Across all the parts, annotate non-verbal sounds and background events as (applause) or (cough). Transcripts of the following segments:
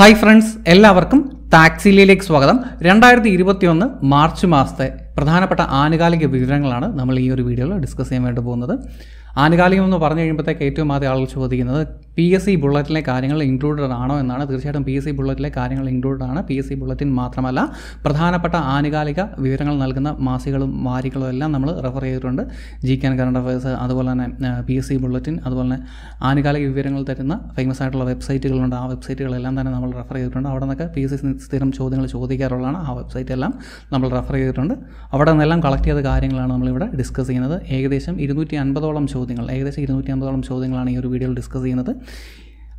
hi friends എല്ലാവർക്കും ടാക്സിയിലേക്ക് സ്വാഗതം രണ്ടായിരത്തി ഇരുപത്തിയൊന്ന് മാർച്ച് മാസത്തെ പ്രധാനപ്പെട്ട ആനുകാലിക വിവരങ്ങളാണ് നമ്മൾ ഈ ഒരു വീഡിയോയിൽ ഡിസ്കസ് ചെയ്യാൻ വേണ്ടി പോകുന്നത് ആനുകാലികം എന്ന് പറഞ്ഞു കഴിയുമ്പോഴത്തേക്ക് ഏറ്റവും ആദ്യം ആളുകൾ ചോദിക്കുന്നത് പി എസ് സി ബുള്ളറ്റിലെ കാര്യങ്ങൾ ഇൻക്ലൂഡഡ് ആണോ എന്നാണ് തീർച്ചയായിട്ടും പി എസ് സി ബുള്ളറ്റിലെ കാര്യങ്ങൾ ഇൻക്ലൂഡഡ് ആണ് പി എസ് സി ബുള്ളറ്റിൻ മാത്രമല്ല പ്രധാനപ്പെട്ട ആനുകാലിക വിവരങ്ങൾ നൽകുന്ന മാസികളും വാരികളും എല്ലാം നമ്മൾ റെഫർ ചെയ്തിട്ടുണ്ട് ജി കെ കറണ്ട് അഫയേഴ്സ് അതുപോലെ തന്നെ പി എസ് സി ബുള്ളറ്റിൻ അതുപോലെ തന്നെ ആനുകാലിക വിവരങ്ങൾ തരുന്ന ഫേമസ് ആയിട്ടുള്ള വെബ്സൈറ്റുകളുണ്ട് ആ വെബ്സൈറ്റുകളെല്ലാം തന്നെ നമ്മൾ റെഫർ ചെയ്തിട്ടുണ്ട് അവിടെ നിന്നൊക്കെ പി എസ് സി സ്ഥിരം ചോദ്യങ്ങൾ ചോദിക്കാറുള്ളതാണ് ആ വെബ്സൈറ്റ് എല്ലാം നമ്മൾ റെഫർ ചെയ്തിട്ടുണ്ട് അവിടെ നിന്നെല്ലാം കളക്ട് ചെയ്ത കാര്യങ്ങളാണ് നമ്മളിവിടെ ഡിസ്കസ് ചെയ്യുന്നത് ഏകദേശം ഇരുന്നൂറ്റി അൻപതോളം ചോദ്യം ചോദ്യങ്ങൾ ഏകദേശം ഇരുന്നൂറ്റി അമ്പതോളം ചോദ്യങ്ങളാണ് ഈ ഒരു വീഡിയോയിൽ ഡിസ്കസ് ചെയ്യുന്നത്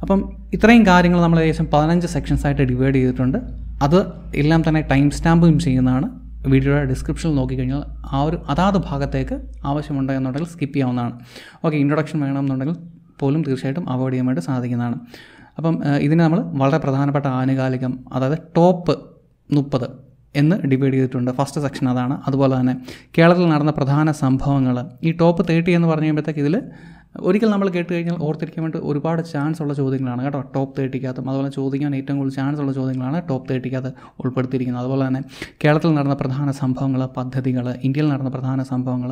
അപ്പം ഇത്രയും കാര്യങ്ങൾ നമ്മൾ ഏകദേശം പതിനഞ്ച് സെക്ഷൻസായിട്ട് ഡിവൈഡ് ചെയ്തിട്ടുണ്ട് അത് എല്ലാം തന്നെ ടൈം സ്റ്റാമ്പും ചെയ്യുന്നതാണ് വീഡിയോയുടെ ഡിസ്ക്രിപ്ഷനിൽ നോക്കിക്കഴിഞ്ഞാൽ ആ ഒരു അതാത് ഭാഗത്തേക്ക് ആവശ്യമുണ്ടോ എന്നുണ്ടെങ്കിൽ സ്കിപ്പ് ചെയ്യാവുന്നതാണ് ഓക്കെ ഇൻട്രൊഡക്ഷൻ വേണമെന്നുണ്ടെങ്കിൽ പോലും തീർച്ചയായിട്ടും അവോയ്ഡ് ചെയ്യാൻ വേണ്ടി സാധിക്കുന്നതാണ് അപ്പം ഇതിന് നമ്മൾ വളരെ പ്രധാനപ്പെട്ട ആനുകാലികം അതായത് ടോപ്പ് മുപ്പത് എന്ന് ഡിവൈഡ് ചെയ്തിട്ടുണ്ട് ഫസ്റ്റ് സെക്ഷൻ അതാണ് അതുപോലെ തന്നെ കേരളത്തിൽ നടന്ന പ്രധാന സംഭവങ്ങൾ ഈ ടോപ്പ് തേർട്ടി എന്ന് പറഞ്ഞു കഴിയുമ്പോഴത്തേക്ക് ഇതിൽ ഒരിക്കൽ നമ്മൾ കേട്ട് കഴിഞ്ഞാൽ ഓർത്തിരിക്കാൻ വേണ്ടി ഒരുപാട് ചാൻസ് ഉള്ള ചോദ്യങ്ങളാണ് കേട്ടോ ടോപ്പ് തേർട്ടിക്കകത്തും അതുപോലെ ചോദിക്കാൻ ഏറ്റവും കൂടുതൽ ചാൻസ് ഉള്ള ചോദ്യങ്ങളാണ് ടോപ്പ് തേർട്ടിക്കകത്ത് ഉൾപ്പെടുത്തിയിരിക്കുന്നത് അതുപോലെ തന്നെ കേരളത്തിൽ നടന്ന പ്രധാന സംഭവങ്ങൾ പദ്ധതികൾ ഇന്ത്യയിൽ നടന്ന പ്രധാന സംഭവങ്ങൾ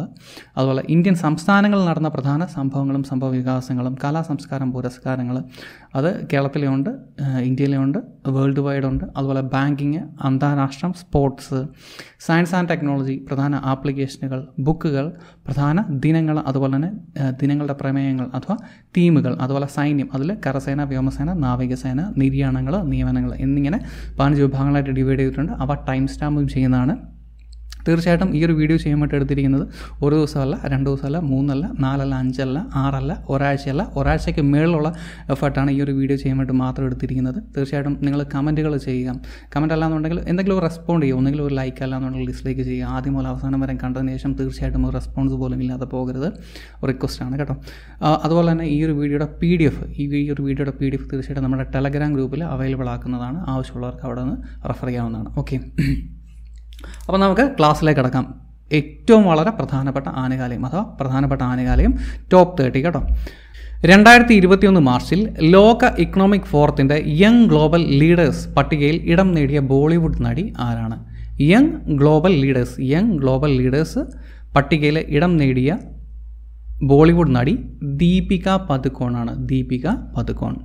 അതുപോലെ ഇന്ത്യൻ സംസ്ഥാനങ്ങളിൽ നടന്ന പ്രധാന സംഭവങ്ങളും സംഭവ വികാസങ്ങളും കലാ സംസ്കാരം പുരസ്കാരങ്ങൾ അത് കേരളത്തിലെ ഉണ്ട് ഇന്ത്യയിലെ ഉണ്ട് വേൾഡ് വൈഡ് ഉണ്ട് അതുപോലെ ബാങ്കിങ് അന്താരാഷ്ട്രം സ്പോർട്സ് സയൻസ് ആൻഡ് ടെക്നോളജി പ്രധാന ആപ്ലിക്കേഷനുകൾ ബുക്കുകൾ പ്രധാന ദിനങ്ങൾ അതുപോലെ തന്നെ ദിനങ്ങളുടെ പ്രമേയങ്ങൾ അഥവാ തീമുകൾ അതുപോലെ സൈന്യം അതിൽ കരസേന വ്യോമസേന നാവികസേന നിര്യാണങ്ങൾ നിയമനങ്ങൾ എന്നിങ്ങനെ പതിനഞ്ച് വിഭാഗങ്ങളായിട്ട് ഡിവൈഡ് ചെയ്തിട്ടുണ്ട് അവ ടൈം സ്റ്റാമ്പും ചെയ്യുന്നതാണ് തീർച്ചയായിട്ടും ഈ ഒരു വീഡിയോ ചെയ്യാൻ വേണ്ടി എടുത്തിരിക്കുന്നത് ഒരു ദിവസമല്ല രണ്ട് ദിവസമല്ല മൂന്നല്ല നാലല്ല അഞ്ചല്ല ആറല്ല ഒരാഴ്ചയല്ല ഒരാഴ്ചയ്ക്ക് മേളിലുള്ള എഫേർട്ടാണ് ഈ ഒരു വീഡിയോ ചെയ്യാൻ വേണ്ടി മാത്രം എടുത്തിരിക്കുന്നത് തീർച്ചയായിട്ടും നിങ്ങൾ കമൻറ്റുകൾ ചെയ്യുക കമൻ്റ് അല്ലാന്നുണ്ടെങ്കിൽ എന്തെങ്കിലും റെസ്പോണ്ട് ചെയ്യുക ഒന്നെങ്കിലും ഒരു ലൈക്ക് അല്ലാന്നുണ്ടെങ്കിൽ ഡിസ്ലൈക്ക് ചെയ്യുക ആദ്യം മുതൽ അവസാനം വരെ കണ്ടതിന് ശേഷം തീർച്ചയായിട്ടും ഒരു റെസ്പോൺസ് പോലും ഇല്ലാതെ പോകരുത് റിക്വസ്റ്റാണ് കേട്ടോ അതുപോലെ തന്നെ ഈ ഒരു വീഡിയോയുടെ പി ഡി എഫ് ഈ ഒരു വീഡിയോയുടെ പി ഡി എഫ് തീർച്ചയായിട്ടും നമ്മുടെ ടെലഗ്രാം ഗ്രൂപ്പിൽ അവൈലബിൾ ആക്കുന്നതാണ് ആവശ്യമുള്ളവർക്ക് അവിടെ നിന്ന് റെഫർ ചെയ്യാവുന്നതാണ് ഓക്കെ അപ്പോൾ നമുക്ക് ക്ലാസ്സിലേക്ക് കിടക്കാം ഏറ്റവും വളരെ പ്രധാനപ്പെട്ട ആനുകാലികം അഥവാ പ്രധാനപ്പെട്ട ആനുകാലികം ടോപ്പ് തേർട്ടി കേട്ടോ രണ്ടായിരത്തി ഇരുപത്തിയൊന്ന് മാർച്ചിൽ ലോക ഇക്കണോമിക് ഫോറത്തിൻ്റെ യങ് ഗ്ലോബൽ ലീഡേഴ്സ് പട്ടികയിൽ ഇടം നേടിയ ബോളിവുഡ് നടി ആരാണ് young global leaders young global leaders പട്ടികയിൽ ഇടം നേടിയ ബോളിവുഡ് നടി ദീപിക പതുക്കോണാണ് Deepika Padukone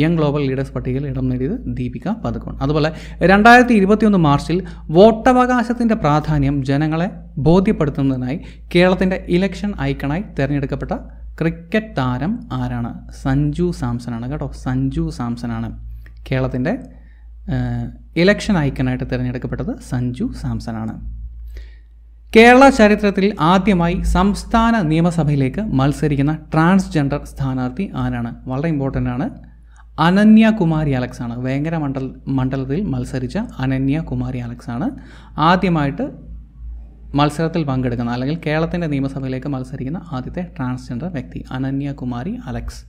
young global leaders പട്ടികയിൽ ഇടം നേടിയത് ദീപിക പതുക്കോൺ അതുപോലെ രണ്ടായിരത്തി ഇരുപത്തിയൊന്ന് മാർച്ചിൽ വോട്ടവകാശത്തിൻ്റെ പ്രാധാന്യം ജനങ്ങളെ ബോധ്യപ്പെടുത്തുന്നതിനായി കേരളത്തിൻ്റെ ഇലക്ഷൻ ഐക്കണായി തിരഞ്ഞെടുക്കപ്പെട്ട ക്രിക്കറ്റ് താരം ആരാണ് സഞ്ജു ആണ് കേട്ടോ സഞ്ജു ആണ് കേരളത്തിൻ്റെ ഇലക്ഷൻ ഐക്കണായിട്ട് തിരഞ്ഞെടുക്കപ്പെട്ടത് സഞ്ജു ആണ് കേരള ചരിത്രത്തിൽ ആദ്യമായി സംസ്ഥാന നിയമസഭയിലേക്ക് മത്സരിക്കുന്ന ട്രാൻസ്ജെൻഡർ സ്ഥാനാർത്ഥി ആരാണ് വളരെ ഇമ്പോർട്ടൻ്റ് ആണ് അനന്യ കുമാരി അലക്സ് ആണ് വേങ്ങര മണ്ഡല മണ്ഡലത്തിൽ മത്സരിച്ച അനന്യ കുമാരി അലക്സ് ആണ് ആദ്യമായിട്ട് മത്സരത്തിൽ പങ്കെടുക്കുന്ന അല്ലെങ്കിൽ കേരളത്തിൻ്റെ നിയമസഭയിലേക്ക് മത്സരിക്കുന്ന ആദ്യത്തെ ട്രാൻസ്ജെൻഡർ വ്യക്തി അനന്യ കുമാരി അലക്സ്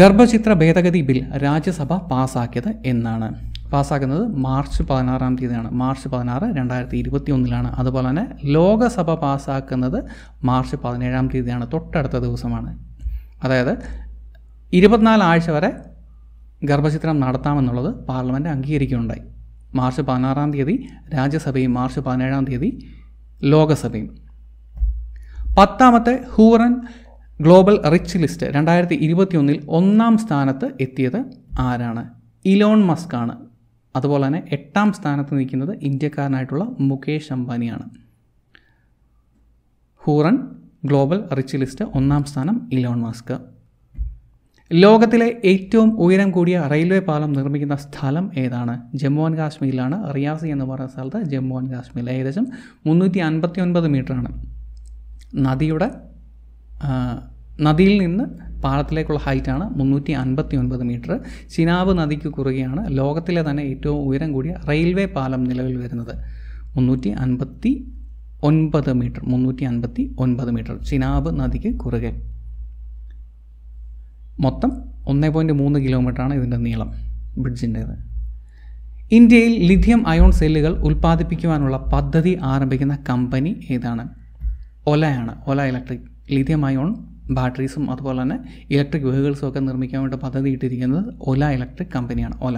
ഗർഭചിത്ര ഭേദഗതി ബിൽ രാജ്യസഭ പാസ്സാക്കിയത് എന്നാണ് പാസ്സാക്കുന്നത് മാർച്ച് പതിനാറാം തീയതിയാണ് മാർച്ച് പതിനാറ് രണ്ടായിരത്തി ഇരുപത്തി ഒന്നിലാണ് അതുപോലെ തന്നെ ലോകസഭ പാസ്സാക്കുന്നത് മാർച്ച് പതിനേഴാം തീയതിയാണ് തൊട്ടടുത്ത ദിവസമാണ് അതായത് ഇരുപത്തിനാല് ആഴ്ച വരെ ഗർഭചിത്രം നടത്താമെന്നുള്ളത് പാർലമെൻറ്റ് അംഗീകരിക്കുകയുണ്ടായി മാർച്ച് പതിനാറാം തീയതി രാജ്യസഭയും മാർച്ച് പതിനേഴാം തീയതി ലോകസഭയും പത്താമത്തെ ഹൂറൻ ഗ്ലോബൽ റിച്ച് ലിസ്റ്റ് രണ്ടായിരത്തി ഇരുപത്തിയൊന്നിൽ ഒന്നാം സ്ഥാനത്ത് എത്തിയത് ആരാണ് ഇലോൺ മസ്ക് ആണ് അതുപോലെ തന്നെ എട്ടാം സ്ഥാനത്ത് നിൽക്കുന്നത് ഇന്ത്യക്കാരനായിട്ടുള്ള മുകേഷ് അംബാനിയാണ് ഹൂറൻ ഗ്ലോബൽ റിച്ച് ലിസ്റ്റ് ഒന്നാം സ്ഥാനം ഇലോൺ മസ്ക് ലോകത്തിലെ ഏറ്റവും ഉയരം കൂടിയ റെയിൽവേ പാലം നിർമ്മിക്കുന്ന സ്ഥലം ഏതാണ് ജമ്മു ആൻഡ് കാശ്മീരിലാണ് റിയാസി എന്ന് പറയുന്ന സ്ഥലത്ത് ജമ്മു ആൻഡ് കാശ്മീരിൽ ഏകദേശം മുന്നൂറ്റി അൻപത്തി ഒൻപത് മീറ്ററാണ് നദിയുടെ നദിയിൽ നിന്ന് പാലത്തിലേക്കുള്ള ഹൈറ്റാണ് മുന്നൂറ്റി അൻപത്തി ഒൻപത് മീറ്റർ ചിനാബ് നദിക്ക് കുറുകെയാണ് ലോകത്തിലെ തന്നെ ഏറ്റവും ഉയരം കൂടിയ റെയിൽവേ പാലം നിലവിൽ വരുന്നത് മുന്നൂറ്റി അൻപത്തി ഒൻപത് മീറ്റർ മുന്നൂറ്റി അൻപത്തി ഒൻപത് മീറ്റർ ചിനാബ് നദിക്ക് കുറുകെ മൊത്തം ഒന്നേ പോയിൻറ്റ് മൂന്ന് കിലോമീറ്ററാണ് ഇതിൻ്റെ നീളം ബ്രിഡ്ജിൻ്റേത് ഇന്ത്യയിൽ ലിഥിയം അയോൺ സെല്ലുകൾ ഉൽപ്പാദിപ്പിക്കുവാനുള്ള പദ്ധതി ആരംഭിക്കുന്ന കമ്പനി ഏതാണ് ഒലയാണ് ഒല ഇലക്ട്രിക് ലിഥിയം അയോൺ ബാറ്ററീസും അതുപോലെ തന്നെ ഇലക്ട്രിക് വെഹിക്കിൾസും ഒക്കെ നിർമ്മിക്കാൻ വേണ്ടി പദ്ധതി ഇട്ടിരിക്കുന്നത് ഒല ഇലക്ട്രിക് കമ്പനിയാണ് ഒല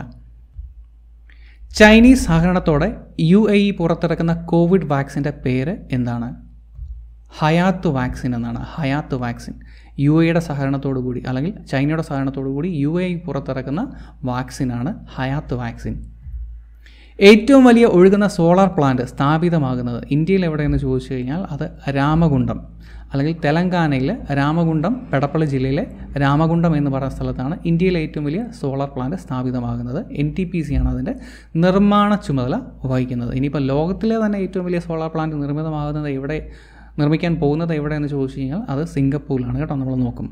ചൈനീസ് സഹകരണത്തോടെ യു എ ഇ പുറത്തിറക്കുന്ന കോവിഡ് വാക്സിൻ്റെ പേര് എന്താണ് ഹയാത്ത് വാക്സിൻ എന്നാണ് ഹയാത്ത് വാക്സിൻ യു എയുടെ സഹകരണത്തോടു കൂടി അല്ലെങ്കിൽ ചൈനയുടെ സഹകരണത്തോടു കൂടി യു എ പുറത്തിറക്കുന്ന വാക്സിനാണ് ഹയാത്ത് വാക്സിൻ ഏറ്റവും വലിയ ഒഴുകുന്ന സോളാർ പ്ലാന്റ് സ്ഥാപിതമാകുന്നത് ഇന്ത്യയിൽ എവിടെയെന്ന് ചോദിച്ചു കഴിഞ്ഞാൽ അത് രാമകുണ്ടം അല്ലെങ്കിൽ തെലങ്കാനയിലെ രാമകുണ്ടം പെടപ്പള്ളി ജില്ലയിലെ രാമകുണ്ടം എന്ന് പറയുന്ന സ്ഥലത്താണ് ഇന്ത്യയിലെ ഏറ്റവും വലിയ സോളാർ പ്ലാന്റ് സ്ഥാപിതമാകുന്നത് എൻ ടി പി സിയാണ് അതിൻ്റെ നിർമ്മാണ ചുമതല വഹിക്കുന്നത് ഇനിയിപ്പോൾ ലോകത്തിലെ തന്നെ ഏറ്റവും വലിയ സോളാർ പ്ലാന്റ് നിർമ്മിതമാകുന്നത് എവിടെ നിർമ്മിക്കാൻ പോകുന്നത് എവിടെയെന്ന് ചോദിച്ചു കഴിഞ്ഞാൽ അത് സിംഗപ്പൂരിലാണ് കേട്ടോ നമ്മൾ നോക്കും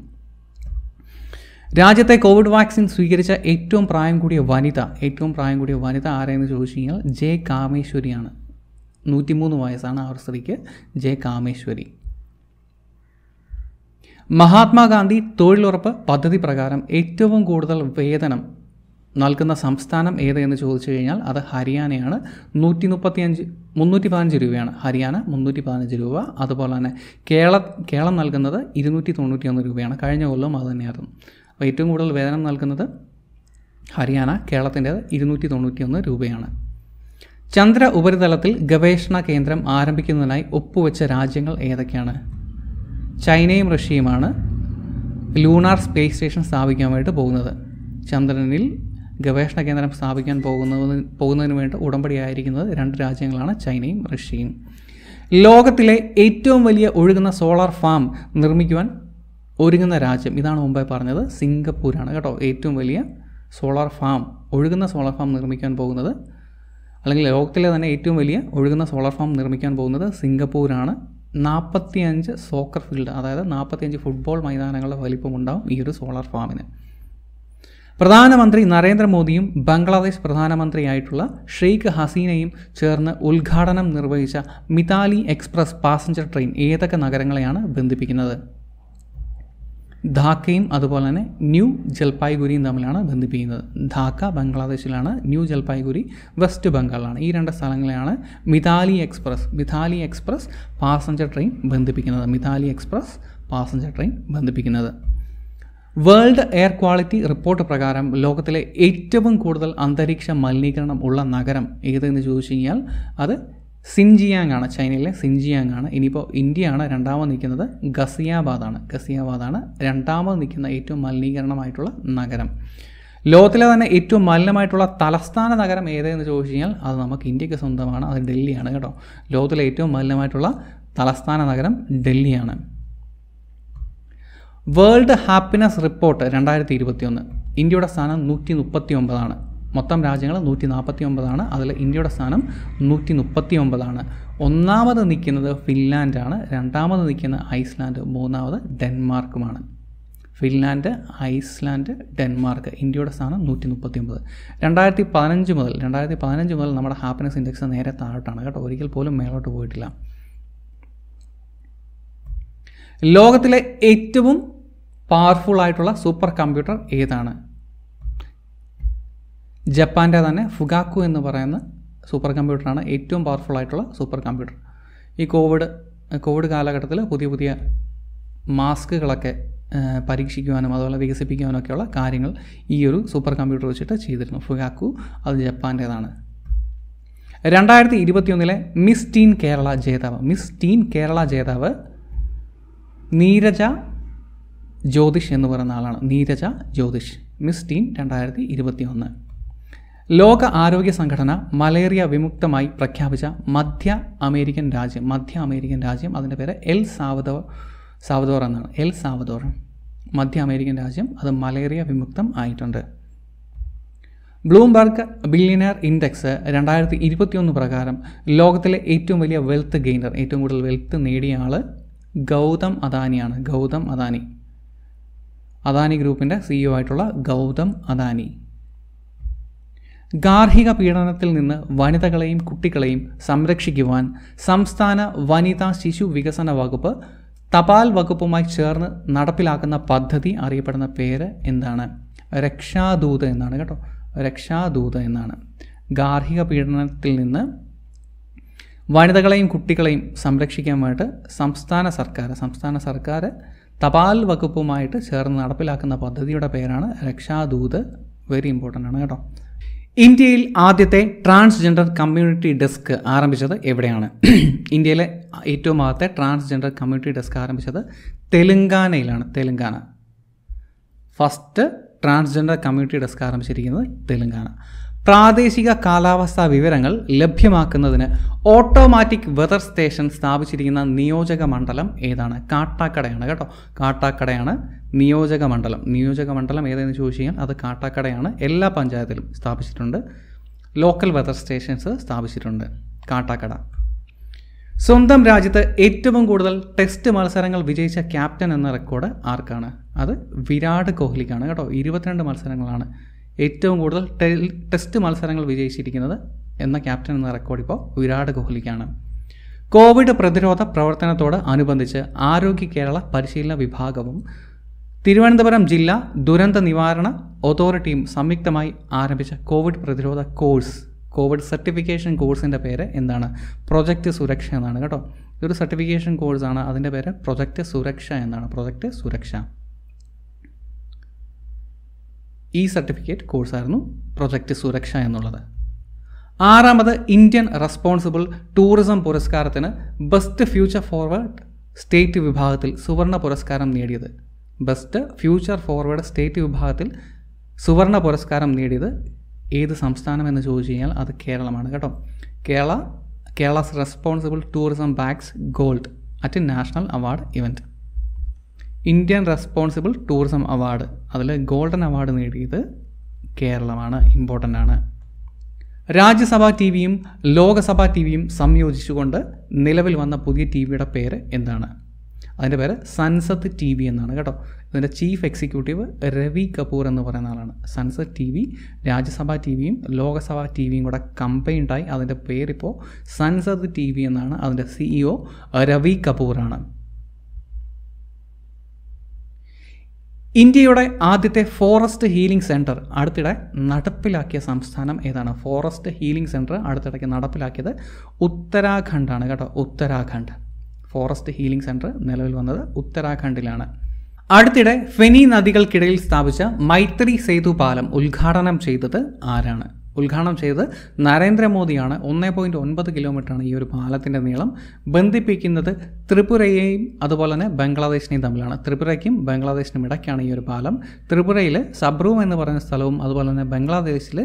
രാജ്യത്തെ കോവിഡ് വാക്സിൻ സ്വീകരിച്ച ഏറ്റവും പ്രായം കൂടിയ വനിത ഏറ്റവും പ്രായം കൂടിയ വനിത ആരെയെന്ന് ചോദിച്ചു കഴിഞ്ഞാൽ ജെ കാമേശ്വരിയാണ് നൂറ്റിമൂന്ന് വയസ്സാണ് ആ സ്ത്രീക്ക് ജെ കാമേശ്വരി മഹാത്മാഗാന്ധി തൊഴിലുറപ്പ് പദ്ധതി പ്രകാരം ഏറ്റവും കൂടുതൽ വേതനം നൽകുന്ന സംസ്ഥാനം ഏതെന്ന് ചോദിച്ചു കഴിഞ്ഞാൽ അത് ഹരിയാനയാണ് നൂറ്റി മുപ്പത്തിയഞ്ച് മുന്നൂറ്റി പതിനഞ്ച് രൂപയാണ് ഹരിയാന മുന്നൂറ്റി പതിനഞ്ച് രൂപ അതുപോലെ തന്നെ കേരള കേരളം നൽകുന്നത് ഇരുന്നൂറ്റി തൊണ്ണൂറ്റി ഒന്ന് രൂപയാണ് കഴിഞ്ഞ കൊല്ലവും അത് തന്നെയായിരുന്നു അപ്പോൾ ഏറ്റവും കൂടുതൽ വേതനം നൽകുന്നത് ഹരിയാന കേരളത്തിൻ്റേത് ഇരുന്നൂറ്റി തൊണ്ണൂറ്റി ഒന്ന് രൂപയാണ് ചന്ദ്ര ഉപരിതലത്തിൽ ഗവേഷണ കേന്ദ്രം ആരംഭിക്കുന്നതിനായി ഒപ്പുവെച്ച രാജ്യങ്ങൾ ഏതൊക്കെയാണ് ചൈനയും റഷ്യയുമാണ് ലൂണാർ സ്പേസ് സ്റ്റേഷൻ സ്ഥാപിക്കാൻ വേണ്ടിയിട്ട് പോകുന്നത് ചന്ദ്രനിൽ ഗവേഷണ കേന്ദ്രം സ്ഥാപിക്കാൻ പോകുന്നതിന് പോകുന്നതിന് വേണ്ടി ഉടമ്പടിയായിരിക്കുന്നത് രണ്ട് രാജ്യങ്ങളാണ് ചൈനയും റഷ്യയും ലോകത്തിലെ ഏറ്റവും വലിയ ഒഴുകുന്ന സോളാർ ഫാം നിർമ്മിക്കുവാൻ ഒരുങ്ങുന്ന രാജ്യം ഇതാണ് മുമ്പേ പറഞ്ഞത് സിംഗപ്പൂരാണ് കേട്ടോ ഏറ്റവും വലിയ സോളാർ ഫാം ഒഴുകുന്ന സോളാർ ഫാം നിർമ്മിക്കാൻ പോകുന്നത് അല്ലെങ്കിൽ ലോകത്തിലെ തന്നെ ഏറ്റവും വലിയ ഒഴുകുന്ന സോളാർ ഫാം നിർമ്മിക്കാൻ പോകുന്നത് സിംഗപ്പൂരാണ് നാൽപ്പത്തിയഞ്ച് സോക്കർ ഫീൽഡ് അതായത് നാൽപ്പത്തിയഞ്ച് ഫുട്ബോൾ മൈതാനങ്ങളുടെ വലിപ്പമുണ്ടാവും ഈ ഒരു സോളാർ ഫാമിന് പ്രധാനമന്ത്രി നരേന്ദ്രമോദിയും ബംഗ്ലാദേശ് പ്രധാനമന്ത്രിയായിട്ടുള്ള ഷെയ്ഖ് ഹസീനയും ചേർന്ന് ഉദ്ഘാടനം നിർവഹിച്ച മിതാലി എക്സ്പ്രസ് പാസഞ്ചർ ട്രെയിൻ ഏതൊക്കെ നഗരങ്ങളെയാണ് ബന്ധിപ്പിക്കുന്നത് ധാക്കയും അതുപോലെ തന്നെ ന്യൂ ജൽപായ്ഗുരിയും തമ്മിലാണ് ബന്ധിപ്പിക്കുന്നത് ധാക്ക ബംഗ്ലാദേശിലാണ് ന്യൂ ജൽപായ്ഗുരി വെസ്റ്റ് ബംഗാളിലാണ് ഈ രണ്ട് സ്ഥലങ്ങളെയാണ് Mitali express Mitali express passenger train ബന്ധിപ്പിക്കുന്നത് മിതാലി എക്സ്പ്രസ് പാസഞ്ചർ ട്രെയിൻ ബന്ധിപ്പിക്കുന്നത് വേൾഡ് എയർ ക്വാളിറ്റി റിപ്പോർട്ട് പ്രകാരം ലോകത്തിലെ ഏറ്റവും കൂടുതൽ അന്തരീക്ഷ മലിനീകരണം ഉള്ള നഗരം ഏതെന്ന് ചോദിച്ചു കഴിഞ്ഞാൽ അത് സിൻജിയാങ് ആണ് ചൈനയിലെ സിൻജിയാങ് ആണ് ഇനിയിപ്പോൾ ഇന്ത്യയാണ് രണ്ടാമത് നിൽക്കുന്നത് ഗസിയാബാദാണ് ഗസിയാബാദാണ് രണ്ടാമത് നിൽക്കുന്ന ഏറ്റവും മലിനീകരണമായിട്ടുള്ള നഗരം ലോകത്തിലെ തന്നെ ഏറ്റവും മലിനമായിട്ടുള്ള തലസ്ഥാന നഗരം ഏതെന്ന് ചോദിച്ചു കഴിഞ്ഞാൽ അത് നമുക്ക് ഇന്ത്യക്ക് സ്വന്തമാണ് അത് ഡൽഹിയാണ് കേട്ടോ ലോകത്തിലെ ഏറ്റവും മലിനമായിട്ടുള്ള തലസ്ഥാന നഗരം ഡൽഹിയാണ് വേൾഡ് ഹാപ്പിനെസ് റിപ്പോർട്ട് രണ്ടായിരത്തി ഇരുപത്തിയൊന്ന് ഇന്ത്യയുടെ സ്ഥാനം നൂറ്റി മുപ്പത്തി ഒമ്പതാണ് മൊത്തം രാജ്യങ്ങൾ നൂറ്റി നാൽപ്പത്തി ഒമ്പതാണ് അതിൽ ഇന്ത്യയുടെ സ്ഥാനം നൂറ്റി മുപ്പത്തി ഒമ്പതാണ് ഒന്നാമത് നിൽക്കുന്നത് ഫിൻലാൻഡാണ് രണ്ടാമത് നിൽക്കുന്നത് ഐസ്ലാൻഡ് മൂന്നാമത് ഡെൻമാർക്കുമാണ് ഫിൻലാൻഡ് ഐസ്ലാൻഡ് ഡെൻമാർക്ക് ഇന്ത്യയുടെ സ്ഥാനം നൂറ്റി മുപ്പത്തി ഒമ്പത് രണ്ടായിരത്തി പതിനഞ്ച് മുതൽ രണ്ടായിരത്തി പതിനഞ്ച് മുതൽ നമ്മുടെ ഹാപ്പിനെസ് ഇൻഡെക്സ് നേരെ താഴോട്ടാണ് കേട്ടോ ഒരിക്കൽ പോലും മേലോട്ട് പോയിട്ടില്ല ലോകത്തിലെ ഏറ്റവും പവർഫുൾ ആയിട്ടുള്ള സൂപ്പർ കമ്പ്യൂട്ടർ ഏതാണ് ജപ്പാൻ്റെ തന്നെ ഫുഗാക്കു എന്ന് പറയുന്ന സൂപ്പർ കമ്പ്യൂട്ടറാണ് ഏറ്റവും പവർഫുൾ ആയിട്ടുള്ള സൂപ്പർ കമ്പ്യൂട്ടർ ഈ കോവിഡ് കോവിഡ് കാലഘട്ടത്തിൽ പുതിയ പുതിയ മാസ്കുകളൊക്കെ പരീക്ഷിക്കുവാനും അതുപോലെ വികസിപ്പിക്കുവാനും ഒക്കെയുള്ള കാര്യങ്ങൾ ഈ ഒരു സൂപ്പർ കമ്പ്യൂട്ടർ വെച്ചിട്ട് ചെയ്തിരുന്നു ഫുഗാക്കു അത് ജപ്പാൻ്റേതാണ് രണ്ടായിരത്തി ഇരുപത്തിയൊന്നിലെ മിസ് ടീൻ കേരള ജേതാവ് മിസ് ടീൻ കേരള ജേതാവ് നീരജ ജ്യോതിഷ് എന്ന് പറയുന്ന ആളാണ് നീരജ ജ്യോതിഷ് മിസ് ടീം രണ്ടായിരത്തി ഇരുപത്തി ഒന്ന് ലോക ആരോഗ്യ സംഘടന മലേറിയ വിമുക്തമായി പ്രഖ്യാപിച്ച മധ്യ അമേരിക്കൻ രാജ്യം മധ്യ അമേരിക്കൻ രാജ്യം അതിൻ്റെ പേര് എൽ സാവദോ സാവദോർ എന്നാണ് എൽ സാവദോർ മധ്യ അമേരിക്കൻ രാജ്യം അത് മലേറിയ വിമുക്തം ആയിട്ടുണ്ട് ബ്ലൂംബർഗ് ബില്യനർ ഇൻഡെക്സ് രണ്ടായിരത്തി ഇരുപത്തിയൊന്ന് പ്രകാരം ലോകത്തിലെ ഏറ്റവും വലിയ വെൽത്ത് ഗെയിനർ ഏറ്റവും കൂടുതൽ വെൽത്ത് നേടിയ ആൾ ഗൗതം അദാനിയാണ് ഗൗതം അദാനി അദാനി ഗ്രൂപ്പിൻ്റെ സിഇഒ e ആയിട്ടുള്ള ഗൗതം അദാനി ഗാർഹിക പീഡനത്തിൽ നിന്ന് വനിതകളെയും കുട്ടികളെയും സംരക്ഷിക്കുവാൻ സംസ്ഥാന വനിതാ ശിശു വികസന വകുപ്പ് തപാൽ വകുപ്പുമായി ചേർന്ന് നടപ്പിലാക്കുന്ന പദ്ധതി അറിയപ്പെടുന്ന പേര് എന്താണ് രക്ഷാദൂത് എന്നാണ് കേട്ടോ രക്ഷാദൂത് എന്നാണ് ഗാർഹിക പീഡനത്തിൽ നിന്ന് വനിതകളെയും കുട്ടികളെയും സംരക്ഷിക്കാൻ വേണ്ടി സംസ്ഥാന സർക്കാർ സംസ്ഥാന സർക്കാർ തപാൽ വകുപ്പുമായിട്ട് ചേർന്ന് നടപ്പിലാക്കുന്ന പദ്ധതിയുടെ പേരാണ് രക്ഷാദൂത് വെരി ഇമ്പോർട്ടൻ്റ് ആണ് കേട്ടോ ഇന്ത്യയിൽ ആദ്യത്തെ ട്രാൻസ്ജെൻഡർ കമ്മ്യൂണിറ്റി ഡെസ്ക് ആരംഭിച്ചത് എവിടെയാണ് (clears throat) ഇന്ത്യയിലെ ഏറ്റവും ആദ്യത്തെ ട്രാൻസ്ജെൻഡർ കമ്മ്യൂണിറ്റി ഡെസ്ക് ആരംഭിച്ചത് തെലുങ്കാനയിലാണ് Telangana first transgender community desk ആരംഭിച്ചിരിക്കുന്നത് തെലുങ്കാന പ്രാദേശിക കാലാവസ്ഥാ വിവരങ്ങൾ ലഭ്യമാക്കുന്നതിന് ഓട്ടോമാറ്റിക് വെതർ സ്റ്റേഷൻ സ്ഥാപിച്ചിരിക്കുന്ന നിയോജക മണ്ഡലം ഏതാണ് കാട്ടാക്കടയാണ് കേട്ടോ കാട്ടാക്കടയാണ് നിയോജക മണ്ഡലം നിയോജക മണ്ഡലം ഏതെന്ന് ചോദിച്ചു കഴിഞ്ഞാൽ അത് കാട്ടാക്കടയാണ് എല്ലാ പഞ്ചായത്തിലും സ്ഥാപിച്ചിട്ടുണ്ട് ലോക്കൽ വെതർ സ്റ്റേഷൻസ് സ്ഥാപിച്ചിട്ടുണ്ട് കാട്ടാക്കട സ്വന്തം രാജ്യത്ത് ഏറ്റവും കൂടുതൽ ടെസ്റ്റ് മത്സരങ്ങൾ വിജയിച്ച ക്യാപ്റ്റൻ എന്ന റെക്കോർഡ് ആർക്കാണ് അത് വിരാട് കോഹ്ലിക്കാണ് കേട്ടോ ഇരുപത്തിരണ്ട് മത്സരങ്ങളാണ് ഏറ്റവും കൂടുതൽ ടെസ്റ്റ് മത്സരങ്ങൾ വിജയിച്ചിരിക്കുന്നത് എന്ന ക്യാപ്റ്റൻ എന്ന റെക്കോർഡ് ഇപ്പോൾ വിരാട് കോഹ്ലിക്കാണ് കോവിഡ് പ്രതിരോധ പ്രവർത്തനത്തോട് അനുബന്ധിച്ച് ആരോഗ്യ കേരള പരിശീലന വിഭാഗവും തിരുവനന്തപുരം ജില്ലാ ദുരന്ത നിവാരണ അതോറിറ്റിയും സംയുക്തമായി ആരംഭിച്ച കോവിഡ് പ്രതിരോധ കോഴ്സ് കോവിഡ് സർട്ടിഫിക്കേഷൻ കോഴ്സിൻ്റെ പേര് എന്താണ് പ്രൊജക്റ്റ് സുരക്ഷ എന്നാണ് കേട്ടോ ഇതൊരു സർട്ടിഫിക്കേഷൻ കോഴ്സാണ് അതിൻ്റെ പേര് പ്രൊജക്റ്റ് സുരക്ഷ എന്നാണ് പ്രൊജക്റ്റ് സുരക്ഷ ഈ സർട്ടിഫിക്കറ്റ് കോഴ്സായിരുന്നു പ്രൊജക്റ്റ് സുരക്ഷ എന്നുള്ളത് ആറാമത് ഇന്ത്യൻ റെസ്പോൺസിബിൾ ടൂറിസം പുരസ്കാരത്തിന് ബെസ്റ്റ് ഫ്യൂച്ചർ ഫോർവേഡ് സ്റ്റേറ്റ് വിഭാഗത്തിൽ സുവർണ പുരസ്കാരം നേടിയത് ബെസ്റ്റ് ഫ്യൂച്ചർ ഫോർവേഡ് സ്റ്റേറ്റ് വിഭാഗത്തിൽ സുവർണ പുരസ്കാരം നേടിയത് ഏത് സംസ്ഥാനം എന്ന് ചോദിച്ചു കഴിഞ്ഞാൽ അത് കേരളമാണ് കേട്ടോ Kerala Kerala's responsible tourism bags gold at national award event Indian responsible tourism award അതിൽ ഗോൾഡൻ അവാർഡ് നേടിയത് കേരളമാണ് ഇമ്പോർട്ടൻ്റ് ആണ് രാജ്യസഭാ ടി വിയും ലോകസഭാ ടി വിയും സംയോജിച്ചുകൊണ്ട് നിലവിൽ വന്ന പുതിയ ടി വിയുടെ പേര് എന്താണ് അതിൻ്റെ പേര് സൻസത്ത് ടി വി എന്നാണ് കേട്ടോ ഇതിൻ്റെ ചീഫ് എക്സിക്യൂട്ടീവ് രവി കപൂർ എന്ന് പറയുന്ന ആളാണ് Sansad T V Rajya Sabha T വിയും ലോകസഭാ ടി വിയും കൂടെ കമ്പൈൻഡായി അതിൻ്റെ പേരിപ്പോൾ സൻസത്ത് ടി വി എന്നാണ് അതിൻ്റെ സിഇഒ e രവി കപൂറാണ് ഇന്ത്യയുടെ ആദ്യത്തെ ഫോറസ്റ്റ് ഹീലിംഗ് സെൻറ്റർ അടുത്തിടെ നടപ്പിലാക്കിയ സംസ്ഥാനം ഏതാണ് ഫോറസ്റ്റ് ഹീലിംഗ് സെൻറ്റർ അടുത്തിടയ്ക്ക് നടപ്പിലാക്കിയത് ഉത്തരാഖണ്ഡാണ് കേട്ടോ ഉത്തരാഖണ്ഡ് ഫോറസ്റ്റ് ഹീലിംഗ് സെൻറ്റർ നിലവിൽ വന്നത് ഉത്തരാഖണ്ഡിലാണ് അടുത്തിടെ ഫെനി നദികൾക്കിടയിൽ സ്ഥാപിച്ച മൈത്രി സേതു പാലം ഉദ്ഘാടനം ചെയ്തത് ആരാണ് ഉദ്ഘാടനം ചെയ്തത് നരേന്ദ്രമോദിയാണ് ഒന്നേ പോയിൻറ്റ് ഒൻപത് കിലോമീറ്ററാണ് ഈ ഒരു പാലത്തിൻ്റെ നീളം ബന്ധിപ്പിക്കുന്നത് ത്രിപുരയെയും അതുപോലെ തന്നെ ബംഗ്ലാദേശിനെയും തമ്മിലാണ് ത്രിപുരയ്ക്കും ബംഗ്ലാദേശിനും ഇടയ്ക്കാണ് ഈ ഒരു പാലം ത്രിപുരയിൽ സബ്രൂം എന്ന് പറയുന്ന സ്ഥലവും അതുപോലെ തന്നെ ബംഗ്ലാദേശിൽ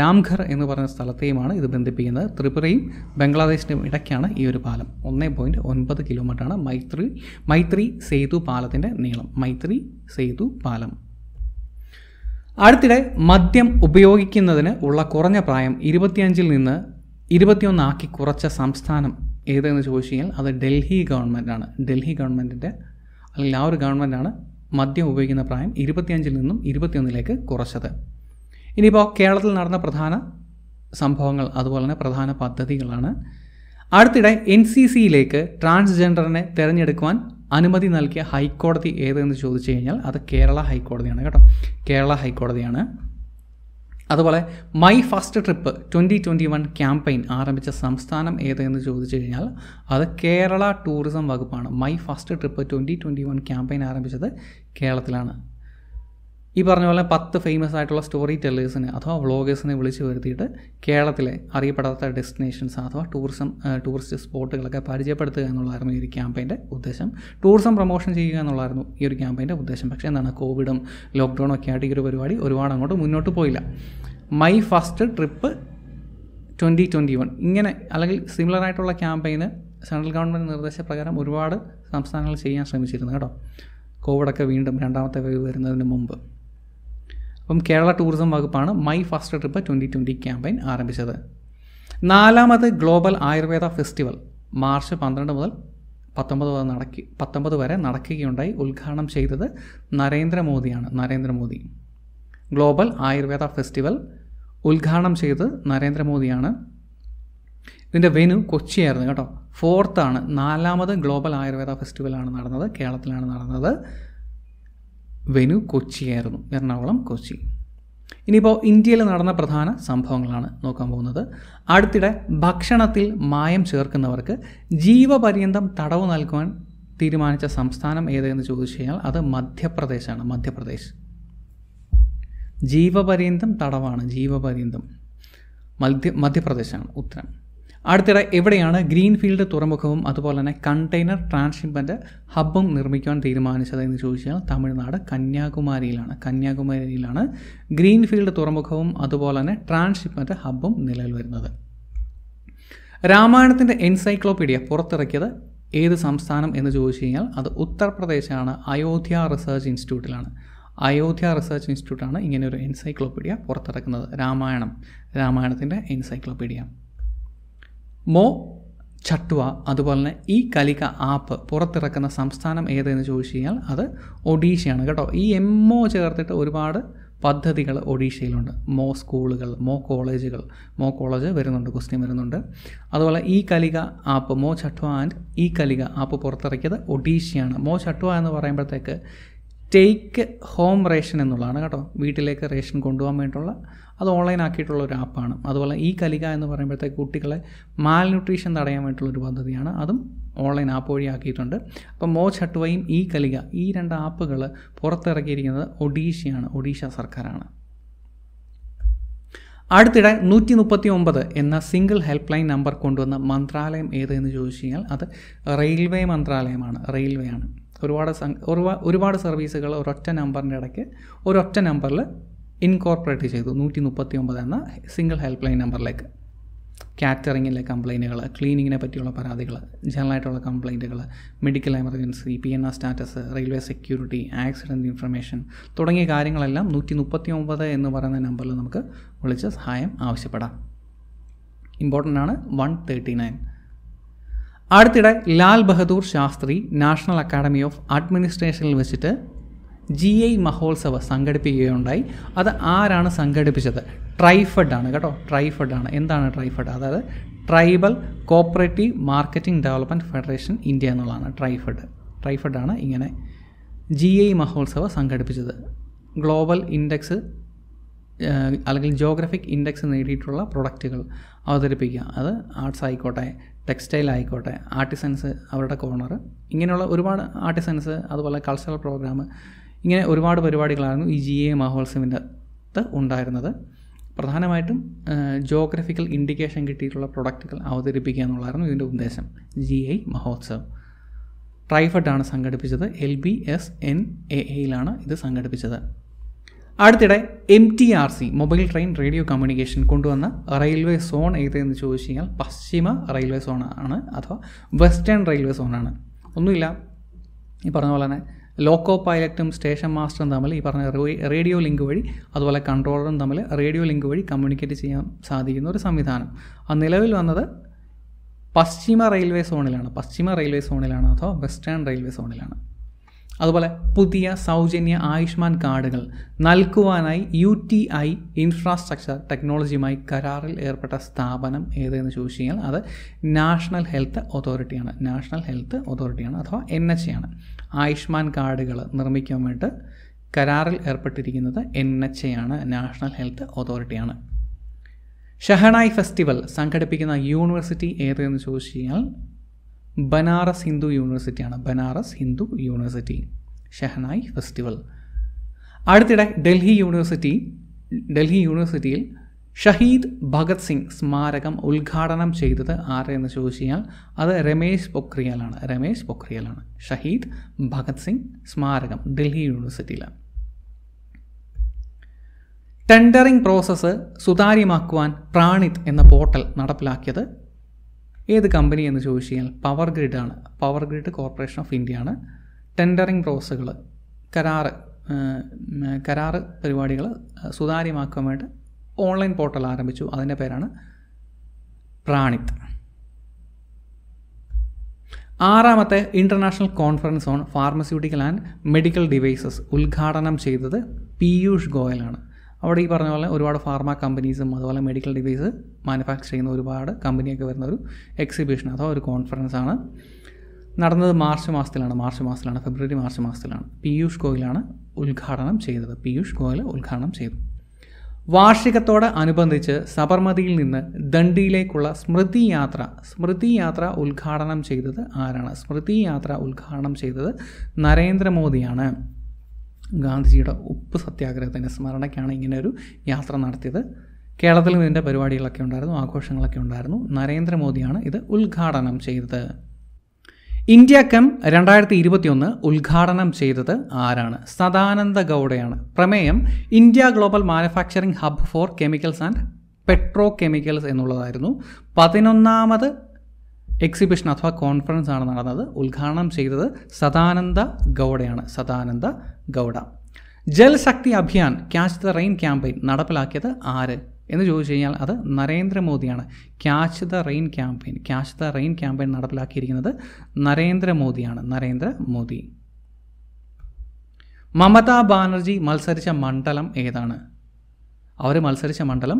രാംഘർ എന്ന് പറയുന്ന സ്ഥലത്തെയുമാണ് ഇത് ബന്ധിപ്പിക്കുന്നത് ത്രിപുരയും ബംഗ്ലാദേശിനും ഇടയ്ക്കാണ് ഈ ഒരു പാലം ഒന്നേ പോയിൻറ്റ് ഒൻപത് കിലോമീറ്ററാണ് മൈത്രി മൈത്രി സേതു പാലത്തിൻ്റെ നീളം മൈത്രി സേതു പാലം അടുത്തിടെ മദ്യം ഉപയോഗിക്കുന്നതിന് ഉള്ള കുറഞ്ഞ പ്രായം ഇരുപത്തിയഞ്ചിൽ നിന്ന് ഇരുപത്തിയൊന്നാക്കി കുറച്ച സംസ്ഥാനം ഏതെന്ന് ചോദിച്ചു കഴിഞ്ഞാൽ അത് ഡൽഹി ഗവൺമെൻറ്റാണ് ഡൽഹി ഗവൺമെൻറ്റിൻ്റെ അല്ലെങ്കിൽ ആ ഒരു ഗവൺമെൻറ്റാണ് മദ്യം ഉപയോഗിക്കുന്ന പ്രായം ഇരുപത്തിയഞ്ചിൽ നിന്നും ഇരുപത്തിയൊന്നിലേക്ക് കുറച്ചത് ഇനിയിപ്പോൾ കേരളത്തിൽ നടന്ന പ്രധാന സംഭവങ്ങൾ അതുപോലെ തന്നെ പ്രധാന പദ്ധതികളാണ് അടുത്തിടെ എൻ സി സിയിലേക്ക് ട്രാൻസ്ജെൻഡറിനെ തിരഞ്ഞെടുക്കുവാൻ അനുമതി നൽകിയ ഹൈക്കോടതി ഏതെന്ന് ചോദിച്ചു കഴിഞ്ഞാൽ അത് കേരള ഹൈക്കോടതിയാണ് കേട്ടോ കേരള ഹൈക്കോടതിയാണ് അതുപോലെ my first trip twenty twenty one campaign ആരംഭിച്ച സംസ്ഥാനം ഏതെന്ന് ചോദിച്ചു കഴിഞ്ഞാൽ അത് കേരള ടൂറിസം വകുപ്പാണ് my first trip twenty twenty one campaign ആരംഭിച്ചത് കേരളത്തിലാണ് ഈ പറഞ്ഞ പോലെ പത്ത് ഫേമസ് ആയിട്ടുള്ള സ്റ്റോറി ടെല്ലേഴ്സിനെ അഥവാ വ്ളോഗേഴ്സിനെ വിളിച്ചു വരുത്തിയിട്ട് കേരളത്തിലെ അറിയപ്പെടാത്ത ഡെസ്റ്റിനേഷൻസ് അഥവാ ടൂറിസം ടൂറിസ്റ്റ് സ്പോട്ടുകളൊക്കെ പരിചയപ്പെടുത്തുക എന്നുള്ളതായിരുന്നു ഈ ഒരു ക്യാമ്പയിൻ്റെ ഉദ്ദേശം ടൂറിസം പ്രൊമോഷൻ ചെയ്യുക എന്നുള്ളതായിരുന്നു ഈ ഒരു ക്യാമ്പയിൻ്റെ ഉദ്ദേശം പക്ഷേ എന്താണ് കോവിഡും ലോക്ക്ഡൗണും ഒക്കെ ആയിട്ട് ഈ ഒരു പരിപാടി ഒരുപാട് അങ്ങോട്ട് മുന്നോട്ട് പോയില്ല my first trip twenty twenty one ഇങ്ങനെ അല്ലെങ്കിൽ സിമിലർ ആയിട്ടുള്ള ക്യാമ്പയിന് സെൻട്രൽ ഗവൺമെൻറ് നിർദ്ദേശപ്രകാരം ഒരുപാട് സംസ്ഥാനങ്ങൾ ചെയ്യാൻ ശ്രമിച്ചിരുന്നു കേട്ടോ കോവിഡൊക്കെ വീണ്ടും രണ്ടാമത്തെ വേവ് വരുന്നതിന് മുമ്പ് അപ്പം കേരള ടൂറിസം വകുപ്പാണ് my first trip twenty twenty campaign ആരംഭിച്ചത് നാലാമത് ഗ്ലോബൽ ആയുർവേദ ഫെസ്റ്റിവൽ മാർച്ച് പന്ത്രണ്ട് മുതൽ പത്തൊമ്പത് വരെ നടക്കി പത്തൊമ്പത് വരെ നടക്കുകയുണ്ടായി ഉദ്ഘാടനം ചെയ്തത് നരേന്ദ്രമോദിയാണ് നരേന്ദ്രമോദി ഗ്ലോബൽ ആയുർവേദ ഫെസ്റ്റിവൽ ഉദ്ഘാടനം ചെയ്തത് നരേന്ദ്രമോദിയാണ് ഇതിൻ്റെ വെനു കൊച്ചിയായിരുന്നു കേട്ടോ ഫോർത്താണ് നാലാമത് ഗ്ലോബൽ ആയുർവേദ ഫെസ്റ്റിവലാണ് നടന്നത് കേരളത്തിലാണ് നടന്നത് വെനു കൊച്ചിയായിരുന്നു എറണാകുളം കൊച്ചി ഇനിയിപ്പോൾ ഇന്ത്യയിൽ നടന്ന പ്രധാന സംഭവങ്ങളാണ് നോക്കാൻ പോകുന്നത് അടുത്തിടെ ഭക്ഷണത്തിൽ മായം ചേർക്കുന്നവർക്ക് ജീവപര്യന്തം തടവ് നൽകുവാൻ തീരുമാനിച്ച സംസ്ഥാനം ഏതെന്ന് ചോദിച്ചു കഴിഞ്ഞാൽ അത് മധ്യപ്രദേശാണ് മധ്യപ്രദേശ് ജീവപര്യന്തം തടവാണ് ജീവപര്യന്തം മധ്യ മധ്യപ്രദേശാണ് ഉത്തരം അടുത്തിടെ എവിടെയാണ് ഗ്രീൻഫീൽഡ് തുറമുഖവും അതുപോലെ തന്നെ കണ്ടെയ്നർ ട്രാൻസ്ഷിപ്മെൻ്റ് ഹബ്ബും നിർമ്മിക്കാൻ തീരുമാനിച്ചത് എന്ന് ചോദിച്ചാൽ തമിഴ്നാട് കന്യാകുമാരിയിലാണ് കന്യാകുമാരിയിലാണ് ഗ്രീൻഫീൽഡ് തുറമുഖവും അതുപോലെ തന്നെ ട്രാൻസ്ഷിപ്മെൻ്റ് ഹബ്ബും നിലവിൽ വരുന്നത് രാമായണത്തിൻ്റെ എൻസൈക്ലോപീഡിയ പുറത്തിറക്കിയത് ഏത് സംസ്ഥാനം എന്ന് ചോദിച്ചു കഴിഞ്ഞാൽ അത് ഉത്തർപ്രദേശാണ് അയോധ്യ റിസർച്ച് ഇൻസ്റ്റിറ്റ്യൂട്ടിലാണ് അയോധ്യ റിസർച്ച് ഇൻസ്റ്റിറ്റ്യൂട്ടാണ് ഇങ്ങനെ ഒരു എൻസൈക്ലോപീഡിയ പുറത്തിറക്കുന്നത് രാമായണം രാമായണത്തിൻ്റെ എൻസൈക്ലോപീഡിയ മോ ചട്ടുവ അതുപോലെ തന്നെ ഈ കലിക ആപ്പ് പുറത്തിറക്കുന്ന സംസ്ഥാനം ഏതെന്ന് ചോദിച്ചു കഴിഞ്ഞാൽ അത് ഒഡീഷയാണ് കേട്ടോ ഈ എം ഒ ചേർത്തിട്ട് ഒരുപാട് പദ്ധതികൾ ഒഡീഷയിലുണ്ട് മോ സ്കൂളുകൾ മോ കോളേജുകൾ മോ കോളേജ് വരുന്നുണ്ട് ക്വസ്റ്റ്യൻ വരുന്നുണ്ട് അതുപോലെ ഈ കലിക ആപ്പ് മോ ചട്വ ആൻഡ് ഈ കലിക ആപ്പ് പുറത്തിറക്കിയത് ഒഡീഷയാണ് മോ ചട്വ എന്ന് പറയുമ്പോഴത്തേക്ക് ടേക്ക് ഹോം റേഷൻ എന്നുള്ളതാണ് കേട്ടോ വീട്ടിലേക്ക് റേഷൻ കൊണ്ടുപോകാൻ വേണ്ടിയിട്ടുള്ള അത് ഓൺലൈൻ ആക്കിയിട്ടുള്ള ഒരു ആപ്പാണ് അതുപോലെ ഈ കലിക എന്ന് പറയുമ്പോഴത്തേക്ക് കുട്ടികളെ മാൽ ന്യൂട്രീഷൻ തടയാൻ ഒരു പദ്ധതിയാണ് അതും ഓൺലൈൻ ആപ്പ് വഴി ആക്കിയിട്ടുണ്ട് അപ്പോൾ മോ ചട്ടുവയും ഈ കലിക ഈ രണ്ട് ആപ്പുകൾ പുറത്തിറക്കിയിരിക്കുന്നത് ഒഡീഷയാണ് ഒഡീഷ സർക്കാരാണ് അടുത്തിടെ നൂറ്റി മുപ്പത്തി ഒമ്പത് എന്ന സിംഗിൾ ഹെൽപ്പ് ലൈൻ നമ്പർ കൊണ്ടുവന്ന മന്ത്രാലയം ഏതെന്ന് ചോദിച്ചു കഴിഞ്ഞാൽ അത് റെയിൽവേ മന്ത്രാലയമാണ് റെയിൽവേ ആണ് ഒരുപാട് ഒരുപാട് സർവീസുകൾ ഒരൊറ്റ നമ്പറിൻ്റെ ഇടയ്ക്ക് ഒരൊറ്റ നമ്പറിൽ ഇൻകോർപ്പറേറ്റ് ചെയ്തു നൂറ്റി മുപ്പത്തി ഒമ്പത് എന്ന സിംഗിൾ ഹെൽപ്പ് ലൈൻ നമ്പറിലേക്ക് കാറ്ററിങ്ങിലെ കംപ്ലൈൻറ്റുകൾ ക്ലീനിങ്ങിനെ പറ്റിയുള്ള പരാതികൾ ജനറലായിട്ടുള്ള കംപ്ലൈൻറ്റുകൾ medical emergency P N R status railway security accident information തുടങ്ങിയ കാര്യങ്ങളെല്ലാം നൂറ്റി മുപ്പത്തി ഒമ്പത് എന്ന് പറയുന്ന നമ്പറിൽ നമുക്ക് വിളിച്ച് സഹായം ആവശ്യപ്പെടാം ഇമ്പോർട്ടൻ്റ് ആണ് വൺ തേർട്ടി നയൻ അടുത്തിടെ Lal Bahadur Shastri national academy of അഡ്മിനിസ്ട്രേഷനിൽ വെച്ചിട്ട് ജി ഐ മഹോത്സവ സംഘടിപ്പിക്കുകയുണ്ടായി അത് ആരാണ് സംഘടിപ്പിച്ചത് ട്രൈഫഡ് ആണ് കേട്ടോ ട്രൈഫഡ് ആണ് എന്താണ് ട്രൈഫഡ് അതായത് tribal cooperative marketing development federation India എന്നുള്ളതാണ് ട്രൈഫഡ് ട്രൈഫഡ് ആണ് ഇങ്ങനെ ജി ഐ മഹോത്സവ സംഘടിപ്പിച്ചത് ഗ്ലോബൽ ഇൻഡെക്സ് അല്ലെങ്കിൽ ജോഗ്രഫിക് ഇൻഡെക്സ് നേടിയിട്ടുള്ള പ്രൊഡക്റ്റുകൾ അവതരിപ്പിക്കുക അത് ആർട്സ് ആയിക്കോട്ടെ ടെക്സ്റ്റൈൽ ആയിക്കോട്ടെ ആർട്ടിസൻസ് അവരുടെ കോർണർ ഇങ്ങനെയുള്ള ഒരുപാട് ആർട്ടിസൻസ് അതുപോലെ കൾച്ചറൽ പ്രോഗ്രാം ഇങ്ങനെ ഒരുപാട് പരിപാടികളായിരുന്നു ഈ ജി എ മഹോത്സവിൻ്റെ ഉണ്ടായിരുന്നത് പ്രധാനമായിട്ടും ജോഗ്രഫിക്കൽ ഇൻഡിക്കേഷൻ കിട്ടിയിട്ടുള്ള പ്രൊഡക്റ്റുകൾ അവതരിപ്പിക്കുക എന്നുള്ളതായിരുന്നു ഇതിൻ്റെ ഉദ്ദേശം ജി ഐ ട്രൈഫഡ് ആണ് സംഘടിപ്പിച്ചത് L B S N A എയിലാണ് ഇത് സംഘടിപ്പിച്ചത് അടുത്തിടെ M T R C mobile train radio communication കൊണ്ടുവന്ന റെയിൽവേ സോൺ ഏതെന്ന് ചോദിച്ചു കഴിഞ്ഞാൽ പശ്ചിമ റെയിൽവേ സോണാണ് അഥവാ വെസ്റ്റേൺ റെയിൽവേ സോണാണ് ഒന്നുമില്ല ഈ പറഞ്ഞ പോലെ തന്നെ ലോക്കോ പൈലറ്റും സ്റ്റേഷൻ മാസ്റ്ററും തമ്മിൽ ഈ പറഞ്ഞ റേഡിയോ ലിങ്ക് വഴി അതുപോലെ കൺട്രോളറും തമ്മിൽ റേഡിയോ ലിങ്ക് വഴി കമ്മ്യൂണിക്കേറ്റ് ചെയ്യാൻ സാധിക്കുന്ന ഒരു സംവിധാനം ആ നിലവിൽ വന്നത് പശ്ചിമ റെയിൽവേ സോണിലാണ് പശ്ചിമ റെയിൽവേ സോണിലാണ് അഥവാ വെസ്റ്റേൺ റെയിൽവേ സോണിലാണ് അതുപോലെ പുതിയ സൗജന്യ ആയുഷ്മാൻ കാർഡുകൾ നൽകുവാനായി യു ടി ഐ ഇൻഫ്രാസ്ട്രക്ചർ ടെക്നോളജിയുമായി കരാറിൽ ഏർപ്പെട്ട സ്ഥാപനം ഏതെന്ന് ചോദിച്ചു കഴിഞ്ഞാൽ അത് നാഷണൽ ഹെൽത്ത് അതോറിറ്റിയാണ് നാഷണൽ ഹെൽത്ത് അതോറിറ്റിയാണ് അഥവാ എൻ എച്ച് ആണ് ആയുഷ്മാൻ കാർഡുകൾ നിർമ്മിക്കാൻ വേണ്ടി കരാറിൽ ഏർപ്പെട്ടിരിക്കുന്നത് എൻ എച്ച് എ ആണ് നാഷണൽ ഹെൽത്ത് അതോറിറ്റിയാണ് ഷഹനായ് ഫെസ്റ്റിവൽ സംഘടിപ്പിക്കുന്ന യൂണിവേഴ്സിറ്റി ഏതെന്ന് ചോദിച്ചു കഴിഞ്ഞാൽ ബനാറസ് ഹിന്ദു യൂണിവേഴ്സിറ്റിയാണ് ബനാറസ് ഹിന്ദു യൂണിവേഴ്സിറ്റി ഷഹനായി ഫെസ്റ്റിവൽ അടുത്തിടെ ഡൽഹി യൂണിവേഴ്സിറ്റി ഡൽഹി യൂണിവേഴ്സിറ്റിയിൽ ഷഹീദ് ഭഗത് സിംഗ് സ്മാരകം ഉദ്ഘാടനം ചെയ്തത് ആരെന്ന് ചോദിച്ചാൽ അത് രമേശ് പൊഖ്രിയാലാണ് രമേശ് പൊഖ്രിയാലാണ് ഷഹീദ് ഭഗത് സിംഗ് സ്മാരകം ഡൽഹി യൂണിവേഴ്സിറ്റിയിലാണ് ടെൻഡറിംഗ് പ്രോസസ്സ് സുതാര്യമാക്കുവാൻ പ്രാണിത് എന്ന പോർട്ടൽ നടപ്പിലാക്കിയത് ഏത് കമ്പനി എന്ന് ചോദിച്ചു കഴിഞ്ഞാൽ പവർ ഗ്രിഡാണ് പവർ ഗ്രിഡ് കോർപ്പറേഷൻ ഓഫ് ആണ് ടെൻഡറിങ് പ്രോസസ്സുകൾ കരാറ് കരാറ് പരിപാടികൾ സുതാര്യമാക്കാൻ വേണ്ടി ഓൺലൈൻ പോർട്ടൽ ആരംഭിച്ചു അതിൻ്റെ പേരാണ് പ്രാണിത് ആറാമത്തെ international conference on pharmaceutical and medical devices ഉദ്ഘാടനം ചെയ്തത് പീയൂഷ് ഗോയലാണ് അവിടെ ഈ പറഞ്ഞ പോലെ ഒരുപാട് ഫാർമ കമ്പനീസും അതുപോലെ മെഡിക്കൽ ഡിവൈസ് മാനുഫാക്ചർ ചെയ്യുന്ന ഒരുപാട് കമ്പനിയൊക്കെ വരുന്ന ഒരു എക്സിബിഷൻ അഥവാ ഒരു കോൺഫറൻസ് ആണ് നടന്നത് മാർച്ച് മാസത്തിലാണ് മാർച്ച് മാസത്തിലാണ് ഫെബ്രുവരി മാർച്ച് മാസത്തിലാണ് പീയൂഷ് ഗോയിലാണ് ഉദ്ഘാടനം ചെയ്തത് പീയൂഷ് ഗോയൽ ഉദ്ഘാടനം ചെയ്തു വാർഷികത്തോട് അനുബന്ധിച്ച് സബർമതിയിൽ നിന്ന് ദണ്ഡിയിലേക്കുള്ള സ്മൃതി യാത്ര സ്മൃതി യാത്ര ഉദ്ഘാടനം ചെയ്തത് ആരാണ് സ്മൃതി യാത്ര ഉദ്ഘാടനം ചെയ്തത് നരേന്ദ്രമോദിയാണ് ഗാന്ധിജിയുടെ ഉപ്പ് സത്യാഗ്രഹത്തിൻ്റെ സ്മരണയ്ക്കാണ് ഇങ്ങനെ ഒരു യാത്ര നടത്തിയത് കേരളത്തിൽ ഇതിൻ്റെ പരിപാടികളൊക്കെ ഉണ്ടായിരുന്നു ആഘോഷങ്ങളൊക്കെ ഉണ്ടായിരുന്നു നരേന്ദ്രമോദിയാണ് ഇത് ഉദ്ഘാടനം ചെയ്തത് ഇന്ത്യ കം രണ്ടായിരത്തി ഇരുപത്തിയൊന്ന് ഉദ്ഘാടനം ചെയ്തത് ആരാണ് സദാനന്ദ ഗൗഡയാണ് പ്രമേയം India global manufacturing hub for chemicals and petrochemicals എന്നുള്ളതായിരുന്നു പതിനൊന്നാമത് എക്സിബിഷൻ അഥവാ കോൺഫറൻസ് ആണ് നടന്നത് ഉദ്ഘാടനം ചെയ്തത് സദാനന്ദ ഗൗഡയാണ് Sadananda Gowda Jal Shakti Abhiyan catch the rain campaign നടപ്പിലാക്കിയത് ആര് എന്ന് ചോദിച്ചു കഴിഞ്ഞാൽ അത് നരേന്ദ്രമോദിയാണ് catch the rain campaign catch the rain campaign നടപ്പിലാക്കിയിരിക്കുന്നത് നരേന്ദ്രമോദിയാണ് നരേന്ദ്രമോദി മമതാ ബാനർജി മത്സരിച്ച മണ്ഡലം ഏതാണ് അവർ മത്സരിച്ച മണ്ഡലം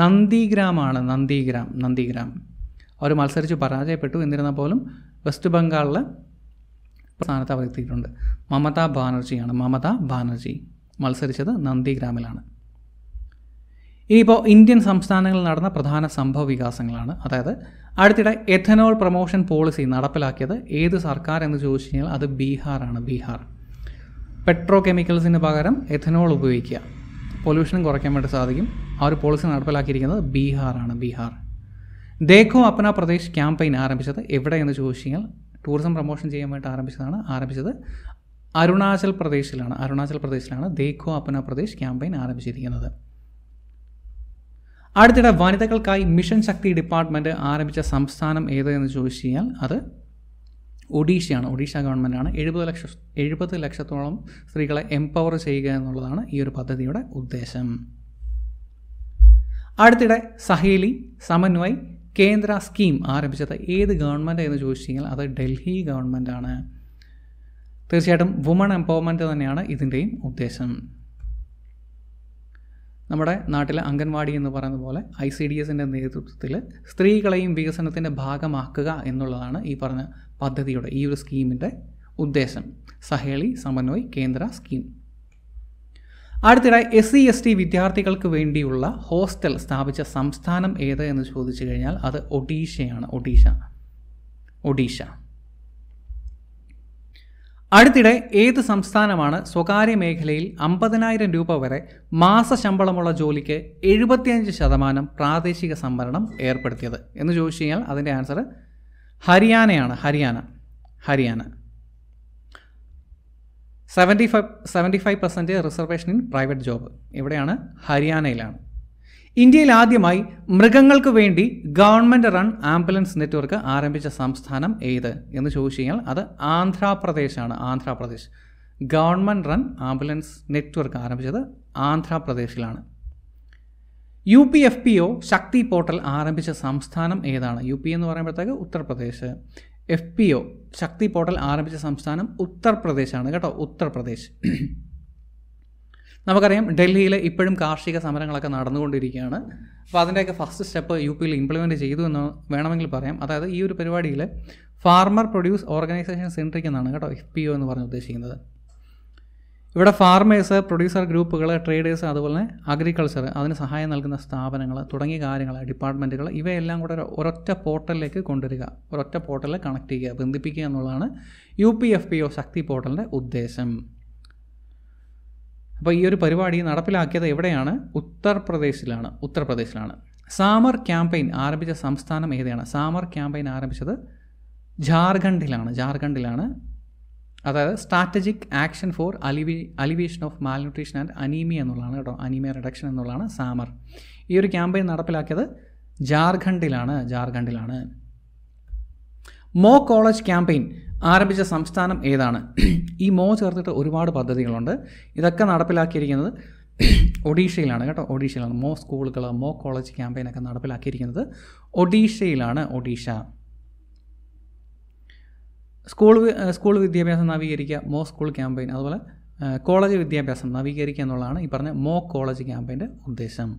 നന്ദിഗ്രാമാണ് നന്ദിഗ്രാം നന്ദിഗ്രാം അവർ മത്സരിച്ച് പരാജയപ്പെട്ടു എന്നിരുന്നാൽ പോലും വെസ്റ്റ് ബംഗാളിലെ സ്ഥാനത്ത് എത്തിയിട്ടുണ്ട് മമത ബാനർജിയാണ് മമത ബാനർജി മത്സരിച്ചത് നന്ദിഗ്രാമിലാണ് ഇനിയിപ്പോൾ ഇന്ത്യൻ സംസ്ഥാനങ്ങളിൽ നടന്ന പ്രധാന സംഭവ വികാസങ്ങളാണ് അതായത് അടുത്തിടെ എഥനോൾ പ്രൊമോഷൻ പോളിസി നടപ്പിലാക്കിയത് ഏത് സർക്കാർ എന്ന് ചോദിച്ചു കഴിഞ്ഞാൽ അത് ബീഹാറാണ് ബീഹാർ പെട്രോ കെമിക്കൽസിന് പകരം എഥനോൾ ഉപയോഗിക്കുക പൊല്യൂഷൻ കുറയ്ക്കാൻ വേണ്ടി സാധിക്കും ആ ഒരു പോളിസി നടപ്പിലാക്കിയിരിക്കുന്നത് ബീഹാറാണ് ബീഹാർ ദേഖോ അപ്പന പ്രദേശ് ക്യാമ്പയിൻ ആരംഭിച്ചത് എവിടെ എന്ന് ചോദിച്ചു കഴിഞ്ഞാൽ ടൂറിസം പ്രൊമോഷൻ ചെയ്യാൻ വേണ്ടി ആരംഭിച്ചതാണ് ആരംഭിച്ചത് അരുണാചൽ പ്രദേശിലാണ് അരുണാചൽ പ്രദേശിലാണ് ദേഖോ അപ്പന പ്രദേശ് ക്യാമ്പയിൻ ആരംഭിച്ചിരിക്കുന്നത് അടുത്തിടെ വനിതകൾക്കായി മിഷൻ ശക്തി ഡിപ്പാർട്ട്മെൻറ്റ് ആരംഭിച്ച സംസ്ഥാനം ഏത് എന്ന് ചോദിച്ചു കഴിഞ്ഞാൽ അത് ഒഡീഷയാണ് ഒഡീഷ ഗവൺമെൻറ്റാണ് എഴുപത് ലക്ഷം എഴുപത് ലക്ഷത്തോളം സ്ത്രീകളെ എംപവർ ചെയ്യുക എന്നുള്ളതാണ് ഈ ഒരു പദ്ധതിയുടെ ഉദ്ദേശം അടുത്തിടെ സഹേലി സമന്വയ് കേന്ദ്ര സ്കീം ആരംഭിച്ചത് ഏത് ഗവൺമെൻറ് എന്ന് ചോദിച്ചു കഴിഞ്ഞാൽ അത് ഡൽഹി ആണ് തീർച്ചയായിട്ടും വുമൺ എംപവർമെൻറ്റ് തന്നെയാണ് ഇതിൻ്റെയും ഉദ്ദേശം നമ്മുടെ നാട്ടിലെ അംഗൻവാടി എന്ന് പറയുന്ന പോലെ ഐ സി ഡി എസിൻ്റെ നേതൃത്വത്തിൽ സ്ത്രീകളെയും വികസനത്തിൻ്റെ ഭാഗമാക്കുക എന്നുള്ളതാണ് ഈ പറഞ്ഞ പദ്ധതിയുടെ ഈ ഒരു സ്കീമിൻ്റെ ഉദ്ദേശം സഹേളി സമന്വയ് കേന്ദ്ര സ്കീം അടുത്തിടെ എസ് സി എസ് ടി വിദ്യാർത്ഥികൾക്ക് വേണ്ടിയുള്ള ഹോസ്റ്റൽ സ്ഥാപിച്ച സംസ്ഥാനം ഏത് എന്ന് ചോദിച്ചു കഴിഞ്ഞാൽ അത് ഒഡീഷയാണ് ഒഡീഷ ഒഡീഷ അടുത്തിടെ ഏത് സംസ്ഥാനമാണ് സ്വകാര്യ മേഖലയിൽ അമ്പതിനായിരം രൂപ വരെ മാസ ശമ്പളമുള്ള ജോലിക്ക് എഴുപത്തിയഞ്ച് ശതമാനം പ്രാദേശിക സംവരണം ഏർപ്പെടുത്തിയത് എന്ന് ചോദിച്ചു കഴിഞ്ഞാൽ അതിൻ്റെ ആൻസർ ഹരിയാനയാണ് Haryana Haryana seventy five seventy five percent reservation in private job ഇവിടെയാണ് ഹരിയാനയിലാണ് ഇന്ത്യയിൽ ആദ്യമായി മൃഗങ്ങൾക്ക് വേണ്ടി ഗവൺമെൻറ് റൺ ആംബുലൻസ് നെറ്റ്വർക്ക് ആരംഭിച്ച സംസ്ഥാനം ഏത് എന്ന് ചോദിച്ചു കഴിഞ്ഞാൽ അത് ആന്ധ്രാപ്രദേശാണ് Andhra Pradesh government run ambulance network ആരംഭിച്ചത് ആന്ധ്രാപ്രദേശിലാണ് U P F P O Shakti portal ആരംഭിച്ച സംസ്ഥാനം ഏതാണ് യു പി എന്ന് പറയുമ്പോഴത്തേക്ക് Uttar Pradesh F P O Shakti portal ആരംഭിച്ച സംസ്ഥാനം ഉത്തർപ്രദേശാണ് കേട്ടോ ഉത്തർപ്രദേശ് നമുക്കറിയാം ഡൽഹിയിൽ ഇപ്പോഴും കാർഷിക സമരങ്ങളൊക്കെ നടന്നുകൊണ്ടിരിക്കുകയാണ് അപ്പോൾ അതിൻ്റെയൊക്കെ ഫസ്റ്റ് സ്റ്റെപ്പ് യു പിയിൽ ഇംപ്ലിമെൻറ്റ് ചെയ്തു എന്ന് വേണമെങ്കിൽ പറയാം അതായത് ഈ ഒരു പരിപാടിയിൽ ഫാർമർ പ്രൊഡ്യൂസ് ഓർഗനൈസേഷൻ സെൻട്രിക് എന്നാണ് കേട്ടോ എഫ് പി ഒ എന്ന് പറഞ്ഞ് ഉദ്ദേശിക്കുന്നത് ഇവിടെ ഫാർമേഴ്സ് പ്രൊഡ്യൂസർ ഗ്രൂപ്പുകൾ ട്രേഡേഴ്സ് അതുപോലെ അഗ്രികൾച്ചർ അതിന് സഹായം നൽകുന്ന സ്ഥാപനങ്ങൾ തുടങ്ങിയ കാര്യങ്ങൾ ഡിപ്പാർട്ട്മെൻറ്റുകൾ ഇവയെല്ലാം കൂടെ ഒരൊറ്റ പോർട്ടലിലേക്ക് കൊണ്ടുവരിക ഒരൊറ്റ പോർട്ടലിൽ കണക്ട് ചെയ്യുക ബന്ധിപ്പിക്കുക എന്നുള്ളതാണ് U P F P O Shakti പോർട്ടലിൻ്റെ ഉദ്ദേശം അപ്പോൾ ഈ ഒരു പരിപാടി നടപ്പിലാക്കിയത് എവിടെയാണ് ഉത്തർപ്രദേശിലാണ് ഉത്തർപ്രദേശിലാണ് സാമർ ക്യാമ്പയിൻ ആരംഭിച്ച സംസ്ഥാനം ഏതാണ് സാമർ ക്യാമ്പയിൻ ആരംഭിച്ചത് ജാർഖണ്ഡിലാണ് ജാർഖണ്ഡിലാണ് അതായത് സ്ട്രാറ്റജിക് ആക്ഷൻ ഫോർ അലിവി alleviation of malnutrition and anaemia എന്നുള്ളതാണ് കേട്ടോ അനീമിയ റിഡക്ഷൻ എന്നുള്ളതാണ് സാമർ ഈ ഒരു ക്യാമ്പയിൻ നടപ്പിലാക്കിയത് ജാർഖണ്ഡിലാണ് ജാർഖണ്ഡിലാണ് മോ കോളേജ് ക്യാമ്പയിൻ ആരംഭിച്ച സംസ്ഥാനം ഏതാണ് ഈ മോ ചേർത്തിട്ട് ഒരുപാട് പദ്ധതികളുണ്ട് ഇതൊക്കെ നടപ്പിലാക്കിയിരിക്കുന്നത് ഒഡീഷയിലാണ് കേട്ടോ ഒഡീഷയിലാണ് മോ സ്കൂളുകൾ മോ കോളേജ് ഒക്കെ നടപ്പിലാക്കിയിരിക്കുന്നത് ഒഡീഷയിലാണ് ഒഡീഷ സ്കൂൾ സ്കൂൾ വിദ്യാഭ്യാസം നവീകരിക്കുക മോ സ്കൂൾ ക്യാമ്പയിൻ അതുപോലെ കോളേജ് വിദ്യാഭ്യാസം നവീകരിക്കുക എന്നുള്ളതാണ് ഈ പറഞ്ഞ മോ കോളേജ് ക്യാമ്പയിൻ്റെ ഉദ്ദേശം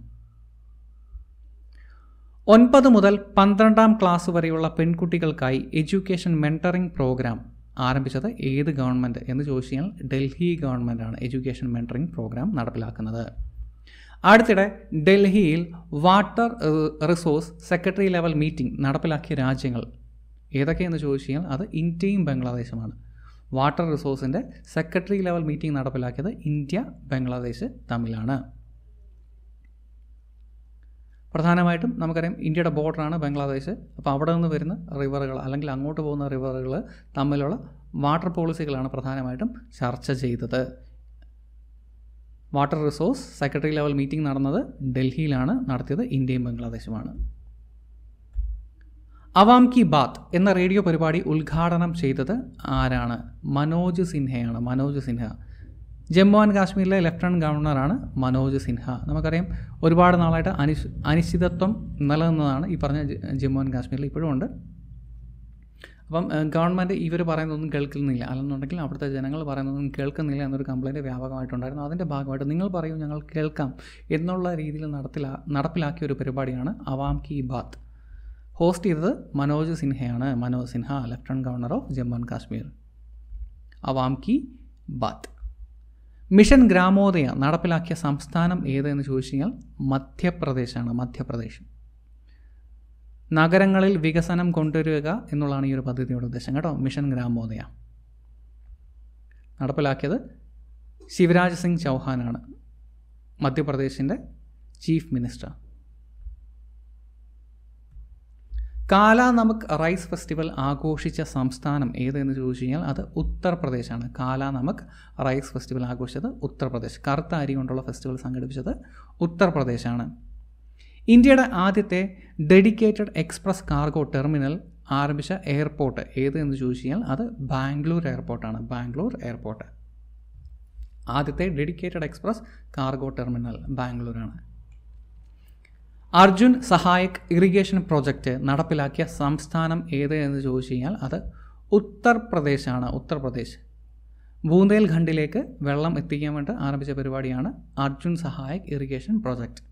ഒൻപത് മുതൽ പന്ത്രണ്ടാം ക്ലാസ് വരെയുള്ള പെൺകുട്ടികൾക്കായി എഡ്യൂക്കേഷൻ മെൻറ്ററിംഗ് പ്രോഗ്രാം ആരംഭിച്ചത് ഏത് ഗവൺമെൻറ് എന്ന് ചോദിച്ചു കഴിഞ്ഞാൽ ഡൽഹി ഗവൺമെൻറ്റാണ് എഡ്യൂക്കേഷൻ മെൻറ്ററിംഗ് പ്രോഗ്രാം നടപ്പിലാക്കുന്നത് അടുത്തിടെ ഡൽഹിയിൽ water resource secretary level meeting നടപ്പിലാക്കിയ രാജ്യങ്ങൾ ഏതൊക്കെയെന്ന് ചോദിച്ചു കഴിഞ്ഞാൽ അത് ഇന്ത്യയും ബംഗ്ലാദേശുമാണ് വാട്ടർ റിസോഴ്സിൻ്റെ സെക്രട്ടറി ലെവൽ മീറ്റിംഗ് നടപ്പിലാക്കിയത് ഇന്ത്യ ബംഗ്ലാദേശ് തമ്മിലാണ് പ്രധാനമായിട്ടും നമുക്കറിയാം ഇന്ത്യയുടെ ബോർഡറാണ് ബംഗ്ലാദേശ് അപ്പോൾ അവിടെ നിന്ന് വരുന്ന റിവറുകൾ അല്ലെങ്കിൽ അങ്ങോട്ട് പോകുന്ന റിവറുകൾ തമ്മിലുള്ള വാട്ടർ പോളിസികളാണ് പ്രധാനമായിട്ടും ചർച്ച ചെയ്തത് water resource secretary level meeting നടന്നത് ഡൽഹിയിലാണ് നടത്തിയത് ഇന്ത്യയും ബംഗ്ലാദേശുമാണ് അവാം കി ബാത്ത് എന്ന റേഡിയോ പരിപാടി ഉദ്ഘാടനം ചെയ്തത് ആരാണ് മനോജ് സിൻഹയാണ് മനോജ് സിൻഹ ജമ്മു ആൻഡ് കാശ്മീരിലെ ലെഫ്റ്റനന്റ് ഗവർണറാണ് മനോജ് സിൻഹ നമുക്കറിയാം ഒരുപാട് നാളായിട്ട് അനിശ് അനിശ്ചിതത്വം നിലനിന്നതാണ് ഈ പറഞ്ഞ ജമ്മു ആൻഡ് കാശ്മീരിൽ ഇപ്പോഴും ഉണ്ട് അപ്പം ഗവൺമെൻറ് ഇവർ പറയുന്നതൊന്നും കേൾക്കുന്നില്ല അല്ലെന്നുണ്ടെങ്കിൽ അവിടുത്തെ ജനങ്ങൾ പറയുന്നതൊന്നും കേൾക്കുന്നില്ല എന്നൊരു കംപ്ലയിൻറ്റ് വ്യാപകമായിട്ടുണ്ടായിരുന്നു അതിൻ്റെ ഭാഗമായിട്ട് നിങ്ങൾ പറയും ഞങ്ങൾ കേൾക്കാം എന്നുള്ള രീതിയിൽ നടത്തിലാ നടപ്പിലാക്കിയ ഒരു പരിപാടിയാണ് അവാം കി ബാത്ത് ഹോസ്റ്റ് ചെയ്തത് മനോജ് സിൻഹയാണ് Manoj Sinha lieutenant governor of Jammu and Kashmir Awam ki Baat mission Gramodaya നടപ്പിലാക്കിയ സംസ്ഥാനം ഏതെന്ന് എന്ന് ചോദിച്ചു കഴിഞ്ഞാൽ മധ്യപ്രദേശാണ് മധ്യപ്രദേശ് നഗരങ്ങളിൽ വികസനം കൊണ്ടുവരിക എന്നുള്ളതാണ് ഈ ഒരു പദ്ധതിയുടെ ഉദ്ദേശം കേട്ടോ മിഷൻ ഗ്രാമോദയ നടപ്പിലാക്കിയത് ശിവരാജ് സിംഗ് ചൗഹാനാണ് മധ്യപ്രദേശിൻ്റെ ചീഫ് മിനിസ്റ്റർ കാല നമുക്ക് റൈസ് ഫെസ്റ്റിവൽ ആഘോഷിച്ച സംസ്ഥാനം ഏതെന്ന് ചോദിച്ചു കഴിഞ്ഞാൽ അത് ഉത്തർപ്രദേശാണ് കാല നമുക്ക് റൈസ് ഫെസ്റ്റിവൽ ആഘോഷിച്ചത് ഉത്തർപ്രദേശ് കറുത്ത അരി കൊണ്ടുള്ള ഫെസ്റ്റിവൽ സംഘടിപ്പിച്ചത് ഉത്തർപ്രദേശാണ് ഇന്ത്യയുടെ ആദ്യത്തെ ഡെഡിക്കേറ്റഡ് എക്സ്പ്രസ് കാർഗോ ടെർമിനൽ ആരംഭിച്ച എയർപോർട്ട് ഏത് എന്ന് ചോദിച്ചു കഴിഞ്ഞാൽ അത് ബാംഗ്ലൂർ എയർപോർട്ടാണ് ബാംഗ്ലൂർ എയർപോർട്ട് ആദ്യത്തെ ഡെഡിക്കേറ്റഡ് എക്സ്പ്രസ് കാർഗോ ടെർമിനൽ ബാംഗ്ലൂരാണ് അർജുൻ സഹായക് ഇറിഗേഷൻ പ്രോജക്റ്റ് നടപ്പിലാക്കിയ സംസ്ഥാനം ഏത് എന്ന് ചോദിച്ചു കഴിഞ്ഞാൽ അത് ഉത്തർപ്രദേശാണ് ഉത്തർപ്രദേശ് ബൂന്ദേൽഖണ്ഡിലേക്ക് വെള്ളം എത്തിക്കാൻ വേണ്ടി ആരംഭിച്ച പരിപാടിയാണ് Arjun Sahayak irrigation project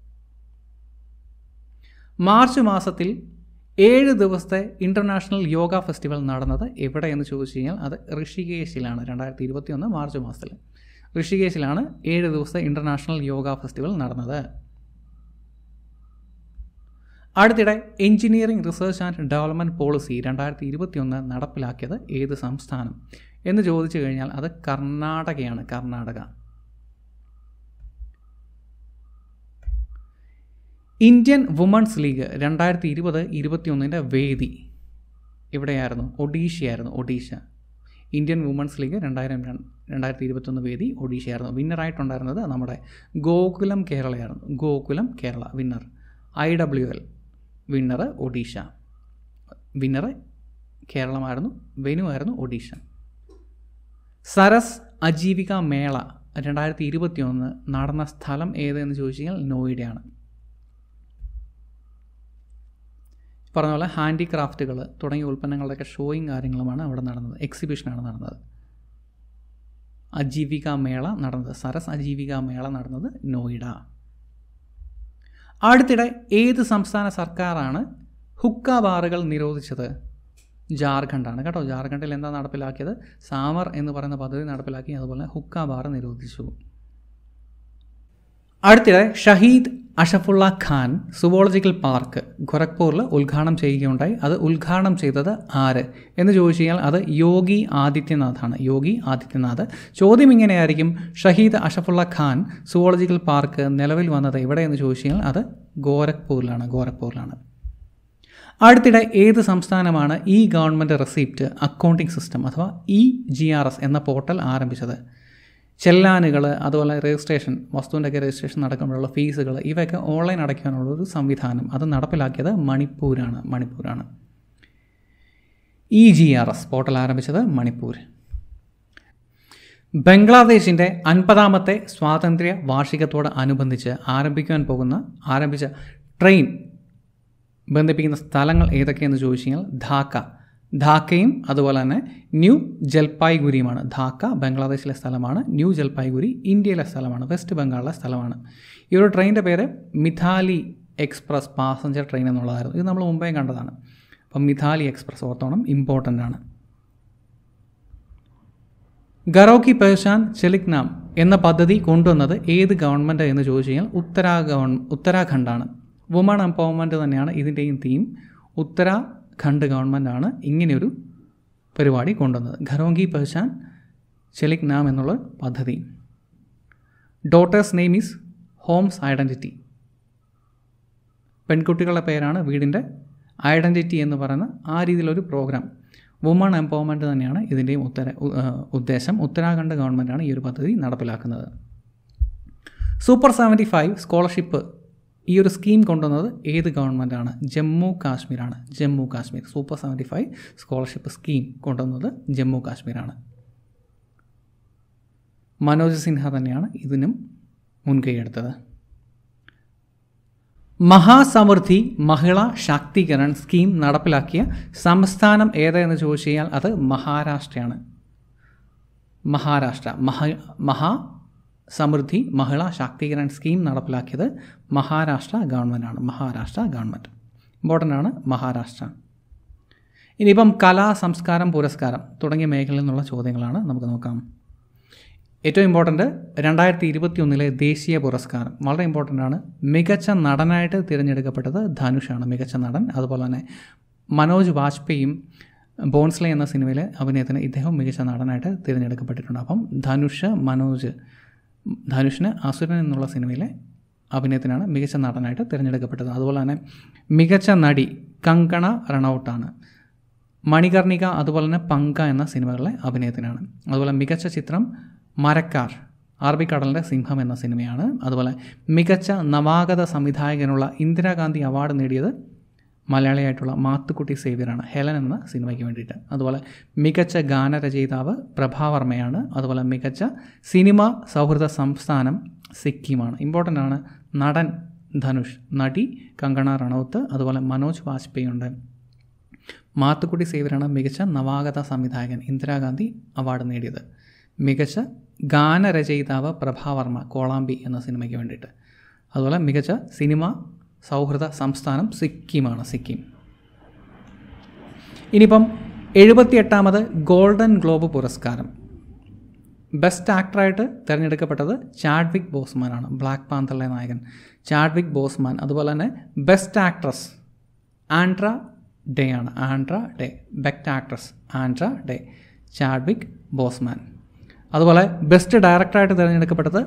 March മാസത്തിൽ ഏഴ് ദിവസത്തെ ഇൻ്റർനാഷണൽ യോഗ ഫെസ്റ്റിവൽ നടന്നത് എവിടെ എന്ന് ചോദിച്ചു കഴിഞ്ഞാൽ അത് ഋഷികേശിലാണ് രണ്ടായിരത്തി ഇരുപത്തി ഒന്ന് മാർച്ച് മാസത്തിൽ ഋഷികേശിലാണ് ഏഴ് ദിവസത്തെ ഇൻ്റർനാഷണൽ യോഗ ഫെസ്റ്റിവൽ നടന്നത് അടുത്തിടെ engineering research and development policy രണ്ടായിരത്തി ഇരുപത്തിയൊന്ന് നടപ്പിലാക്കിയത് ഏത് സംസ്ഥാനം എന്ന് ചോദിച്ചു കഴിഞ്ഞാൽ അത് കർണാടകയാണ് കർണാടക ഇന്ത്യൻ വുമൺസ് ലീഗ് രണ്ടായിരത്തി ഇരുപത് ഇരുപത്തിയൊന്നിൻ്റെ വേദി എവിടെയായിരുന്നു ഒഡീഷയായിരുന്നു ഒഡീഷ ഇന്ത്യൻ വുമൺസ് ലീഗ് രണ്ടായിരം രണ്ടായിരത്തി ഇരുപത്തൊന്ന് വേദി ഒഡീഷയായിരുന്നു വിന്നറായിട്ടുണ്ടായിരുന്നത് നമ്മുടെ ഗോകുലം കേരളയായിരുന്നു Gokulam Kerala winner I W L winner Odisha winner കേരളമായിരുന്നു വെനുവായിരുന്നു ഒഡീഷ സരസ് അജീവിക മേള രണ്ടായിരത്തി ഇരുപത്തി ഒന്ന് നടന്ന സ്ഥലം ഏതെന്ന് ചോദിച്ചു കഴിഞ്ഞാൽ നോയിഡയാണ് പറഞ്ഞ പോലെ ഹാൻഡിക്രാഫ്റ്റുകൾ തുടങ്ങിയ ഉൽപ്പന്നങ്ങളുടെയൊക്കെ ഷോയും കാര്യങ്ങളുമാണ് അവിടെ നടന്നത് എക്സിബിഷനാണ് നടന്നത് അജീവിക മേള നടന്നത് സരസ് അജീവിക മേള നടന്നത് നോയിഡ അടുത്തിടെ ഏത് സംസ്ഥാന സർക്കാരാണ് ഹുക്ക ബാറുകൾ നിരോധിച്ചത് ജാർഖണ്ഡാണ് കേട്ടോ ജാർഖണ്ഡിൽ എന്താ നടപ്പിലാക്കിയത് സാമർ എന്ന് പറയുന്ന പദ്ധതി നടപ്പിലാക്കി അതുപോലെ ഹുക്ക ബാർ നിരോധിച്ചു അടുത്തിടെ ഷഹീദ് അഷഫുള്ള ഖാൻ സുവോളജിക്കൽ പാർക്ക് ഖൊരഖ്പൂരിൽ ഉദ്ഘാടനം ചെയ്യുകയുണ്ടായി അത് ഉദ്ഘാടനം ചെയ്തത് ആര് എന്ന് ചോദിച്ചു കഴിഞ്ഞാൽ അത് യോഗി ആദിത്യനാഥാണ് യോഗി ആദിത്യനാഥ് ചോദ്യം ഇങ്ങനെയായിരിക്കും ഷഹീദ് അഷഫുള്ള ഖാൻ സുവോളജിക്കൽ പാർക്ക് നിലവിൽ വന്നത് എവിടെയെന്ന് ചോദിച്ചു കഴിഞ്ഞാൽ അത് ഗോരഖ്പൂരിലാണ് ഗോരഖ്പൂരിലാണ് അടുത്തിടെ ഏത് സംസ്ഥാനമാണ് ഈ ഗവൺമെൻറ് റെസിപ്റ്റ് അക്കൗണ്ടിംഗ് സിസ്റ്റം അഥവാ ഇ ജി ആർ എസ് എന്ന പോർട്ടൽ ആരംഭിച്ചത് ചെല്ലാനുകൾ അതുപോലെ രജിസ്ട്രേഷൻ വസ്തുവിൻ്റെയൊക്കെ രജിസ്ട്രേഷൻ നടക്കുമ്പോഴുള്ള ഫീസുകൾ ഇവയൊക്കെ ഓൺലൈൻ അടയ്ക്കാനുള്ള ഒരു സംവിധാനം അത് നടപ്പിലാക്കിയത് മണിപ്പൂരാണ് മണിപ്പൂരാണ് E G R S portal ആരംഭിച്ചത് മണിപ്പൂർ ബംഗ്ലാദേശിൻ്റെ അൻപതാമത്തെ സ്വാതന്ത്ര്യ വാർഷികത്തോട് അനുബന്ധിച്ച് ആരംഭിക്കാൻ പോകുന്ന ആരംഭിച്ച ട്രെയിൻ ബന്ധിപ്പിക്കുന്ന സ്ഥലങ്ങൾ ഏതൊക്കെയെന്ന് ചോദിച്ചു കഴിഞ്ഞാൽ ധാക്ക ധാക്കയും അതുപോലെ തന്നെ ന്യൂ ജൽപായ്ഗുരിയുമാണ് ധാക്ക ബംഗ്ലാദേശിലെ സ്ഥലമാണ് ന്യൂ ജൽപായ്ഗുരി ഇന്ത്യയിലെ സ്ഥലമാണ് വെസ്റ്റ് ബംഗാളിലെ സ്ഥലമാണ് ഈ ഒരു ട്രെയിനിൻ്റെ പേര് മിഥാലി എക്സ്പ്രസ് പാസഞ്ചർ ട്രെയിൻ എന്നുള്ളതായിരുന്നു ഇത് നമ്മൾ മുമ്പേ കണ്ടതാണ് അപ്പം മിഥാലി എക്സ്പ്രസ് ഓർത്തോണം ഇമ്പോർട്ടൻ്റ് ആണ് ഗറോക്കി പേഷാൻ ചെലിക് നാം എന്ന പദ്ധതി കൊണ്ടുവന്നത് ഏത് ഗവൺമെൻറ് എന്ന് ചോദിച്ചു കഴിഞ്ഞാൽ ഉത്തരാ ഗവൺ ഉത്തരാഖണ്ഡാണ് വുമൺ എംപവർമെൻറ്റ് തന്നെയാണ് ഇതിൻ്റെയും തീം ഉത്തരാ ഖണ്ഡ് ഗവൺമെൻറ്റാണ് ഇങ്ങനെയൊരു പരിപാടി കൊണ്ടുവന്നത് ഘരോങ്കി പെഹ്ശാൻ ചെലിക് നാം എന്നുള്ള പദ്ധതി daughter's name is home's identity പെൺകുട്ടികളുടെ പേരാണ് വീടിൻ്റെ ഐഡൻറ്റിറ്റി എന്ന് പറയുന്ന ആ രീതിയിലൊരു പ്രോഗ്രാം വുമൺ എംപവർമെൻറ്റ് തന്നെയാണ് ഇതിൻ്റെയും ഉത്തര ഉദ്ദേശം ഉത്തരാഖണ്ഡ് ഗവൺമെൻറ്റാണ് ഈ ഒരു പദ്ധതി നടപ്പിലാക്കുന്നത് സൂപ്പർ സെവൻറ്റി ഫൈവ് സ്കോളർഷിപ്പ് ഈ ഒരു സ്കീം കൊണ്ടുവന്നത് ഏത് ഗവൺമെൻറ്റാണ് ജമ്മു കാശ്മീരാണ് Jammu Kashmir super seventy five scholarship scheme കൊണ്ടുവന്നത് ജമ്മു കാശ്മീരാണ് മനോജ് സിൻഹ തന്നെയാണ് ഇതിനും മുൻകൈ എടുത്തത് മഹാസമൃദ്ധി മഹിളാ ശാക്തീകരൺ സ്കീം നടപ്പിലാക്കിയ സംസ്ഥാനം ഏതെന്ന് ചോദിച്ചു കഴിഞ്ഞാൽ അത് മഹാരാഷ്ട്രയാണ് മഹാരാഷ്ട്ര മഹ മഹാ സമൃദ്ധി മഹിള ശാക്തീകരൺ സ്കീം നടപ്പിലാക്കിയത് മഹാരാഷ്ട്ര ഗവൺമെൻറ്റാണ് മഹാരാഷ്ട്ര ഗവൺമെൻറ് ഇമ്പോർട്ടൻ്റ് ആണ് മഹാരാഷ്ട്ര ഇനിയിപ്പം കലാ സംസ്കാരം പുരസ്കാരം തുടങ്ങിയ മേഖലയിൽ നിന്നുള്ള ചോദ്യങ്ങളാണ് നമുക്ക് നോക്കാം ഏറ്റവും ഇമ്പോർട്ടൻ്റ് രണ്ടായിരത്തി ഇരുപത്തി ഒന്നിലെ ദേശീയ പുരസ്കാരം വളരെ ഇമ്പോർട്ടൻ്റ് ആണ് മികച്ച നടനായിട്ട് തിരഞ്ഞെടുക്കപ്പെട്ടത് ധനുഷാണ് മികച്ച നടൻ അതുപോലെ തന്നെ മനോജ് വാജ്പേയും ബോൺസ്ലെ എന്ന സിനിമയിലെ അഭിനയത്തിന് ഇദ്ദേഹം മികച്ച നടനായിട്ട് തിരഞ്ഞെടുക്കപ്പെട്ടിട്ടുണ്ട് അപ്പം ധനുഷ് മനോജ് ധനുഷിന് അസുരൻ എന്നുള്ള സിനിമയിലെ അഭിനയത്തിനാണ് മികച്ച നടനായിട്ട് തിരഞ്ഞെടുക്കപ്പെട്ടത് അതുപോലെ തന്നെ മികച്ച നടി കങ്കണ റണൌട്ടാണ് മണികർണിക അതുപോലെ തന്നെ പങ്ക എന്ന സിനിമകളിലെ അഭിനയത്തിനാണ് അതുപോലെ മികച്ച ചിത്രം മരക്കാർ അറബിക്കടലിൻ്റെ സിംഹം എന്ന സിനിമയാണ് അതുപോലെ മികച്ച നവാഗത സംവിധായകനുള്ള ഇന്ദിരാഗാന്ധി അവാർഡ് നേടിയത് മലയാളിയായിട്ടുള്ള മാത്തുക്കുട്ടി സേവ്യറാണ് ഹെലൻ എന്ന സിനിമയ്ക്ക് വേണ്ടിയിട്ട് അതുപോലെ മികച്ച ഗാനരചയിതാവ് പ്രഭാവർമ്മയാണ് അതുപോലെ മികച്ച സിനിമ സൗഹൃദ സംസ്ഥാനം സിക്കിമാണ് ഇമ്പോർട്ടൻ്റ് ആണ് നടൻ ധനുഷ് നടി കങ്കണ റണൗത്ത് അതുപോലെ മനോജ് വാജ്പേയി ഉണ്ട് മാത്തുക്കുട്ടി സേവ്യറാണ് മികച്ച നവാഗത സംവിധായകൻ ഇന്ദിരാഗാന്ധി അവാർഡ് നേടിയത് മികച്ച ഗാനരചയിതാവ് പ്രഭാവർമ്മ കോളാമ്പി എന്ന സിനിമയ്ക്ക് വേണ്ടിയിട്ട് അതുപോലെ മികച്ച സിനിമ സൗഹൃദ സംസ്ഥാനം സിക്കിമാണ് സിക്കിം ഇനിയിപ്പം എഴുപത്തിയെട്ടാമത് ഗോൾഡൻ ഗ്ലോബ് പുരസ്കാരം ബെസ്റ്റ് ആക്ടറായിട്ട് തിരഞ്ഞെടുക്കപ്പെട്ടത് ചാഡ്വിക് ബോസ്മാനാണ് ബ്ലാക്ക് പാന്തറിലെ നായകൻ ചാഡ്വിക് ബോസ്മാൻ അതുപോലെ തന്നെ ബെസ്റ്റ് ആക്ട്രസ് ആൻഡ്ര ഡേ ആണ് Andra Day best actress Andra Day Chadwick Boseman അതുപോലെ ബെസ്റ്റ് ഡയറക്ടറായിട്ട് തിരഞ്ഞെടുക്കപ്പെട്ടത്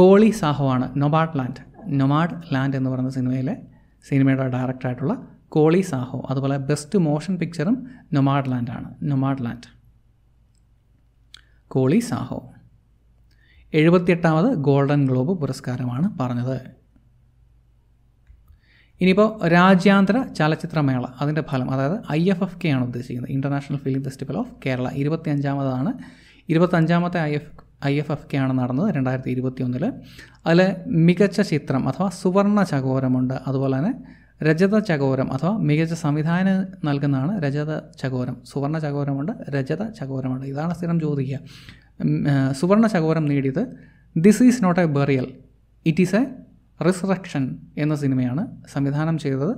കോളി സാഹു ആണ് നൊബാട്ട് ലാൻഡ് നൊമാഡ് ലാൻഡ് എന്ന് പറയുന്ന സിനിമയിലെ സിനിമയുടെ ഡയറക്ടറായിട്ടുള്ള കോളി സാഹോ അതുപോലെ ബെസ്റ്റ് മോഷൻ പിക്ചറും നൊമാഡ് ലാൻഡാണ് നൊമാഡ് ലാൻഡ് കോളി സാഹോ എഴുപത്തിയെട്ടാമത് ഗോൾഡൻ ഗ്ലോബ് പുരസ്കാരമാണ് പറഞ്ഞത് ഇനിയിപ്പോൾ രാജ്യാന്തര ചലച്ചിത്രമേള അതിൻ്റെ ഫലം അതായത് ഐ എഫ് എഫ് കെ ആണ് ഉദ്ദേശിക്കുന്നത് International Film Festival of Kerala അഞ്ചാമതാണ് ഇരുപത്തഞ്ചാമത്തെ I F I F F K ആണ് നടന്നത് രണ്ടായിരത്തി ഇരുപത്തി ഒന്നിൽ അതിൽ മികച്ച ചിത്രം അഥവാ സുവർണ ചകോരമുണ്ട് അതുപോലെ തന്നെ രജത ചകോരം അഥവാ മികച്ച സംവിധാനം നൽകുന്നതാണ് രജത ചകോരം സുവർണ ചകോരമുണ്ട് രജത ചകോരമുണ്ട് ഇതാണ് സ്ഥിരം ചോദിക്കുക സുവർണ ചകോരം നേടിയത് this is not a burial it is a resurrection എന്ന സിനിമയാണ് സംവിധാനം ചെയ്തത്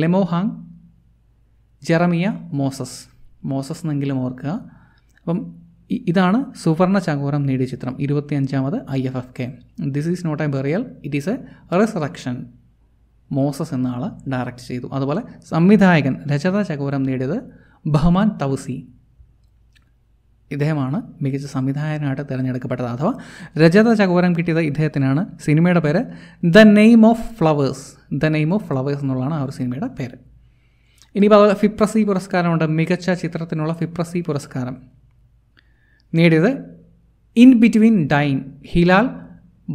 ലെമോഹാങ് ജെറമിയ മോസസ് മോസസ് എന്നെങ്കിലും ഓർക്കുക അപ്പം ഇതാണ് സുവർണ ചകോരം നേടിയ ചിത്രം ഇരുപത്തിയഞ്ചാമത് I F F K this is not a burial it is a resurrection Moses എന്ന ആൾ ഡയറക്റ്റ് ചെയ്തു അതുപോലെ സംവിധായകൻ രചത ചകോരം നേടിയത് ബഹ്മാൻ തൗസി ഇദ്ദേഹമാണ് മികച്ച സംവിധായകനായിട്ട് തിരഞ്ഞെടുക്കപ്പെട്ടത് അഥവാ രജത ചകോരം കിട്ടിയത് ഇദ്ദേഹത്തിനാണ് സിനിമയുടെ പേര് the name of flowers the name of flowers എന്നുള്ളതാണ് ആ ഒരു സിനിമയുടെ പേര് ഇനിയിപ്പോൾ അതുപോലെ ഫിപ്രസി പുരസ്കാരമുണ്ട് മികച്ച ചിത്രത്തിനുള്ള ഫിപ്രസി പുരസ്കാരം നേടിയത് in between dying Hilal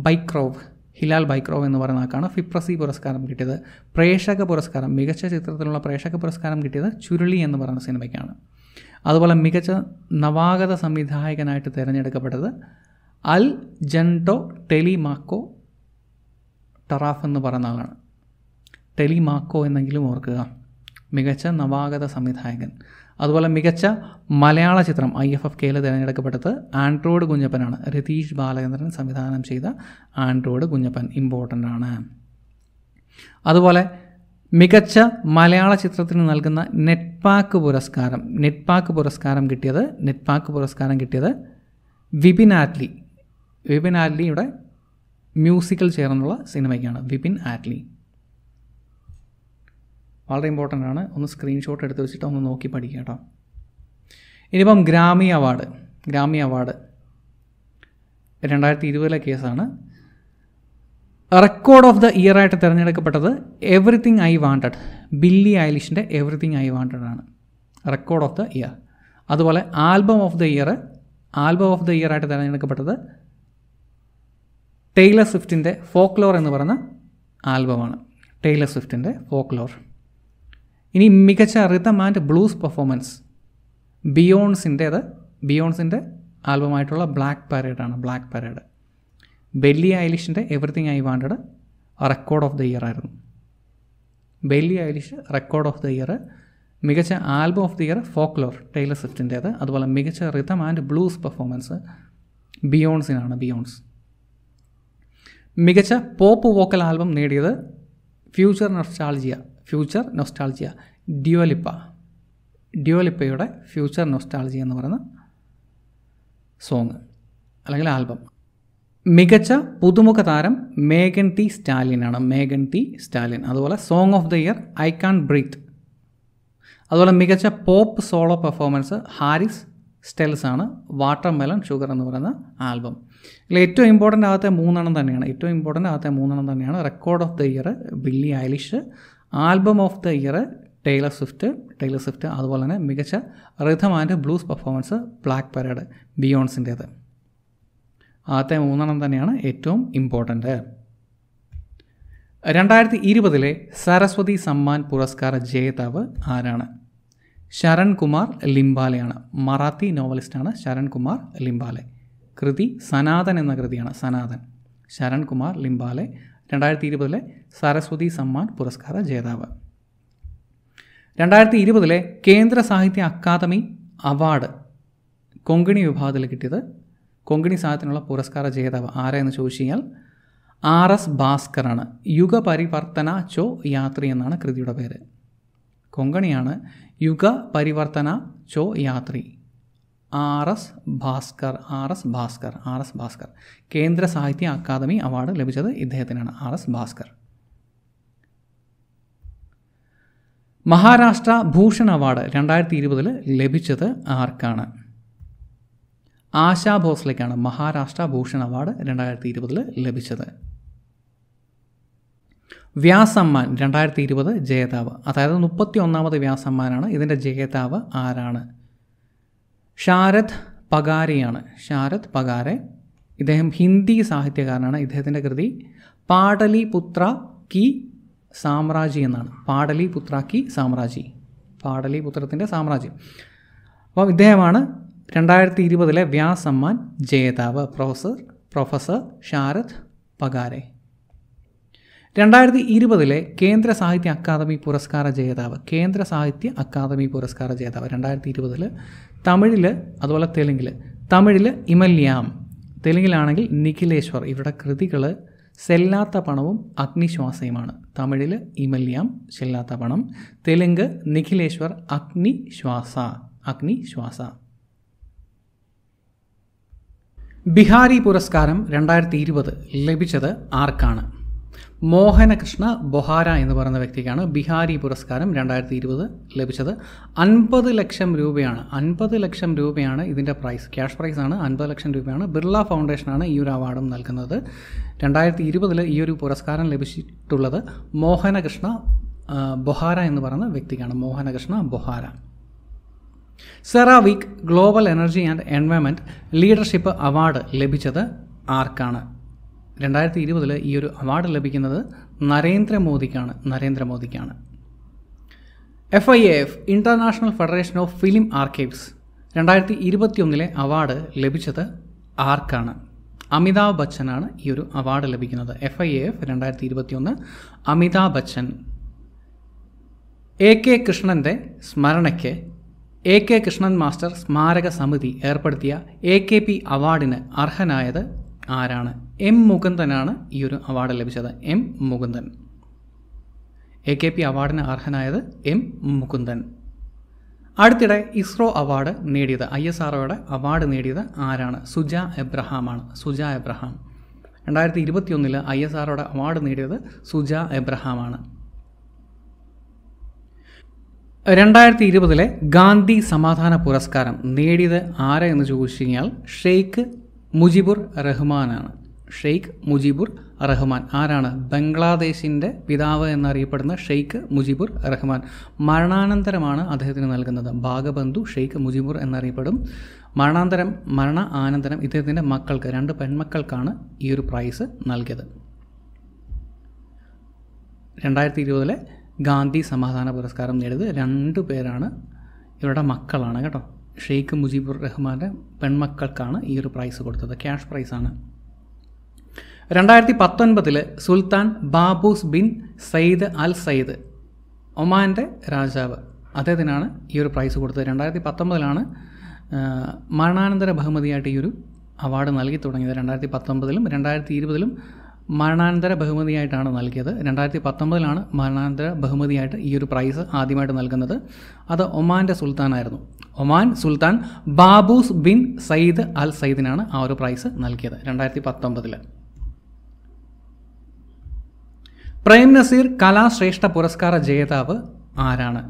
Baydarov Hilal Baydarov എന്ന് പറയുന്ന ആൾക്കാണ് ഫിപ്രസി പുരസ്കാരം കിട്ടിയത് പ്രേക്ഷക പുരസ്കാരം മികച്ച ചിത്രത്തിലുള്ള പ്രേക്ഷക പുരസ്കാരം കിട്ടിയത് ചുരുളി എന്ന് പറയുന്ന സിനിമയ്ക്കാണ് അതുപോലെ മികച്ച നവാഗത സംവിധായകനായിട്ട് തിരഞ്ഞെടുക്കപ്പെട്ടത് അൽ ജൻഡോ ടെലിമാക്കോ ടറാഫ് എന്ന് പറയുന്ന ആളാണ് ടെലിമാക്കോ എന്നെങ്കിലും ഓർക്കുക മികച്ച നവാഗത സംവിധായകൻ അതുപോലെ മികച്ച മലയാള ചിത്രം ഐ എഫ് എഫ് കെയിൽ തിരഞ്ഞെടുക്കപ്പെട്ടത് ആൻഡ്രോയിഡ് കുഞ്ഞപ്പനാണ് രതീഷ് ബാലചന്ദ്രൻ സംവിധാനം ചെയ്ത ആൻഡ്രോയിഡ് കുഞ്ഞപ്പൻ ഇമ്പോർട്ടൻ്റ് ആണ് അതുപോലെ മികച്ച മലയാള ചിത്രത്തിന് നൽകുന്ന നെറ്റ്പാക്ക് പുരസ്കാരം നെറ്റ്പാക്ക് പുരസ്കാരം കിട്ടിയത് നെറ്റ്പാക്ക് പുരസ്കാരം കിട്ടിയത് വിപിൻ ആറ്റ്ലി വിപിൻ ആറ്റ്ലിയുടെ മ്യൂസിക്കൽ ചേർന്നുള്ള സിനിമയ്ക്കാണ് വിപിൻ ആറ്റ്ലി വളരെ ഇമ്പോർട്ടൻ്റ് ആണ് ഒന്ന് സ്ക്രീൻഷോട്ട് എടുത്ത് വെച്ചിട്ട് ഒന്ന് നോക്കി പഠിക്കാം കേട്ടോ ഇനിയിപ്പം ഗ്രാമി അവാർഡ് ഗ്രാമി അവാർഡ് രണ്ടായിരത്തി ഇരുപതിലെ കേസാണ് റെക്കോർഡ് ഓഫ് ദ ഇയർ ആയിട്ട് തിരഞ്ഞെടുക്കപ്പെട്ടത് എവറിത്തിങ് ഐ വാണ്ടഡ് ബില്ലി ഐലിഷിൻ്റെ എവറിത്തിങ് ഐ വാണ്ടഡ് ആണ് റെക്കോർഡ് ഓഫ് ദ ഇയർ അതുപോലെ album of the year album of the year ആയിട്ട് തിരഞ്ഞെടുക്കപ്പെട്ടത് ടെയ്ലർ സ്വിഫ്റ്റിൻ്റെ ഫോക്ലോർ എന്ന് പറയുന്ന ആൽബമാണ് ടെയ്ലർ സ്വിഫ്റ്റിൻ്റെ ഫോക്ലോർ ഇനി മികച്ച റിതം ആൻഡ് ബ്ലൂസ് പെർഫോമൻസ് ബിയോൺസിൻ്റേത് ബിയോൺസിൻ്റെ ആൽബമായിട്ടുള്ള ബ്ലാക്ക് പാരേഡാണ് ബ്ലാക്ക് പാരേഡ് ബെല്ലി ഐലിഷിൻ്റെ everything I wanted record of the year ആയിരുന്നു Billie Eilish record of the year മികച്ച album of the year folklore Taylor സ്വിഫ്റ്റിൻ്റേത് അതുപോലെ മികച്ച റിതം ആൻഡ് ബ്ലൂസ് പെർഫോമൻസ് ബിയോൺസിനാണ് ബിയോൺസ് മികച്ച പോപ്പ് വോക്കൽ ആൽബം നേടിയത് future nostalgia future nostalgia Dua Lipa ഡ്യുവലിപ്പയുടെ future nostalgia എന്ന് പറയുന്ന സോങ് അല്ലെങ്കിൽ ആൽബം മികച്ച പുതുമുഖ താരം Megan T സ്റ്റാലിനാണ് Megan Thee Stallion അതുപോലെ song of the year I can't breathe അതുപോലെ മികച്ച pop solo performance Harry Styles ആണ് വാട്ടർ മെലൺ ഷുഗർ എന്ന് പറയുന്ന ആൽബം ഇതിൽ ഏറ്റവും ഇമ്പോർട്ടൻ്റ് ആകാത്ത മൂന്നെണ്ണം തന്നെയാണ് ഏറ്റവും ഇമ്പോർട്ടൻ്റ് ആകാത്ത മൂന്നെണ്ണം തന്നെയാണ് record of the year Billie Eilish album of the year Taylor Swift Taylor Swift അതുപോലെ തന്നെ മികച്ച rhythm and blues performance black parade ബിയോൺസിൻ്റേത് ആദ്യത്തെ മൂന്നെണ്ണം തന്നെയാണ് ഏറ്റവും ഇമ്പോർട്ടൻ്റ് രണ്ടായിരത്തി ഇരുപതിലെ സരസ്വതി സമ്മാൻ പുരസ്കാര ജേതാവ് ആരാണ് ശരൺ കുമാർ ലിംബാലയാണ് മറാത്തി നോവലിസ്റ്റാണ് ശരൺ കുമാർ ലിംബാലെ കൃതി സനാതൻ എന്ന കൃതിയാണ് സനാതൻ ശരൺ കുമാർ ലിംബാലെ രണ്ടായിരത്തി ഇരുപതിലെ സരസ്വതി സമ്മാൻ പുരസ്കാര ജേതാവ് രണ്ടായിരത്തി ഇരുപതിലെ കേന്ദ്ര സാഹിത്യ അക്കാദമി അവാർഡ് കൊങ്കണി വിഭാഗത്തിൽ കിട്ടിയത് കൊങ്കണി സാഹിത്യത്തിനുള്ള പുരസ്കാര ജേതാവ് ആരെന്ന് ചോദിച്ചു കഴിഞ്ഞാൽ ആർ എസ് ഭാസ്കറാണ് യുഗപരിവർത്തന ചോ യാത്രി എന്നാണ് കൃതിയുടെ പേര് കൊങ്കണിയാണ് Yugparivartana cho Yatri R S Bhaskar R S Bhaskar R S Bhaskar Kendra Sahitya Akademi award ലഭിച്ചത് ഇദ്ദേഹത്തിനാണ് R S Bhaskar Maharashtra Bhushan award രണ്ടായിരത്തി ഇരുപതിൽ ലഭിച്ചത് ആർക്കാണ് ആശാ ഭോസ്ലയ്ക്കാണ് മഹാരാഷ്ട്ര ഭൂഷൺ അവാർഡ് രണ്ടായിരത്തി ഇരുപതിൽ ലഭിച്ചത് വ്യാസമ്മാൻ രണ്ടായിരത്തി ഇരുപത് ജേതാവ് അതായത് മുപ്പത്തി ഒന്നാമത് വ്യാസമ്മാനാണ് ഇതിൻ്റെ ജേതാവ് ആരാണ് ഷാരദ് പകാരയാണ് ഷാരദ് പകാരെ ഇദ്ദേഹം ഹിന്ദി സാഹിത്യകാരനാണ് ഇദ്ദേഹത്തിൻ്റെ കൃതി പുത്ര കി സാമ്രാജ്യം എന്നാണ് പുത്ര കി സാമ്രാജി പുത്രത്തിൻ്റെ സാമ്രാജ്യം അപ്പം ഇദ്ദേഹമാണ് രണ്ടായിരത്തി ഇരുപതിലെ വ്യാസമ്മാൻ ജേതാവ് പ്രൊഫസർ പ്രൊഫസർ ഷാരദ് പകാരെ രണ്ടായിരത്തി ഇരുപതിലെ കേന്ദ്ര സാഹിത്യ അക്കാദമി പുരസ്കാര ജേതാവ് കേന്ദ്ര സാഹിത്യ അക്കാദമി പുരസ്കാര ജേതാവ് രണ്ടായിരത്തി ഇരുപതിൽ തമിഴിൽ അതുപോലെ തെലുങ്കിൽ തമിഴിൽ ഇമല്യാം തെലുങ്കിലാണെങ്കിൽ നിഖിലേശ്വർ ഇവരുടെ കൃതികൾ സെല്ലാത്ത പണവും അഗ്നിശ്വാസയുമാണ് തമിഴിൽ ഇമല്യാം ചെല്ലാത്ത പണം തെലുങ്ക് നിഖിലേശ്വർ അഗ്നിശ്വാസ അഗ്നിശ്വാസ ബിഹാരി പുരസ്കാരം രണ്ടായിരത്തി ഇരുപത് ലഭിച്ചത് ആർക്കാണ് മോഹനകൃഷ്ണ ബൊഹാര എന്ന് പറയുന്ന വ്യക്തിക്കാണ് ബിഹാരി പുരസ്കാരം രണ്ടായിരത്തി ഇരുപത് ലഭിച്ചത് അൻപത് ലക്ഷം രൂപയാണ് അൻപത് ലക്ഷം രൂപയാണ് ഇതിൻ്റെ പ്രൈസ് ക്യാഷ് പ്രൈസ് ആണ് അൻപത് ലക്ഷം രൂപയാണ് ബിർള ഫൗണ്ടേഷനാണ് ഈ ഒരു അവാർഡും നൽകുന്നത് രണ്ടായിരത്തി ഇരുപതിൽ ഈ ഒരു പുരസ്കാരം ലഭിച്ചിട്ടുള്ളത് മോഹനകൃഷ്ണ ബൊഹാര എന്ന് പറയുന്ന വ്യക്തിക്കാണ് Mohanakrishna Bohara CERAWeek global energy and environment leadership award ലഭിച്ചത് ആർക്കാണ് രണ്ടായിരത്തി ഇരുപതിൽ ഈ ഒരു അവാർഡ് ലഭിക്കുന്നത് നരേന്ദ്രമോദിക്കാണ് നരേന്ദ്രമോദിക്കാണ് F I F International Federation of Film Archives രണ്ടായിരത്തി ഇരുപത്തിയൊന്നിലെ അവാർഡ് ലഭിച്ചത് ആർക്കാണ് അമിതാഭ് ബച്ചനാണ് ഈ ഒരു അവാർഡ് ലഭിക്കുന്നത് എഫ് ഐ എഫ് രണ്ടായിരത്തി ഇരുപത്തിയൊന്ന് അമിതാഭ് ബച്ചൻ എ കെ കൃഷ്ണൻ്റെ സ്മരണയ്ക്ക് എ കെ കൃഷ്ണൻ മാസ്റ്റർ സ്മാരക സമിതി ഏർപ്പെടുത്തിയ എ കെ പി അവാർഡിന് അർഹനായത് ആരാണ് എം മുകുന്ദനാണ് ഈ ഒരു അവാർഡ് ലഭിച്ചത് M Mukundan A K P അവാർഡിന് അർഹനായത് എം മുകുന്ദൻ അടുത്തിടെ ഇസ്രോ അവാർഡ് നേടിയത് ഐ എസ് ആർഒയുടെ അവാർഡ് നേടിയത് ആരാണ് സുജ എബ്രഹാമാണ് സുജ എബ്രഹാം രണ്ടായിരത്തി ഇരുപത്തിയൊന്നിൽ ഐ എസ് ആർഒയുടെ അവാർഡ് നേടിയത് സുജ എബ്രഹാമാണ് രണ്ടായിരത്തി ഇരുപതിലെ ഗാന്ധി സമാധാന പുരസ്കാരം നേടിയത് ആരെ എന്ന് ചോദിച്ചു കഴിഞ്ഞാൽ ഷെയ്ഖ് മുജിബുർ റഹ്മാനാണ് ഷെയ്ഖ് മുജിബുർ റഹ്മാൻ ആരാണ് ബംഗ്ലാദേശിൻ്റെ പിതാവ് എന്നറിയപ്പെടുന്ന ഷെയ്ഖ് മുജിബുർ റഹ്മാൻ മരണാനന്തരമാണ് അദ്ദേഹത്തിന് നൽകുന്നത് ഭാഗബന്ധു ഷെയ്ഖ് മുജിബുർ എന്നറിയപ്പെടും മരണാന്തരം മരണ ആനന്തരം ഇദ്ദേഹത്തിൻ്റെ മക്കൾക്ക് രണ്ട് പെൺമക്കൾക്കാണ് ഈ ഒരു പ്രൈസ് നൽകിയത് രണ്ടായിരത്തി ഇരുപതിലെ ഗാന്ധി സമാധാന പുരസ്കാരം നേടിയത് രണ്ട് പേരാണ് ഇവരുടെ മക്കളാണ് കേട്ടോ ഷെയ്ഖ് മുജീബുർ റഹ്മാൻ്റെ പെൺമക്കൾക്കാണ് ഈ ഒരു പ്രൈസ് കൊടുത്തത് ക്യാഷ് പ്രൈസാണ് രണ്ടായിരത്തി പത്തൊൻപതിൽ Sultan Qaboos bin Said al Said ഒമാൻ്റെ രാജാവ് അദ്ദേഹത്തിനാണ് ഈ ഒരു പ്രൈസ് കൊടുത്തത് രണ്ടായിരത്തി പത്തൊമ്പതിലാണ് മരണാനന്തര ബഹുമതിയായിട്ട് ഈ ഒരു അവാർഡ് നൽകി തുടങ്ങിയത് രണ്ടായിരത്തി പത്തൊമ്പതിലും രണ്ടായിരത്തി ഇരുപതിലും മരണാനന്തര ബഹുമതിയായിട്ടാണ് നൽകിയത് രണ്ടായിരത്തി പത്തൊമ്പതിലാണ് മരണാനന്തര ബഹുമതിയായിട്ട് ഈ ഒരു പ്രൈസ് ആദ്യമായിട്ട് നൽകുന്നത് അത് ഒമാൻ്റെ സുൽത്താനായിരുന്നു Oman Sultan Qaboos bin Said al സയ്യിദിനാണ് ആ ഒരു പ്രൈസ് നൽകിയത് രണ്ടായിരത്തി പത്തൊമ്പതിൽ പ്രേം നസീർ കലാശ്രേഷ്ഠ പുരസ്കാര ജേതാവ് ആരാണ്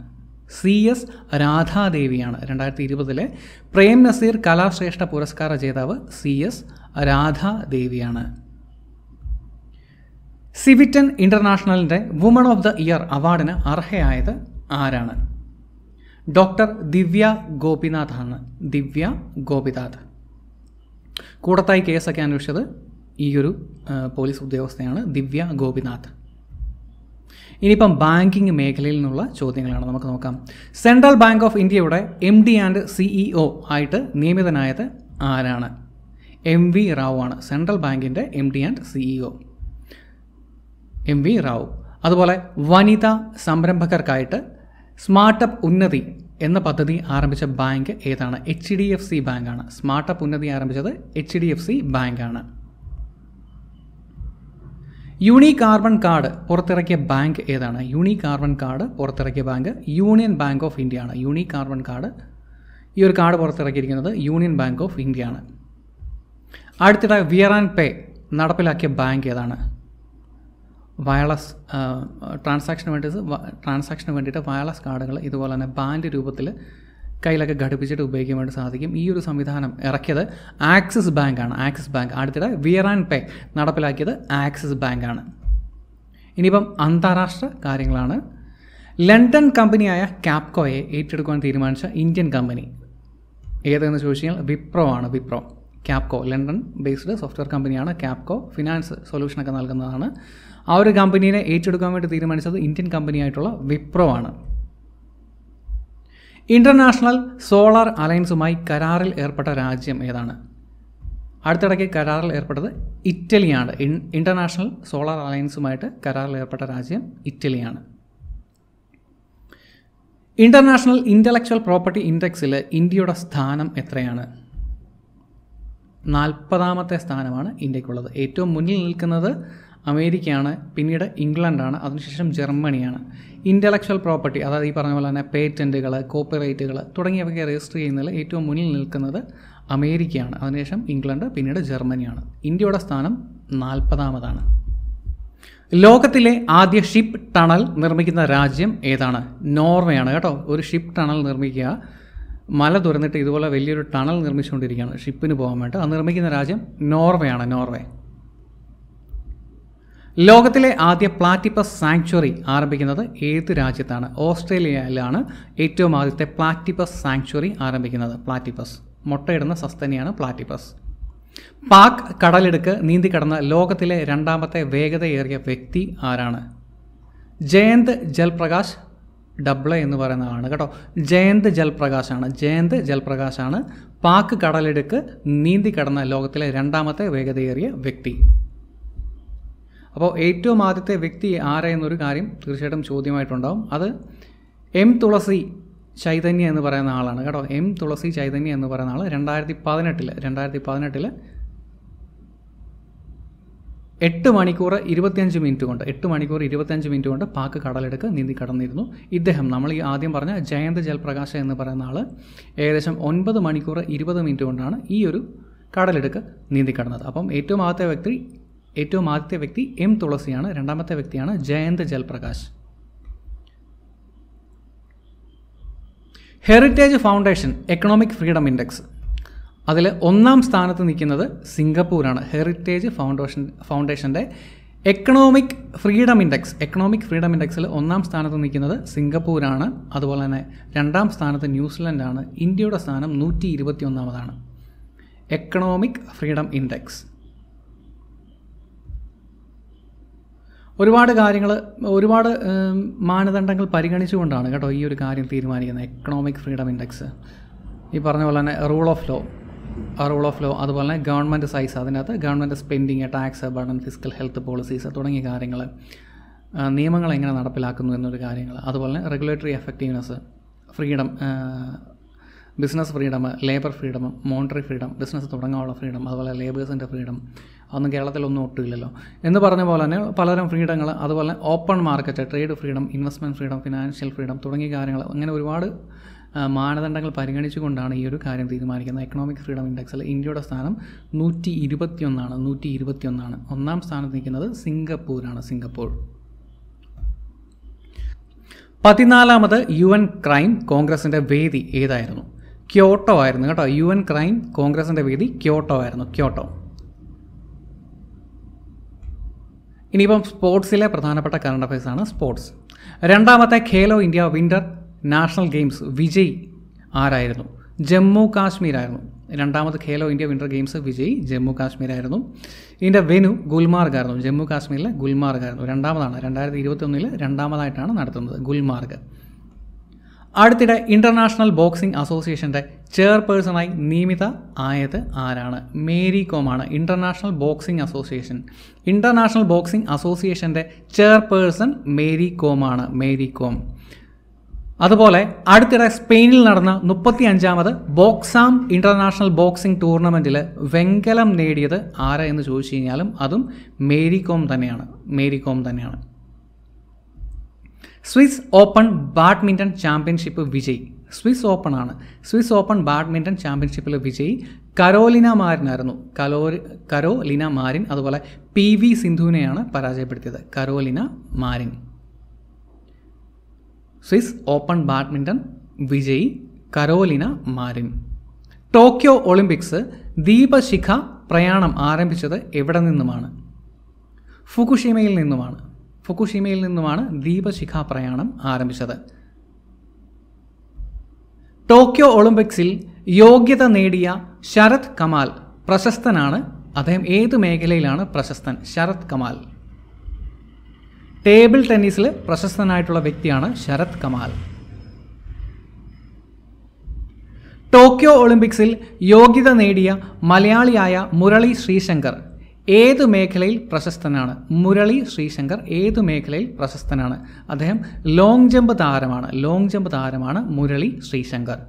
സി എസ് രാധാദേവിയാണ് രണ്ടായിരത്തി ഇരുപതിലെ പ്രേം നസീർ കലാശ്രേഷ്ഠ പുരസ്കാര ജേതാവ് സി എസ് രാധാദേവിയാണ് സിവിറ്റൻ ഇൻ്റർനാഷണലിൻ്റെ വുമൺ ഓഫ് ദ ഇയർ അവാർഡിന് അർഹയായത് ആരാണ് ഡോക്ടർ ദിവ്യ ഗോപിനാഥാണ് ദിവ്യ ഗോപിനാഥ് കൂടത്തായി കേസൊക്കെ അന്വേഷിച്ചത് ഈയൊരു പോലീസ് ഉദ്യോഗസ്ഥയാണ് ദിവ്യ ഗോപിനാഥ് ഇനിയിപ്പം ബാങ്കിങ് മേഖലയിൽ നിന്നുള്ള ചോദ്യങ്ങളാണ് നമുക്ക് നോക്കാം സെൻട്രൽ ബാങ്ക് ഓഫ് ഇന്ത്യയുടെ എം ഡി ആൻഡ് സിഇഒ ആയിട്ട് നിയമിതനായത് ആരാണ് എം വി റാവു ആണ് സെൻട്രൽ ബാങ്കിൻ്റെ M D and CEO M V Rao അതുപോലെ വനിതാ സംരംഭകർക്കായിട്ട് സ്മാർട്ടപ്പ് ഉന്നതി എന്ന പദ്ധതി ആരംഭിച്ച ബാങ്ക് ഏതാണ് എച്ച് ഡി എഫ് സി ബാങ്കാണ് സ്മാർട്ടപ്പ് ഉന്നതി ആരംഭിച്ചത് എച്ച് ഡി എഫ് സി ബാങ്കാണ് യൂണി കാർബൺ കാർഡ് പുറത്തിറക്കിയ ബാങ്ക് ഏതാണ് യൂണി കാർബൺ കാർഡ് പുറത്തിറക്കിയ bank Union Bank of India ആണ് യൂണി കാർബൺ കാർഡ് ഈ ഒരു കാർഡ് പുറത്തിറക്കിയിരിക്കുന്നത് യൂണിയൻ ബാങ്ക് ഓഫ് ഇന്ത്യ ആണ് അടുത്തിടെ വിയർ ആൻഡ് പേ നടപ്പിലാക്കിയ ബാങ്ക് ഏതാണ് വയർലെസ് ട്രാൻസാക്ഷന് വേണ്ടി ട്രാൻസാക്ഷന് വേണ്ടിയിട്ട് വയർലെസ് കാർഡുകൾ ഇതുപോലെ തന്നെ ബാൻഡ് രൂപത്തിൽ കയ്യിലൊക്കെ ഘടിപ്പിച്ചിട്ട് ഉപയോഗിക്കാൻ വേണ്ടി സാധിക്കും ഈ ഒരു സംവിധാനം ഇറക്കിയത് ആക്സിസ് ബാങ്കാണ് ആക്സിസ് ബാങ്ക് അടുത്തിടെ വിയർ ആൻഡ് പേ നടപ്പിലാക്കിയത് ആക്സിസ് ബാങ്കാണ് ഇനിയിപ്പം അന്താരാഷ്ട്ര കാര്യങ്ങളാണ് ലണ്ടൻ കമ്പനിയായ ക്യാപ്കോയെ ഏറ്റെടുക്കുവാൻ തീരുമാനിച്ച ഇന്ത്യൻ കമ്പനി ഏതെന്ന് ചോദിച്ചു കഴിഞ്ഞാൽ വിപ്രോ ആണ് Wipro Capco London based software കമ്പനിയാണ് ക്യാപ്കോ ഫിനാൻസ് സൊല്യൂഷനൊക്കെ നൽകുന്നതാണ് ആ ഒരു കമ്പനീനെ ഏറ്റെടുക്കാൻ വേണ്ടി തീരുമാനിച്ചത് ഇന്ത്യൻ കമ്പനിയായിട്ടുള്ള വിപ്രോ ആണ് ഇൻ്റർനാഷണൽ സോളാർ അലയൻസുമായി കരാറിൽ ഏർപ്പെട്ട രാജ്യം ഏതാണ് അടുത്തിടയ്ക്ക് കരാറിൽ ഏർപ്പെട്ടത് ഇറ്റലിയാണ് ഇൻ്റർനാഷണൽ സോളാർ അലയൻസുമായിട്ട് കരാറിൽ ഏർപ്പെട്ട രാജ്യം ഇറ്റലിയാണ് ഇൻ്റർനാഷണൽ ഇൻ്റലക്ച്വൽ പ്രോപ്പർട്ടി ഇൻഡെക്സിൽ ഇന്ത്യയുടെ സ്ഥാനം എത്രയാണ് നാൽപ്പതാമത്തെ സ്ഥാനമാണ് ഇന്ത്യക്കുള്ളത് ഏറ്റവും മുന്നിൽ നിൽക്കുന്നത് അമേരിക്കയാണ് പിന്നീട് ഇംഗ്ലണ്ടാണ് അതിനുശേഷം ജർമ്മനിയാണ് ഇൻ്റലക്ച്വൽ പ്രോപ്പർട്ടി അതായത് ഈ പറഞ്ഞ പോലെ തന്നെ പേറ്റൻറ്റുകൾ കോപ്പിറൈറ്റുകൾ തുടങ്ങിയവയൊക്കെ രജിസ്റ്റർ ചെയ്യുന്നതിൽ ഏറ്റവും മുന്നിൽ നിൽക്കുന്നത് അമേരിക്കയാണ് അതിനുശേഷം ഇംഗ്ലണ്ട് പിന്നീട് ജർമ്മനിയാണ് ഇന്ത്യയുടെ സ്ഥാനം നാൽപ്പതാമതാണ് ലോകത്തിലെ ആദ്യ ഷിപ്പ് ടണൽ നിർമ്മിക്കുന്ന രാജ്യം ഏതാണ് നോർവേയാണ് കേട്ടോ ഒരു ഷിപ്പ് ടണൽ നിർമ്മിക്കുക മല തുറന്നിട്ട് ഇതുപോലെ വലിയൊരു ടണൽ നിർമ്മിച്ചുകൊണ്ടിരിക്കുകയാണ് ഷിപ്പിന് പോകാൻ വേണ്ടി അത് നിർമ്മിക്കുന്ന രാജ്യം നോർവേയാണ് നോർവേ ലോകത്തിലെ ആദ്യ പ്ലാറ്റിപ്പസ് സാങ്ച്വറി ആരംഭിക്കുന്നത് ഏത് രാജ്യത്താണ് ഓസ്ട്രേലിയയിലാണ് ഏറ്റവും ആദ്യത്തെ പ്ലാറ്റിപ്പസ് സാങ്ച്വറി ആരംഭിക്കുന്നത് പ്ലാറ്റിപ്പസ് മുട്ടയിടുന്ന സസ്തനിയാണ് പ്ലാറ്റിപ്പസ് പാക് കടലെടുക്ക് നീന്തിക്കടന്ന ലോകത്തിലെ രണ്ടാമത്തെ വേഗതയേറിയ വ്യക്തി ആരാണ് ജയന്ത് ജൽപ്രകാശ് ഡബ്ല എന്ന് പറയുന്ന കേട്ടോ ജയന്ത് ജൽപ്രകാശാണ് ജയന്ത് ജൽപ്രകാശാണ് പാക് കടലെടുക്ക് നീന്തിക്കടന്ന ലോകത്തിലെ രണ്ടാമത്തെ വേഗതയേറിയ വ്യക്തി അപ്പോൾ ഏറ്റവും ആദ്യത്തെ വ്യക്തി ആരാ എന്നൊരു കാര്യം തീർച്ചയായിട്ടും ചോദ്യമായിട്ടുണ്ടാവും അത് എം തുളസി ചൈതന്യ എന്ന് പറയുന്ന ആളാണ് കേട്ടോ എം തുളസി ചൈതന്യ എന്ന് പറയുന്ന ആൾ രണ്ടായിരത്തി പതിനെട്ടിൽ രണ്ടായിരത്തി പതിനെട്ടിൽ എട്ട് മണിക്കൂർ ഇരുപത്തിയഞ്ച് മിനിറ്റ് കൊണ്ട് എട്ട് മണിക്കൂർ ഇരുപത്തിയഞ്ച് മിനിറ്റ് കൊണ്ട് പാക്ക് കടലെടുക്ക് നീന്തി കടന്നിരുന്നു ഇദ്ദേഹം നമ്മൾ ഈ ആദ്യം പറഞ്ഞ ജയന്ത് ജൽപ്രകാശ് എന്ന് പറയുന്ന ആൾ ഏകദേശം ഒൻപത് മണിക്കൂർ ഇരുപത് മിനിറ്റ് കൊണ്ടാണ് ഈ ഒരു കടലെടുക്ക് നീന്തി കടന്നത് അപ്പം ഏറ്റവും ആദ്യത്തെ വ്യക്തി ഏറ്റവും ആദ്യത്തെ വ്യക്തി എം തുളസിയാണ് രണ്ടാമത്തെ വ്യക്തിയാണ് Jayant Jalprakash Heritage Foundation economic freedom index അതിൽ ഒന്നാം സ്ഥാനത്ത് നിൽക്കുന്നത് സിംഗപ്പൂരാണ് ഹെറിറ്റേജ് ഫൗണ്ടേഷൻ ഫൗണ്ടേഷൻ്റെ economic freedom index economic freedom ഇൻഡെക്സിൽ ഒന്നാം സ്ഥാനത്ത് നിൽക്കുന്നത് സിംഗപ്പൂരാണ് അതുപോലെ തന്നെ രണ്ടാം സ്ഥാനത്ത് ന്യൂസിലൻഡാണ് ഇന്ത്യയുടെ സ്ഥാനം നൂറ്റി ഇരുപത്തി ഒന്നാമതാണ് എക്കണോമിക് ഫ്രീഡം ഇൻഡെക്സ് ഒരുപാട് കാര്യങ്ങൾ ഒരുപാട് മാനദണ്ഡങ്ങൾ പരിഗണിച്ചുകൊണ്ടാണ് കേട്ടോ ഈ ഒരു കാര്യം തീരുമാനിക്കുന്നത് എക്കണോമിക് ഫ്രീഡം ഇൻഡെക്സ് ഈ പറഞ്ഞ പോലെ തന്നെ rule of law rule of law അതുപോലെ തന്നെ ഗവൺമെൻറ് സൈസ് അതിനകത്ത് government spending tax burden physical health policies തുടങ്ങിയ കാര്യങ്ങൾ നിയമങ്ങൾ എങ്ങനെ നടപ്പിലാക്കുന്നു എന്നൊരു കാര്യങ്ങൾ അതുപോലെ തന്നെ regulatory effectiveness freedom business freedom labour freedom monetary freedom business തുടങ്ങാനുള്ള ഫ്രീഡം അതുപോലെ ലേബേഴ്സിൻ്റെ ഫ്രീഡം അതൊന്നും കേരളത്തിലൊന്നും ഒട്ടുമില്ലല്ലോ എന്ന് പറഞ്ഞ പോലെ തന്നെ പലതരം ഫ്രീഡങ്ങൾ അതുപോലെ open market trade freedom investment freedom financial freedom തുടങ്ങിയ കാര്യങ്ങൾ അങ്ങനെ ഒരുപാട് മാനദണ്ഡങ്ങൾ പരിഗണിച്ചുകൊണ്ടാണ് ഈ ഒരു കാര്യം തീരുമാനിക്കുന്നത് എക്കണോമിക് ഫ്രീഡം ഇൻഡെക്സിൽ ഇന്ത്യയുടെ സ്ഥാനം നൂറ്റി ഇരുപത്തിയൊന്നാണ് നൂറ്റി ഇരുപത്തിയൊന്നാണ് ഒന്നാം സ്ഥാനത്ത് നിൽക്കുന്നത് സിംഗപ്പൂരാണ് സിംഗപ്പൂർ പതിനാലാമത് യു എൻ ക്രൈം കോൺഗ്രസിൻ്റെ വേദി ഏതായിരുന്നു ക്യോട്ടോ ആയിരുന്നു കേട്ടോ യു എൻ ക്രൈം കോൺഗ്രസിൻ്റെ വേദി ക്യോട്ടോ ആയിരുന്നു ക്യോട്ടോ ഇനിയിപ്പം സ്പോർട്സിലെ പ്രധാനപ്പെട്ട കറണ്ട് അഫയേഴ്സാണ് സ്പോർട്സ് രണ്ടാമത്തെ Khelo India winter national games വിജയ് ആരായിരുന്നു ജമ്മു കാശ്മീരായിരുന്നു രണ്ടാമത് ഖേലോ ഇന്ത്യ വിൻ്റർ ഗെയിംസ് വിജയ് ജമ്മു കാശ്മീരായിരുന്നു ഇതിൻ്റെ വെനു ഗുൽമാർഗ് ആയിരുന്നു ജമ്മു കാശ്മീരിലെ ഗുൽമാർഗ് ആയിരുന്നു രണ്ടാമതാണ് രണ്ടായിരത്തി ഇരുപത്തൊന്നിൽ രണ്ടാമതായിട്ടാണ് നടത്തുന്നത് ഗുൽമാർഗ് അടുത്തിടെ ഇൻ്റർനാഷണൽ ബോക്സിംഗ് അസോസിയേഷൻ്റെ ചെയർപേഴ്സണായി നിയമിത ആയത് ആരാണ് മേരി കോമാണ് international boxing association international boxing അസോസിയേഷൻ്റെ ചെയർപേഴ്സൺ മേരി കോമാണ് മേരി കോം അതുപോലെ അടുത്തിടെ സ്പെയിനിൽ നടന്ന മുപ്പത്തി അഞ്ചാമത് ബോക്സാം ഇൻ്റർനാഷണൽ ബോക്സിംഗ് ടൂർണമെൻറ്റിൽ വെങ്കലം നേടിയത് ആരാ എന്ന് ചോദിച്ചു കഴിഞ്ഞാലും അതും മേരി കോം തന്നെയാണ് മേരി കോം തന്നെയാണ് സ്വിസ് ഓപ്പൺ ബാഡ്മിൻ്റൺ ചാമ്പ്യൻഷിപ്പ് വിജയി സ്വിസ് ഓപ്പൺ ആണ് സ്വിസ് ഓപ്പൺ ബാഡ്മിൻ്റൺ ചാമ്പ്യൻഷിപ്പിൽ വിജയി കരോലിന മാരിനായിരുന്നു കലോ കരോലിന മാരിൻ അതുപോലെ പി വി സിന്ധുവിനെയാണ് പരാജയപ്പെടുത്തിയത് Carolina Marin Swiss Open badminton വിജയി കരോലിന മാരിൻ ടോക്കിയോ ഒളിമ്പിക്സ് ദീപശിഖ പ്രയാണം ആരംഭിച്ചത് എവിടെ നിന്നുമാണ് ഫുകുഷിമയിൽ നിന്നുമാണ് ഫുകുഷിമയിൽ നിന്നുമാണ് ദീപശിഖ പ്രയാണം ആരംഭിച്ചത് ടോക്കിയോ ഒളിമ്പിക്സിൽ യോഗ്യത നേടിയ ശരത് കമാൽ പ്രശസ്തനാണ് അദ്ദേഹം ഏത് മേഖലയിലാണ് പ്രശസ്തൻ ശരത് കമാൽ ടേബിൾ ടെന്നീസിൽ പ്രശസ്തനായിട്ടുള്ള വ്യക്തിയാണ് ശരത് കമാൽ ടോക്കിയോ ഒളിമ്പിക്സിൽ യോഗ്യത നേടിയ മലയാളിയായ മുരളി ശ്രീശങ്കർ ഏത് മേഖലയിൽ പ്രശസ്തനാണ് മുരളി ശ്രീശങ്കർ ഏത് മേഖലയിൽ പ്രശസ്തനാണ് അദ്ദേഹം ലോങ് ജമ്പ് താരമാണ് ലോങ് ജമ്പ് താരമാണ് Murali Sreeshankar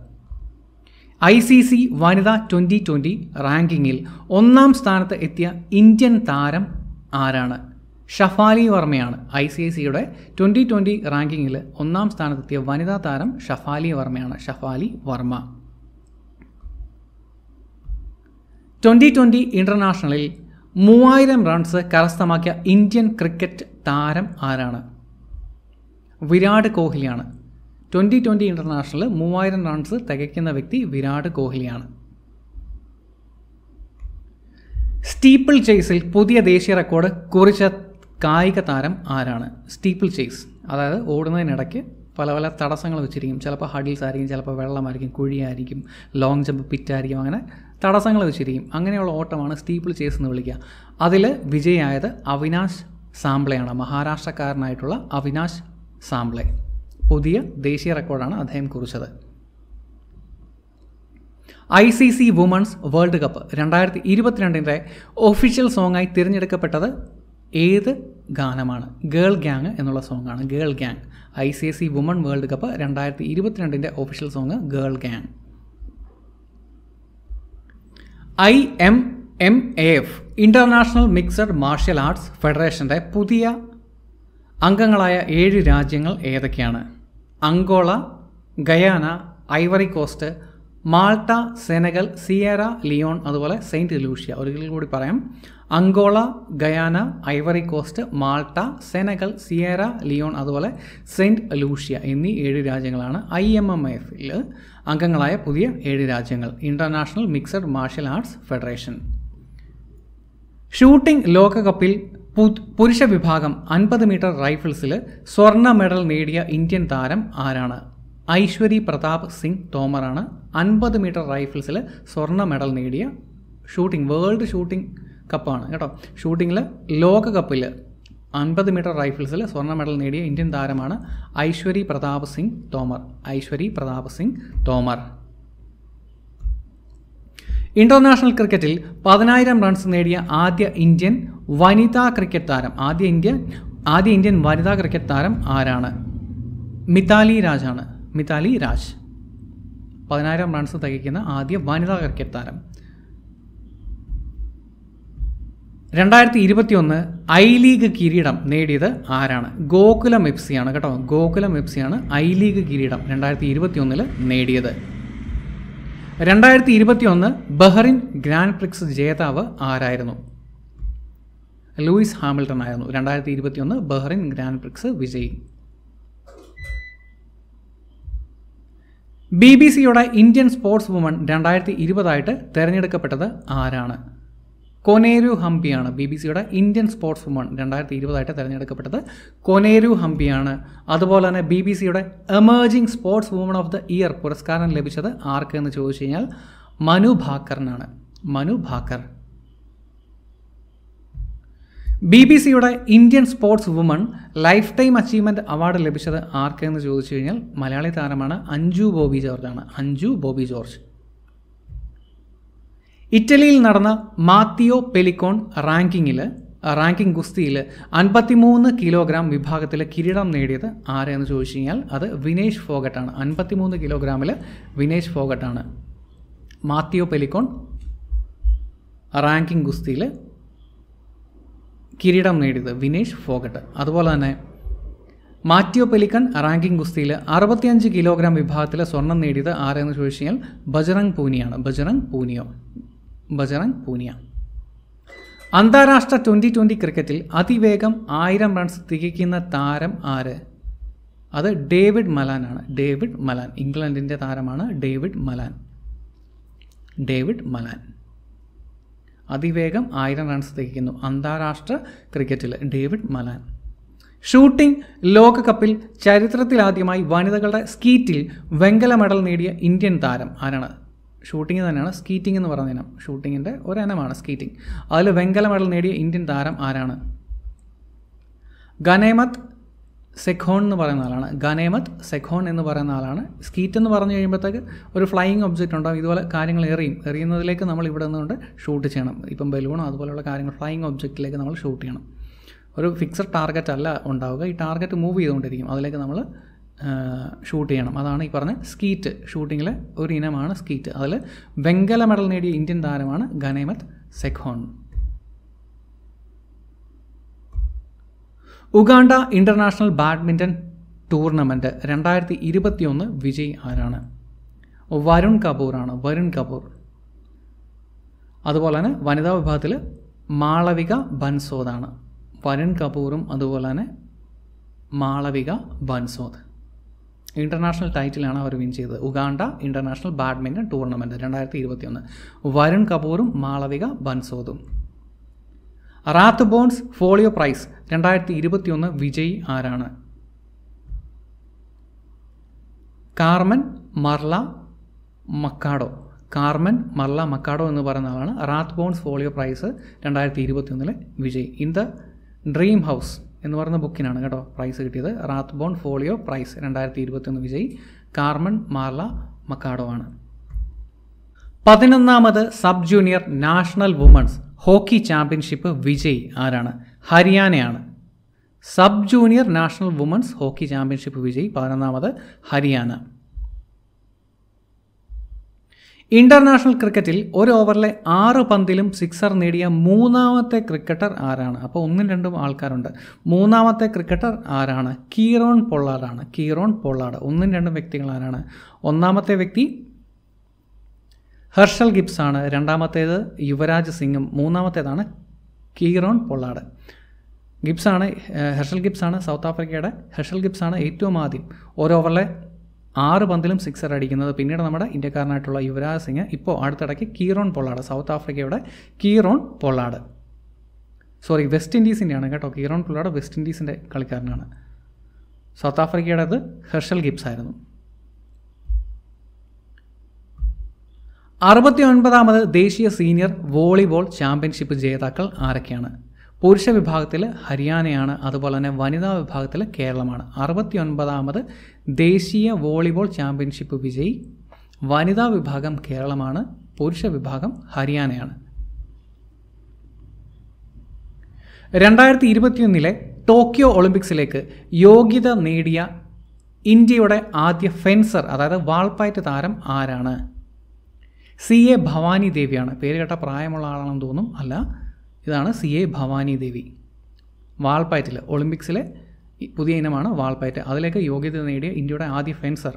I C C വനിതാ ട്വൻ്റി ട്വൻ്റി റാങ്കിങ്ങിൽ ഒന്നാം സ്ഥാനത്ത് എത്തിയ ഇന്ത്യൻ താരം ആരാണ് ഷഫാലി വർമ്മയാണ് ഐ സി ഐ സിയുടെ ട്വൻ്റി ട്വൻ്റി റാങ്കിങ്ങിൽ ഒന്നാം സ്ഥാനത്തെത്തിയ വനിതാ താരം ഷഫാലി വർമ്മയാണ് ഷഫാലി വർമ്മ ട്വൻ്റി ട്വൻ്റി ഇൻ്റർനാഷണലിൽ മൂവായിരം റൺസ് കരസ്ഥമാക്കിയ ഇന്ത്യൻ ക്രിക്കറ്റ് താരം ആരാണ് വിരാട് കോഹ്ലിയാണ് ട്വൻ്റി ട്വൻ്റി ഇൻ്റർനാഷണലിൽ മൂവായിരം റൺസ് തികയ്ക്കുന്ന വ്യക്തി വിരാട് കോഹ്ലിയാണ് സ്റ്റീപ്പിൾ ചേസിൽ പുതിയ ദേശീയ റെക്കോർഡ് കുറിച്ച കായിക താരം ആരാണ് സ്റ്റീപ്പിൾ ചേസ് അതായത് ഓടുന്നതിനിടയ്ക്ക് പല പല തടസ്സങ്ങൾ വെച്ചിരിക്കും ചിലപ്പോൾ ഹഡിൽസ് ആയിരിക്കും ചിലപ്പോൾ വെള്ളമായിരിക്കും കുഴിയായിരിക്കും ലോങ് ജമ്പ് പിറ്റായിരിക്കും അങ്ങനെ തടസ്സങ്ങൾ വെച്ചിരിക്കും അങ്ങനെയുള്ള ഓട്ടമാണ് സ്റ്റീപ്പിൾ ചേസ് എന്ന് വിളിക്കുക അതിൽ വിജയിയായത് അവിനാശ് സാംബ്ലെയാണ് മഹാരാഷ്ട്രക്കാരനായിട്ടുള്ള അവിനാശ് സാംബ്ലെ പുതിയ ദേശീയ റെക്കോർഡാണ് അദ്ദേഹം കുറിച്ചത് I C C women's world cup രണ്ടായിരത്തി ഇരുപത്തിരണ്ടിൻ്റെ ഒഫീഷ്യൽ സോങ്ങായി തിരഞ്ഞെടുക്കപ്പെട്ടത് ഏത് ഗാനമാണ് ഗേൾ ഗ്യാങ് എന്നുള്ള സോങ്ങാണ് girl gang I C S C women world cup രണ്ടായിരത്തി ഇരുപത്തിരണ്ടിൻ്റെ official song girl gang I M M F international mixed martial arts ഫെഡറേഷൻ്റെ പുതിയ അംഗങ്ങളായ ഏഴ് രാജ്യങ്ങൾ ഏതൊക്കെയാണ് Angola Guyana Ivory Coast Malta Senegal Sierra Leone അതുപോലെ സെയിൻറ്റ് ലൂഷ്യ ഒരിക്കൽ കൂടി പറയാം Angola Guyana Ivory Coast Malta Senegal Sierra Leone അതുപോലെ സെയിൻറ്റ് ലൂഷ്യ എന്നീ ഏഴ് രാജ്യങ്ങളാണ് ഐ എം എം എഫിൽ അംഗങ്ങളായ പുതിയ ഏഴ് രാജ്യങ്ങൾ international mixed martial arts federation shooting ലോകകപ്പിൽ പുരുഷ വിഭാഗം അൻപത് മീറ്റർ റൈഫിൾസിൽ സ്വർണ്ണ മെഡൽ നേടിയ ഇന്ത്യൻ താരം ആരാണ് ഐശ്വരി പ്രതാപ് സിംഗ് തോമറാണ് അൻപത് മീറ്റർ റൈഫിൾസിൽ സ്വർണ്ണ മെഡൽ നേടിയ ഷൂട്ടിംഗ് വേൾഡ് ഷൂട്ടിംഗ് കപ്പാണ് കേട്ടോ ഷൂട്ടിങ്ങിൽ ലോകകപ്പിൽ അൻപത് മീറ്റർ റൈഫിൾസിൽ സ്വർണ്ണ മെഡൽ നേടിയ ഇന്ത്യൻ താരമാണ് ഐശ്വരി പ്രതാപ് സിംഗ് തോമർ ഐശ്വരി പ്രതാപ് സിംഗ് തോമർ ഇന്റർനാഷണൽ ക്രിക്കറ്റിൽ പതിനായിരം റൺസ് നേടിയ ആദ്യ ഇന്ത്യൻ വനിതാ ക്രിക്കറ്റ് താരം ആദ്യ ഇന്ത്യൻ ആദ്യ ഇന്ത്യൻ വനിതാ ക്രിക്കറ്റ് താരം ആരാണ് മിതാലി രാജാണ് മിതാലി രാജ് പതിനായിരം റൺസ് തികയ്ക്കുന്ന ആദ്യ വനിതാ ക്രിക്കറ്റ് താരം രണ്ടായിരത്തി ഇരുപത്തി ഒന്ന് ഐ ലീഗ് കിരീടം നേടിയത് ആരാണ് ഗോകുലം എഫ് സി ആണ് കേട്ടോ ഗോകുലം എഫ് സിയാണ് ഐ ലീഗ് കിരീടം രണ്ടായിരത്തി ഇരുപത്തി ഇരുപത്തിയൊന്നിൽ നേടിയത് രണ്ടായിരത്തി ഇരുപത്തി ഒന്ന് ബഹ്റിൻ ഗ്രാൻഡ് പ്രിക്സ് ജേതാവ് ആരായിരുന്നു ലൂയിസ് ഹാമിൽട്ടൺ ആയിരുന്നു രണ്ടായിരത്തി ഇരുപത്തി ഒന്ന് ബഹ്റിൻ ഗ്രാൻഡ് പ്രിക്സ് വിജയി ബി ബി സിയുടെ ഇന്ത്യൻ സ്പോർട്സ് വുമൺ രണ്ടായിരത്തി ഇരുപതായിട്ട് തെരഞ്ഞെടുക്കപ്പെട്ടത് ആരാണ് കൊനേരു ഹംപിയാണ് ബി ബി സിയുടെ ഇന്ത്യൻ സ്പോർട്സ് വുമൺ രണ്ടായിരത്തി ഇരുപതായിട്ട് തിരഞ്ഞെടുക്കപ്പെട്ടത് കൊനേരു ഹംപിയാണ് അതുപോലെ തന്നെ ബി ബി സിയുടെ emerging sports woman of the year പുരസ്കാരം ലഭിച്ചത് ആർക്ക് എന്ന് ചോദിച്ചു കഴിഞ്ഞാൽ മനു ഭാക്കറിനാണ് മനു ഭാക്കർ ബി ബി സിയുടെ Indian sports woman lifetime achievement award ലഭിച്ചത് ആർക്കെന്ന് എന്ന് ചോദിച്ചു കഴിഞ്ഞാൽ മലയാളി താരമാണ് അഞ്ജു ബോബി ജോർജാണ് അഞ്ജു ബോബി ജോർജ് ഇറ്റലിയിൽ നടന്ന മാത്തിയോ പെലിക്കോൺ റാങ്കിങ്ങിൽ റാങ്കിംഗ് ഗുസ്തിയിൽ അൻപത്തിമൂന്ന് കിലോഗ്രാം വിഭാഗത്തിലെ കിരീടം നേടിയത് ആരെന്ന് ചോദിച്ചു കഴിഞ്ഞാൽ അത് വിനേഷ് ഫോഗട്ടാണ് അൻപത്തിമൂന്ന് കിലോഗ്രാമിൽ വിനേഷ് ഫോഗട്ടാണ് മാത്തിയോ പെലിക്കോൺ റാങ്കിംഗ് ഗുസ്തിയിൽ കിരീടം നേടിയത് വിനേഷ് ഫോഗട്ട് അതുപോലെ തന്നെ മാറ്റിയോ പെലിക്കൻ റാങ്കിംഗ് ഗുസ്തിയിൽ അറുപത്തിയഞ്ച് കിലോഗ്രാം വിഭാഗത്തിലെ സ്വർണം നേടിയത് ആരെന്ന് ചോദിച്ചു കഴിഞ്ഞാൽ ബജറംഗ് പൂനിയാണ് ബജറംഗ് പൂനിയോ ബജറൻ പൂനിയ അന്താരാഷ്ട്ര ട്വൻ്റി ട്വൻ്റി ക്രിക്കറ്റിൽ അതിവേഗം ആയിരം റൺസ് തികയ്ക്കുന്ന താരം ആര് അത് ഡേവിഡ് മലാനാണ് ഡേവിഡ് മലാൻ ഇംഗ്ലണ്ടിൻ്റെ താരമാണ് ഡേവിഡ് മലാൻ ഡേവിഡ് മലാൻ അതിവേഗം ആയിരം റൺസ് തികയ്ക്കുന്നു അന്താരാഷ്ട്ര ക്രിക്കറ്റിൽ ഡേവിഡ് മലാൻ ഷൂട്ടിംഗ് ലോകകപ്പിൽ ചരിത്രത്തിലാദ്യമായി വനിതകളുടെ സ്കീറ്റിൽ വെങ്കല മെഡൽ നേടിയ ഇന്ത്യൻ താരം ആരാണ് ഷൂട്ടിംഗ് തന്നെയാണ് സ്കീറ്റിംഗ് എന്ന് പറയുന്ന ഇനം ഷൂട്ടിങ്ങിൻ്റെ ഒരിനമാണ് സ്കീറ്റിംഗ് അതിൽ വെങ്കല മെഡൽ നേടിയ ഇന്ത്യൻ താരം ആരാണ് ഗനേമത് സെഖോൺ എന്ന് പറയുന്ന ആളാണ് ഗനേമത് സെഖോൺ എന്ന് പറയുന്ന ആളാണ് സ്കീറ്റ് എന്ന് പറഞ്ഞു കഴിയുമ്പോഴത്തേക്ക് ഒരു ഫ്ലൈയിങ് ഒബ്ജക്റ്റ് ഉണ്ടാകും ഇതുപോലെ കാര്യങ്ങൾ എറിയും എറിയുന്നതിലേക്ക് നമ്മൾ ഇവിടെ നിന്നുകൊണ്ട് ഷൂട്ട് ചെയ്യണം ഇപ്പം ബലൂണോ അതുപോലെയുള്ള കാര്യങ്ങൾ ഫ്ലൈയിങ് ഒബ്ജക്റ്റിലേക്ക് നമ്മൾ ഷൂട്ട് ചെയ്യണം ഒരു ഫിക്സഡ് ടാർഗറ്റ് അല്ല ഉണ്ടാവുക ഈ ടാർഗറ്റ് മൂവ് ചെയ്തുകൊണ്ടിരിക്കും അതിലേക്ക് നമ്മൾ ഷൂട്ട് ചെയ്യണം അതാണ് ഈ പറഞ്ഞ സ്കീറ്റ് ഷൂട്ടിങ്ങിലെ ഒരു ഇനമാണ് സ്കീറ്റ് അതിൽ വെങ്കല മെഡൽ നേടിയ ഇന്ത്യൻ താരമാണ് Ganemat Sekhon Uganda international badminton tournament രണ്ടായിരത്തി ഇരുപത്തിയൊന്ന് വിജയി ആരാണ് വരുൺ കപൂറാണ് വരുൺ കപൂർ അതുപോലെ തന്നെ വനിതാ വിഭാഗത്തിൽ മാളവിക ബൻസോദാണ് വരുൺ കപൂറും അതുപോലെ തന്നെ മാളവിക ബൻസോദ് ഇൻ്റർനാഷണൽ ടൈറ്റിലാണ് അവർ വിൻ ചെയ്തത് ഉഗാണ്ട ഇൻ്റർനാഷണൽ ബാഡ്മിൻ്റൺ ടൂർണമെൻറ്റ് രണ്ടായിരത്തി ഒന്ന് വരുൺ കപൂറും മാളവിക ബൻസോദും റാത്ത് ബോൺസ് ഫോളിയോ പ്രൈസ് രണ്ടായിരത്തി ഒന്ന് വിജയി ആരാണ് കാർമൻ മർല മക്കാഡോ കാർമൻ മർല മക്കാഡോ എന്ന് പറയുന്ന ആളാണ് റാത്ത് ബോൺസ് ഫോളിയോ പ്രൈസ് രണ്ടായിരത്തി ഒന്നിലെ വിജയി ഇൻ ദ ഡ്രീം ഹൗസ് എന്ന് പറയുന്ന ബുക്കിനാണ് കേട്ടോ പ്രൈസ് കിട്ടിയത് റാത്ത് ബോൺ ഫോളിയോ പ്രൈസ് രണ്ടായിരത്തി ഇരുപത്തൊന്ന് വിജയി കാർമൺ മാർല മക്കാഡോ ആണ് പതിനൊന്നാമത് sub junior national women's hockey championship വിജയി ആരാണ് ഹരിയാനയാണ് sub junior national women's hockey championship വിജയി പതിനൊന്നാമത് ഹരിയാന ഇന്റർനാഷണൽ ക്രിക്കറ്റിൽ ഒരു ഓവറിലെ ആറ് പന്തിലും സിക്സർ നേടിയ മൂന്നാമത്തെ ക്രിക്കറ്റർ ആരാണ് അപ്പോൾ ഒന്നും രണ്ടും ആൾക്കാരുണ്ട് മൂന്നാമത്തെ ക്രിക്കറ്റർ ആരാണ് കീറോൺ പൊള്ളാടാണ് കീറോൺ പൊള്ളാട് ഒന്നും രണ്ടും വ്യക്തികൾ ആരാണ് ഒന്നാമത്തെ വ്യക്തി ഹർഷൽ ഗിബ്സ് ആണ് രണ്ടാമത്തേത് യുവരാജ് സിംഗും മൂന്നാമത്തേതാണ് കീറോൺ പൊള്ളാഡ് ഗിബ്സാണ് ഹെർഷൽ ഗിബ്സാണ് സൗത്ത് ആഫ്രിക്കയുടെ ഹെർഷൽ ഗിബ്സാണ് ഏറ്റവും ആദ്യം ഒരു ഓവറിലെ ആറ് പന്തിലും സിക്സർ അടിക്കുന്നത് പിന്നീട് നമ്മുടെ ഇന്ത്യക്കാരനായിട്ടുള്ള യുവരാജ് സിംഗ് ഇപ്പോൾ അടുത്തിടയ്ക്ക് കീറോൺ പൊള്ളാട് സൗത്ത് ആഫ്രിക്കയുടെ കീറോൺ പൊള്ളാട് സോറി വെസ്റ്റ് ഇൻഡീസിൻ്റെയാണ് കേട്ടോ കീറോൺ പൊള്ളാട് വെസ്റ്റ് ഇൻഡീസിൻ്റെ കളിക്കാരനാണ് സൗത്ത് അത് ഹെർഷൽ ഗിബ്സ് ആയിരുന്നു അറുപത്തി ഒൻപതാമത് ദേശീയ സീനിയർ വോളിബോൾ ചാമ്പ്യൻഷിപ്പ് ജേതാക്കൾ ആരൊക്കെയാണ് പുരുഷ വിഭാഗത്തിൽ ഹരിയാനയാണ് അതുപോലെ തന്നെ വനിതാ വിഭാഗത്തിൽ കേരളമാണ് അറുപത്തി ഒൻപതാമത് ദേശീയ വോളിബോൾ ചാമ്പ്യൻഷിപ്പ് വിജയി വനിതാ വിഭാഗം കേരളമാണ് പുരുഷ വിഭാഗം ഹരിയാനയാണ് രണ്ടായിരത്തി ഇരുപത്തിയൊന്നിലെ ടോക്കിയോ ഒളിമ്പിക്സിലേക്ക് യോഗ്യത നേടിയ ഇന്ത്യയുടെ ആദ്യ ഫെൻസർ അതായത് വാൾപ്പായറ്റ് താരം ആരാണ് സി എ ഭവാനി ദേവിയാണ് പേര് കേട്ട പ്രായമുള്ള ആളാണെന്ന് തോന്നും അല്ല ഇതാണ് സി എ ഭവാനി ദേവി വാൾപ്പയറ്റിൽ ഒളിമ്പിക്സിലെ പുതിയ ഇനമാണ് വാൾപ്പയറ്റ് അതിലേക്ക് യോഗ്യത നേടിയ ഇന്ത്യയുടെ ആദ്യ ഫെൻസർ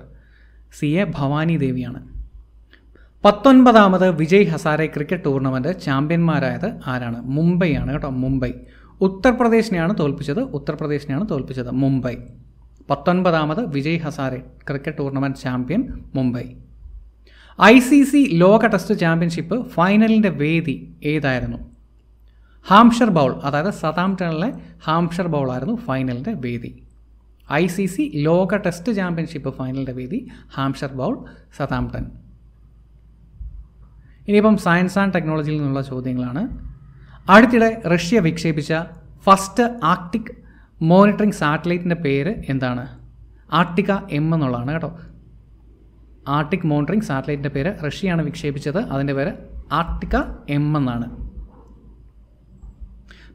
സി എ ഭവാനി ദേവിയാണ് പത്തൊൻപതാമത് വിജയ് ഹസാരെ ക്രിക്കറ്റ് ടൂർണമെൻറ്റ് ചാമ്പ്യന്മാരായത് ആരാണ് മുംബൈയാണ് കേട്ടോ മുംബൈ ഉത്തർപ്രദേശിനെയാണ് തോൽപ്പിച്ചത് ഉത്തർപ്രദേശിനെയാണ് തോൽപ്പിച്ചത് മുംബൈ പത്തൊൻപതാമത് Vijay Hazare cricket tournament champion Mumbai I C C ലോക ടെസ്റ്റ് ചാമ്പ്യൻഷിപ്പ് ഫൈനലിൻ്റെ വേദി ഏതായിരുന്നു ഹാംഷർ ബൗൾ അതായത് സതാംപ്ടണിലെ ഹാംഷർ ബൗൾ ആയിരുന്നു ഫൈനലിൻ്റെ വേദി ഐ സി സി ലോക ടെസ്റ്റ് ചാമ്പ്യൻഷിപ്പ് ഫൈനലിൻ്റെ വേദി ഹാംഷർ ബൗൾ സതാംപ്ടൺ ഇനിയിപ്പം സയൻസ് ആൻഡ് ടെക്നോളജിയിൽ നിന്നുള്ള ചോദ്യങ്ങളാണ് അടുത്തിടെ റഷ്യ വിക്ഷേപിച്ച ഫസ്റ്റ് ആർട്ടിക് മോണിറ്ററിംഗ് സാറ്റലൈറ്റിൻ്റെ പേര് എന്താണ് ആർട്ടിക എം എന്നുള്ളതാണ് കേട്ടോ ആർട്ടിക് മോണിറ്ററിംഗ് സാറ്റലൈറ്റിൻ്റെ പേര് റഷ്യയാണ് വിക്ഷേപിച്ചത് അതിൻ്റെ പേര് ആർട്ടിക എം എന്നാണ്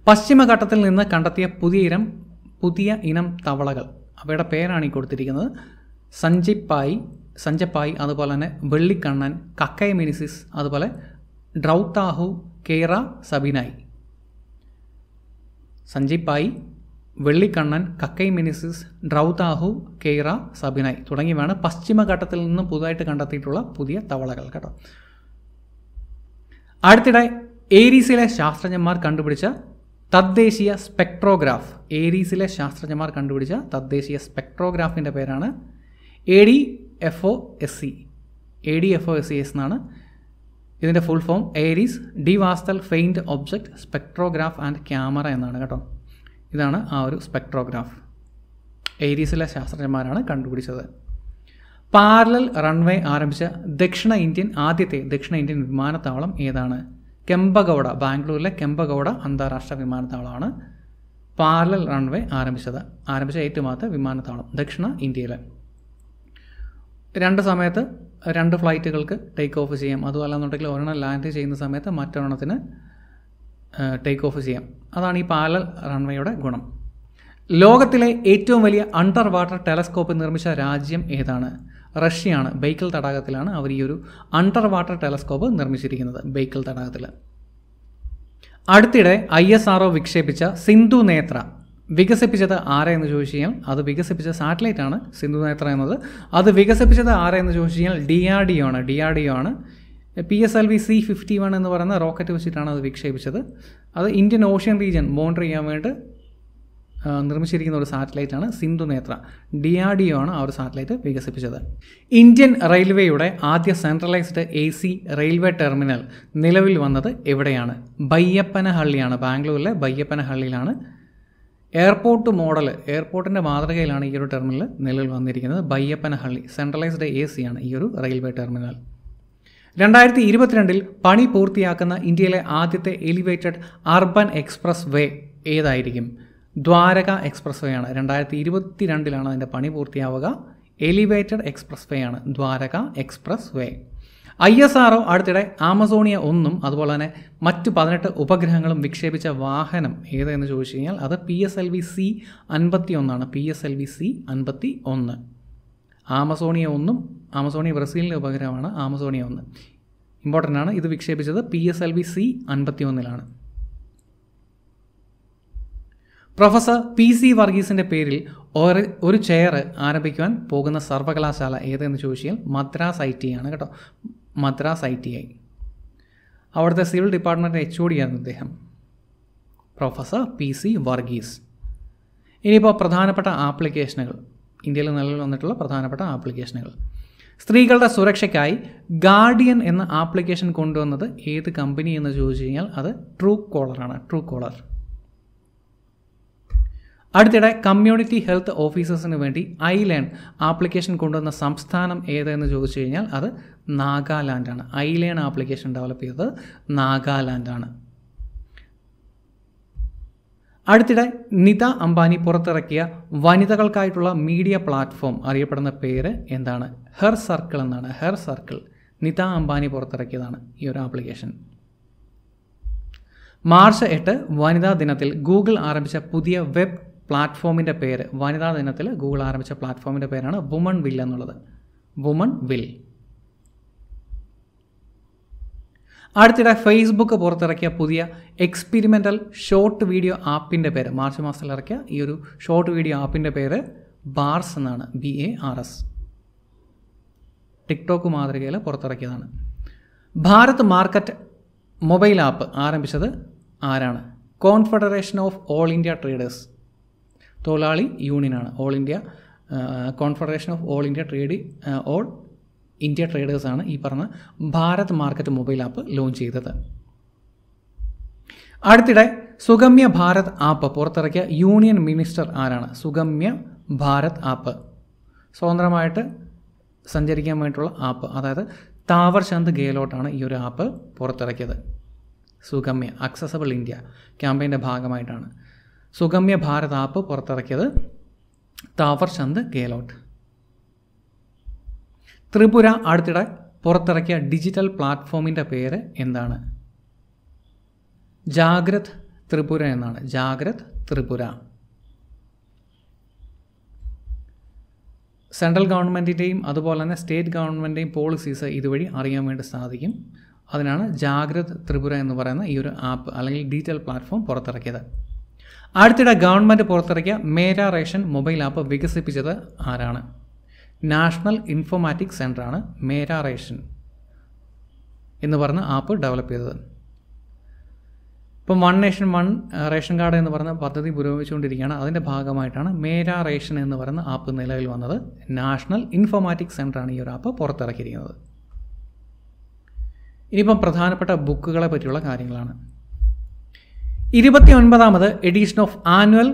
പശ്ചിമഘട്ടത്തിൽ നിന്ന് കണ്ടെത്തിയ പുതിയ ഇനം പുതിയ ഇനം തവളകൾ അവയുടെ പേരാണ് ഈ കൊടുത്തിരിക്കുന്നത് സഞ്ചിപ്പായി സഞ്ചപ്പായി അതുപോലെ തന്നെ വെള്ളിക്കണ്ണൻ മിനിസിസ് അതുപോലെ ഡ്രൗത്താഹു കേറ സബിനായി സഞ്ചിപ്പായി വെള്ളിക്കണ്ണൻ കക്കൈമിനിസിസ് ഡ്രൗതാഹു കേറ സബിനായി തുടങ്ങിയവയാണ് പശ്ചിമഘട്ടത്തിൽ നിന്ന് പുതുതായിട്ട് കണ്ടെത്തിയിട്ടുള്ള പുതിയ തവളകൾ കേട്ടോ അടുത്തിടെ ഏരീസിലെ ശാസ്ത്രജ്ഞന്മാർ കണ്ടുപിടിച്ച തദ്ദേശീയ സ്പെക്ട്രോഗ്രാഫ് ഏരീസിലെ ശാസ്ത്രജ്ഞന്മാർ കണ്ടുപിടിച്ച തദ്ദേശീയ സ്പെക്ട്രോഗ്രാഫിൻ്റെ പേരാണ് A D F O S C A D F O S C S എന്നാണ് ഇതിൻ്റെ full form ARIES Devasthal faint object spectrograph and camera എന്നാണ് കേട്ടോ ഇതാണ് ആ ഒരു സ്പെക്ട്രോഗ്രാഫ് ഏരീസിലെ ശാസ്ത്രജ്ഞന്മാരാണ് കണ്ടുപിടിച്ചത് പാരലൽ റൺവേ ആരംഭിച്ച ദക്ഷിണ ഇന്ത്യൻ ആദ്യത്തെ ദക്ഷിണ ഇന്ത്യൻ വിമാനത്താവളം ഏതാണ് കെമ്പഗൌഡ ബാംഗ്ലൂരിലെ കെമ്പഗൌഡ അന്താരാഷ്ട്ര വിമാനത്താവളമാണ് പാരലൽ റൺവേ ആരംഭിച്ചത് ആരംഭിച്ച ഏറ്റുമാത്ത വിമാനത്താവളം ദക്ഷിണ ഇന്ത്യയിലെ രണ്ട് സമയത്ത് രണ്ട് ഫ്ലൈറ്റുകൾക്ക് ടേക്ക് ഓഫ് ചെയ്യാം എന്നുണ്ടെങ്കിൽ ഒരെണ്ണം ലാൻഡ് ചെയ്യുന്ന സമയത്ത് മറ്റൊരെണ്ണത്തിന് ടേക്ക് ഓഫ് ചെയ്യാം അതാണ് ഈ പാലൽ റൺവേയുടെ ഗുണം ലോകത്തിലെ ഏറ്റവും വലിയ അണ്ടർ വാട്ടർ ടെലസ്കോപ്പ് നിർമ്മിച്ച രാജ്യം ഏതാണ് റഷ്യയാണ് ബൈക്കൽ തടാകത്തിലാണ് അവർ ഈ ഒരു അണ്ടർ വാട്ടർ ടെലസ്കോപ്പ് നിർമ്മിച്ചിരിക്കുന്നത് ബൈക്കൽ തടാകത്തിൽ അടുത്തിടെ ഐ എസ് ആർ വിക്ഷേപിച്ച സിന്ധു നേത്ര വികസിപ്പിച്ചത് ആരെയെന്ന് ചോദിച്ചു കഴിഞ്ഞാൽ അത് വികസിപ്പിച്ച സാറ്റലൈറ്റ് ആണ് സിന്ധു നേത്ര എന്നത് അത് വികസിപ്പിച്ചത് ആരെയെന്ന് ചോദിച്ചു കഴിഞ്ഞാൽ ഡി ആർ ഡി ആണ് ഡി ആർ ഡി ആണ് P S L V C fifty one എന്ന് പറയുന്ന റോക്കറ്റ് വെച്ചിട്ടാണ് അത് വിക്ഷേപിച്ചത് അത് ഇന്ത്യൻ ഓഷ്യൻ റീജിയൻ ബോണ്ടറി ചെയ്യാൻ വേണ്ടി നിർമ്മിച്ചിരിക്കുന്ന ഒരു സാറ്റലൈറ്റാണ് സിന്ധു നേത്ര ഡി ആർ ഡി ഒ ആണ് ആ ഒരു സാറ്റലൈറ്റ് വികസിപ്പിച്ചത് ഇന്ത്യൻ റെയിൽവേയുടെ ആദ്യ centralised A C railway terminal നിലവിൽ വന്നത് എവിടെയാണ് ബയ്യപ്പനഹള്ളിയാണ് ബാംഗ്ലൂരിലെ ബയ്യപ്പനഹള്ളിയിലാണ് എയർപോർട്ട് മോഡൽ എയർപോർട്ടിൻ്റെ മാതൃകയിലാണ് ഈ ഒരു ടെർമിനൽ നിലവിൽ വന്നിരിക്കുന്നത് ബയ്യപ്പനഹള്ളി സെൻട്രലൈസ്ഡ് എ സി ആണ് ഈ ഒരു റെയിൽവേ ടെർമിനൽ രണ്ടായിരത്തി ഇരുപത്തിരണ്ടിൽ പണി പൂർത്തിയാക്കുന്ന ഇന്ത്യയിലെ ആദ്യത്തെ എലിവേറ്റഡ് അർബൻ എക്സ്പ്രസ് വേ ഏതായിരിക്കും ദ്വാരക എക്സ്പ്രസ് വേ ആണ് രണ്ടായിരത്തി ഇരുപത്തി രണ്ടിലാണ് അതിൻ്റെ പണി പൂർത്തിയാവുക എലിവേറ്റഡ് എക്സ്പ്രസ് വേ ആണ് Dwarka expressway I S R O അടുത്തിടെ ആമസോണിയ ഒന്നും അതുപോലെ തന്നെ മറ്റ് പതിനെട്ട് ഉപഗ്രഹങ്ങളും വിക്ഷേപിച്ച വാഹനം ഏതെന്ന് ചോദിച്ചു കഴിഞ്ഞാൽ അത് P S L V C അൻപത്തി ഒന്നാണ് P S L V C അൻപത്തി ഒന്ന് ആമസോണിയ ഒന്നും ആമസോണിയ ബ്രസീലിൻ്റെ ഉപഗ്രഹമാണ് ആമസോണിയ ഒന്ന് ഇമ്പോർട്ടൻ്റ് ആണ് ഇത് വിക്ഷേപിച്ചത് P S L V C അൻപത്തി ഒന്നിലാണ് പ്രൊഫസർ പി സി വർഗീസിൻ്റെ പേരിൽ ഒരു ഒരു ചെയർ ആരംഭിക്കുവാൻ പോകുന്ന സർവകലാശാല ഏതെന്ന് ചോദിച്ചാൽ മദ്രാസ് ഐ ടി ആണ് കേട്ടോ മദ്രാസ് ഐ ടി ഐ അവിടുത്തെ civil department H O D ആയിരുന്നു അദ്ദേഹം പ്രൊഫസർ പി സി വർഗീസ് ഇനിയിപ്പോൾ പ്രധാനപ്പെട്ട ആപ്ലിക്കേഷനുകൾ ഇന്ത്യയിൽ നിലവിൽ വന്നിട്ടുള്ള പ്രധാനപ്പെട്ട ആപ്ലിക്കേഷനുകൾ സ്ത്രീകളുടെ സുരക്ഷയ്ക്കായി ഗാർഡിയൻ എന്ന ആപ്ലിക്കേഷൻ കൊണ്ടുവന്നത് ഏത് കമ്പനി എന്ന് ചോദിച്ചു കഴിഞ്ഞാൽ അത് ട്രൂ കോളറാണ് ട്രൂ കോളർ അടുത്തിടെ കമ്മ്യൂണിറ്റി ഹെൽത്ത് ഓഫീസേഴ്സിന് വേണ്ടി ഐലേൺ ആപ്ലിക്കേഷൻ കൊണ്ടുവന്ന സംസ്ഥാനം ഏതെന്ന് ചോദിച്ചു കഴിഞ്ഞാൽ അത് നാഗാലാൻഡാണ് ഐലേൺ ആപ്ലിക്കേഷൻ ഡെവലപ്പ് ചെയ്തത് നാഗാലാൻഡാണ് അടുത്തിടെ നിത അംബാനി പുറത്തിറക്കിയ വനിതകൾക്കായിട്ടുള്ള മീഡിയ പ്ലാറ്റ്ഫോം അറിയപ്പെടുന്ന പേര് എന്താണ് ഹെർ സർക്കിൾ എന്നാണ് ഹെർ സർക്കിൾ നിത അംബാനി പുറത്തിറക്കിയതാണ് ഈ ഒരു ആപ്ലിക്കേഷൻ മാർച്ച് എട്ട് വനിതാ ദിനത്തിൽ ഗൂഗിൾ ആരംഭിച്ച പുതിയ വെബ് പ്ലാറ്റ്ഫോമിൻ്റെ പേര് വനിതാ ദിനത്തിൽ ഗൂഗിൾ ആരംഭിച്ച പ്ലാറ്റ്ഫോമിൻ്റെ പേരാണ് വുമൺ വിൽ എന്നുള്ളത് വുമൺ വിൽ അടുത്തിടെ ഫേസ്ബുക്ക് പുറത്തിറക്കിയ പുതിയ എക്സ്പെരിമെൻ്റൽ ഷോർട്ട് വീഡിയോ ആപ്പിൻ്റെ പേര് മാർച്ച് മാസത്തിൽ ഇറക്കിയ ഈ ഒരു ഷോർട്ട് വീഡിയോ ആപ്പിൻ്റെ പേര് ബാർസ് എന്നാണ് B A R S TikTok മാതൃകയിൽ പുറത്തിറക്കിയതാണ് ഭാരത് മാർക്കറ്റ് മൊബൈൽ ആപ്പ് ആരംഭിച്ചത് ആരാണ് confederation of all India traders തൊഴിലാളി യൂണിയനാണ് all India confederation of all India trade all India ട്രേഡേഴ്സാണ് ഈ പറഞ്ഞ Bharat market mobile app launch ചെയ്തത് അടുത്തിടെ സുഗമ്യ ഭാരത് ആപ്പ് പുറത്തിറക്കിയ യൂണിയൻ മിനിസ്റ്റർ ആരാണ് സുഗമ്യ ഭാരത് ആപ്പ് സ്വതന്ത്രമായിട്ട് സഞ്ചരിക്കാൻ വേണ്ടിയിട്ടുള്ള ആപ്പ് അതായത് താവർചന്ദ് ഗെഹ്ലോട്ടാണ് ഈ ഒരു ആപ്പ് പുറത്തിറക്കിയത് സുഗമ്യ അക്സസബിൾ ഇന്ത്യ ക്യാമ്പയിൻ്റെ ഭാഗമായിട്ടാണ് സുഗമ്യ ഭാരത് ആപ്പ് പുറത്തിറക്കിയത് ചന്ദ് ഗേലോട്ട് ത്രിപുര അടുത്തിടെ പുറത്തിറക്കിയ ഡിജിറ്റൽ പ്ലാറ്റ്ഫോമിൻ്റെ പേര് എന്താണ് ജാഗ്രത് ത്രിപുര എന്നാണ് ജാഗ്രത് ത്രിപുര സെൻട്രൽ ഗവൺമെൻറ്റിൻ്റെയും അതുപോലെ തന്നെ സ്റ്റേറ്റ് ഗവൺമെൻറ്റിൻ്റെയും പോളിസീസ് ഇതുവഴി അറിയാൻ വേണ്ടി സാധിക്കും അതിനാണ് ജാഗ്രത് ത്രിപുര എന്ന് പറയുന്ന ഈ ഒരു ആപ്പ് അല്ലെങ്കിൽ ഡിജിറ്റൽ പ്ലാറ്റ്ഫോം പുറത്തിറക്കിയത് അടുത്തിടെ ഗവൺമെൻറ് പുറത്തിറക്കിയ മേര റേഷൻ മൊബൈൽ ആപ്പ് വികസിപ്പിച്ചത് ആരാണ് നാഷണൽ ഇൻഫോമാറ്റിക് സെൻ്ററാണ് മേര റേഷൻ എന്ന് പറഞ്ഞ ആപ്പ് ഡെവലപ്പ് ചെയ്തത് ഇപ്പം one nation one ration card എന്ന് പറഞ്ഞ പദ്ധതി പുരോഗമിച്ചുകൊണ്ടിരിക്കുകയാണ് അതിൻ്റെ ഭാഗമായിട്ടാണ് മേര റേഷൻ എന്ന് പറയുന്ന ആപ്പ് നിലവിൽ വന്നത് നാഷണൽ ഇൻഫോമാറ്റിക് സെൻ്ററാണ് ഈ ഒരു ആപ്പ് പുറത്തിറക്കിയിരിക്കുന്നത് ഇനിയിപ്പം പ്രധാനപ്പെട്ട ബുക്കുകളെ പറ്റിയുള്ള കാര്യങ്ങളാണ് ഇരുപത്തിയൊൻപതാമത് edition of annual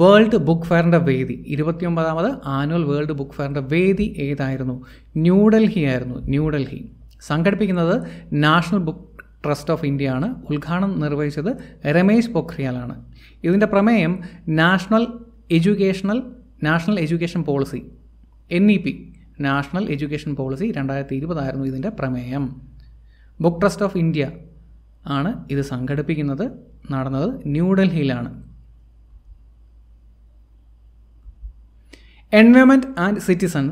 world book ഫെയറിൻ്റെ വേദി ഇരുപത്തിയൊമ്പതാമത് ആനുവൽ വേൾഡ് ബുക്ക് ഫെയറിൻ്റെ വേദി ഏതായിരുന്നു ന്യൂഡൽഹി ആയിരുന്നു ന്യൂഡൽഹി സംഘടിപ്പിക്കുന്നത് national book trust of India ആണ് ഉദ്ഘാടനം നിർവഹിച്ചത് രമേശ് പൊഖ്രിയാലാണ് ഇതിൻ്റെ പ്രമേയം national educational national education policy N E P national education policy രണ്ടായിരത്തി ഇരുപതായിരുന്നു ഇതിൻ്റെ പ്രമേയം ബുക്ക് ട്രസ്റ്റ് ഓഫ് ഇന്ത്യ ആണ് ഇത് സംഘടിപ്പിക്കുന്നത് നടന്നത് ന്യൂഡൽഹിയിലാണ് എൻവയോൺമെൻറ്റ് ആൻഡ് സിറ്റിസൺ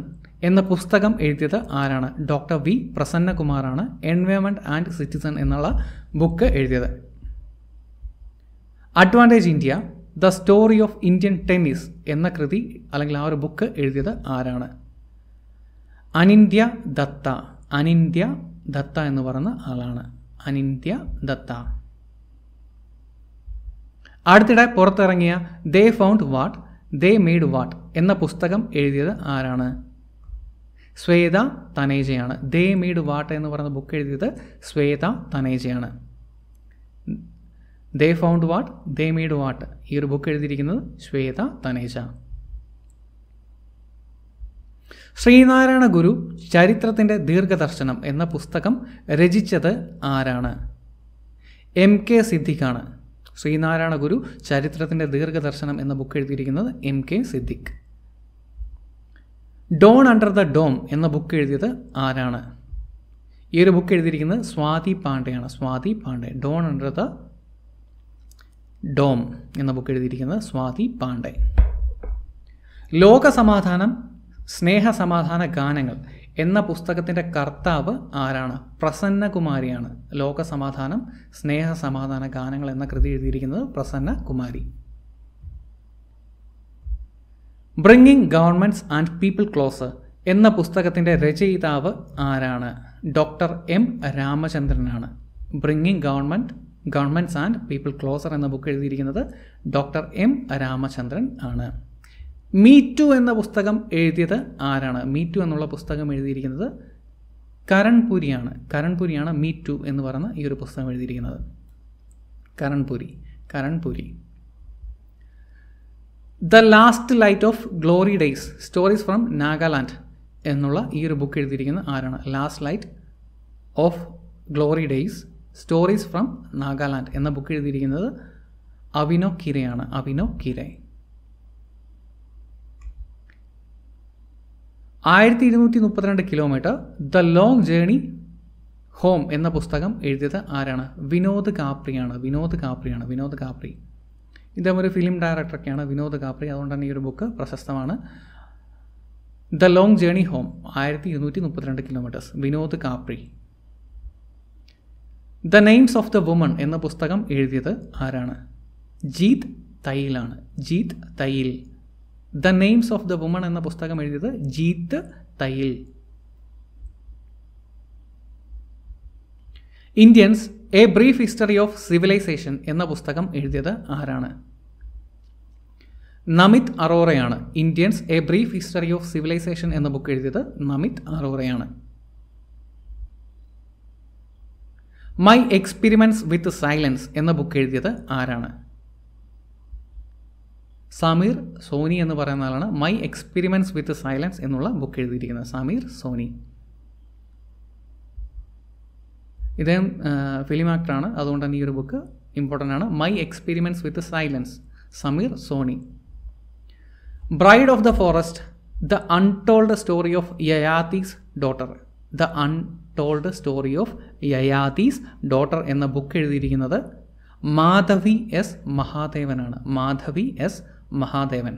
എന്ന പുസ്തകം എഴുതിയത് ആരാണ് ഡോക്ടർ വി പ്രസന്നകുമാറാണ് എൻവയോൺമെൻറ്റ് ആൻഡ് സിറ്റിസൺ എന്നുള്ള ബുക്ക് എഴുതിയത് advantage India the story of Indian tennis എന്ന കൃതി അല്ലെങ്കിൽ ആ ഒരു ബുക്ക് എഴുതിയത് ആരാണ് അനിന്ത്യ ദത്ത അനിന്ത്യ ദത്ത എന്ന് പറയുന്ന ആളാണ് അനിന്ത്യ ദത്ത അടുത്തിടെ പുറത്തിറങ്ങിയ they found what they made what എന്ന പുസ്തകം എഴുതിയത് ആരാണ് ശ്വേത തനേജയാണ് ദേ മെയ്ഡ് വാട്ട് എന്ന് പറയുന്ന ബുക്ക് എഴുതിയത് ശ്വേത തനേജയാണ് they found what they made what ഈ ഒരു ബുക്ക് എഴുതിയിരിക്കുന്നത് ശ്വേത തനേജ ശ്രീനാരായണ ഗുരു ചരിത്രത്തിൻ്റെ ദീർഘദർശനം എന്ന പുസ്തകം രചിച്ചത് ആരാണ് എം കെ സിദ്ദിഖാണ് ശ്രീനാരായണ ഗുരു ചരിത്രത്തിൻ്റെ ദീർഘദർശനം എന്ന ബുക്ക് എഴുതിയിരിക്കുന്നത് M K Siddique dawn under the dome എന്ന ബുക്ക് എഴുതിയത് ആരാണ് ഈ ഒരു ബുക്ക് എഴുതിയിരിക്കുന്നത് സ്വാതി പാണ്ഡെയാണ് Swati Pandey dawn under the dome എന്ന ബുക്ക് എഴുതിയിരിക്കുന്നത് സ്വാതി പാണ്ഡെ ലോകസമാധാനം സ്നേഹസമാധാന ഗാനങ്ങൾ എന്ന പുസ്തകത്തിൻ്റെ കർത്താവ് ആരാണ് പ്രസന്നകുമാരിയാണ് ലോകസമാധാനം സ്നേഹസമാധാന ഗാനങ്ങൾ എന്ന കൃതി എഴുതിയിരിക്കുന്നത് Prasannakumari bringing governments and people closer എന്ന പുസ്തകത്തിൻ്റെ രചയിതാവ് ആരാണ് ഡോക്ടർ എം രാമചന്ദ്രനാണ് bringing government governments and people closer എന്ന ബുക്ക് എഴുതിയിരിക്കുന്നത് ഡോക്ടർ എം രാമചന്ദ്രൻ ആണ് മീ ടു എന്ന പുസ്തകം എഴുതിയത് ആരാണ് മീ ടു എന്നുള്ള പുസ്തകം എഴുതിയിരിക്കുന്നത് കരൺപുരിയാണ് കരൺപുരിയാണ് മീ ടു എന്ന് പറയുന്ന ഈ ഒരു പുസ്തകം എഴുതിയിരിക്കുന്നത് Karanpuri Karanpuri the last light of glory days stories from Nagaland എന്നുള്ള ഈ ഒരു ബുക്ക് എഴുതിയിരിക്കുന്നത് ആരാണ് last light of glory days stories from Nagaland എന്ന ബുക്ക് എഴുതിയിരിക്കുന്നത് അവിനോ കിരയാണ് അവിനോ കിരേ ആയിരത്തി ഇരുന്നൂറ്റി മുപ്പത്തിരണ്ട് kilometre the long journey home എന്ന പുസ്തകം എഴുതിയത് ആരാണ് വിനോദ് കാപ്രിയാണ് വിനോദ് കാപ്രിയാണ് വിനോദ് കാപ്രി ഇദ്ദേഹം ഒരു ഫിലിം ഡയറക്ടറൊക്കെയാണ് വിനോദ് കാപ്രി അതുകൊണ്ട് തന്നെ ഈ ഒരു ബുക്ക് പ്രശസ്തമാണ് ദ ലോങ് ജേണി ഹോം ആയിരത്തി ഇരുന്നൂറ്റി മുപ്പത്തിരണ്ട് kilometres Vinod Kapri the names of the women എന്ന പുസ്തകം എഴുതിയത് ആരാണ് ജീത് തയ്യിലാണ് Jeet Thayil the names of the women എന്ന പുസ്തകം എഴുതിയത് Jeet Thayil Indians A brief history of civilisation എന്ന പുസ്തകം എഴുതിയത് ആരാണ് നമിത് അറോറയാണ് ഇന്ത്യൻസ് A brief history of civilisation എന്ന ബുക്ക് എഴുതിയത് നമിത് അറോറയാണ് മൈ എക്സ്പെരിമെൻറ്റ്സ് വിത്ത് സൈലൻസ് എന്ന ബുക്ക് എഴുതിയത് ആരാണ് സമീർ സോനി എന്ന് പറയുന്ന ആളാണ് മൈ എക്സ്പെരിമെൻറ്റ്സ് വിത്ത് സൈലൻസ് എന്നുള്ള ബുക്ക് എഴുതിയിരിക്കുന്നത് സമീർ സോനി ഇദ്ദേഹം ഫിലിം ആക്ടറാണ് അതുകൊണ്ട് തന്നെ ഈ ഒരു ബുക്ക് ഇമ്പോർട്ടൻ്റ് ആണ് my experiments with silence Sameer Soni bride of the forest the untold story of യയാതീസ് daughter the untold story of യയാതീസ് ഡോട്ടർ എന്ന ബുക്ക് എഴുതിയിരിക്കുന്നത് മാധവി എസ് മഹാദേവനാണ് മാധവി എസ് മഹാദേവൻ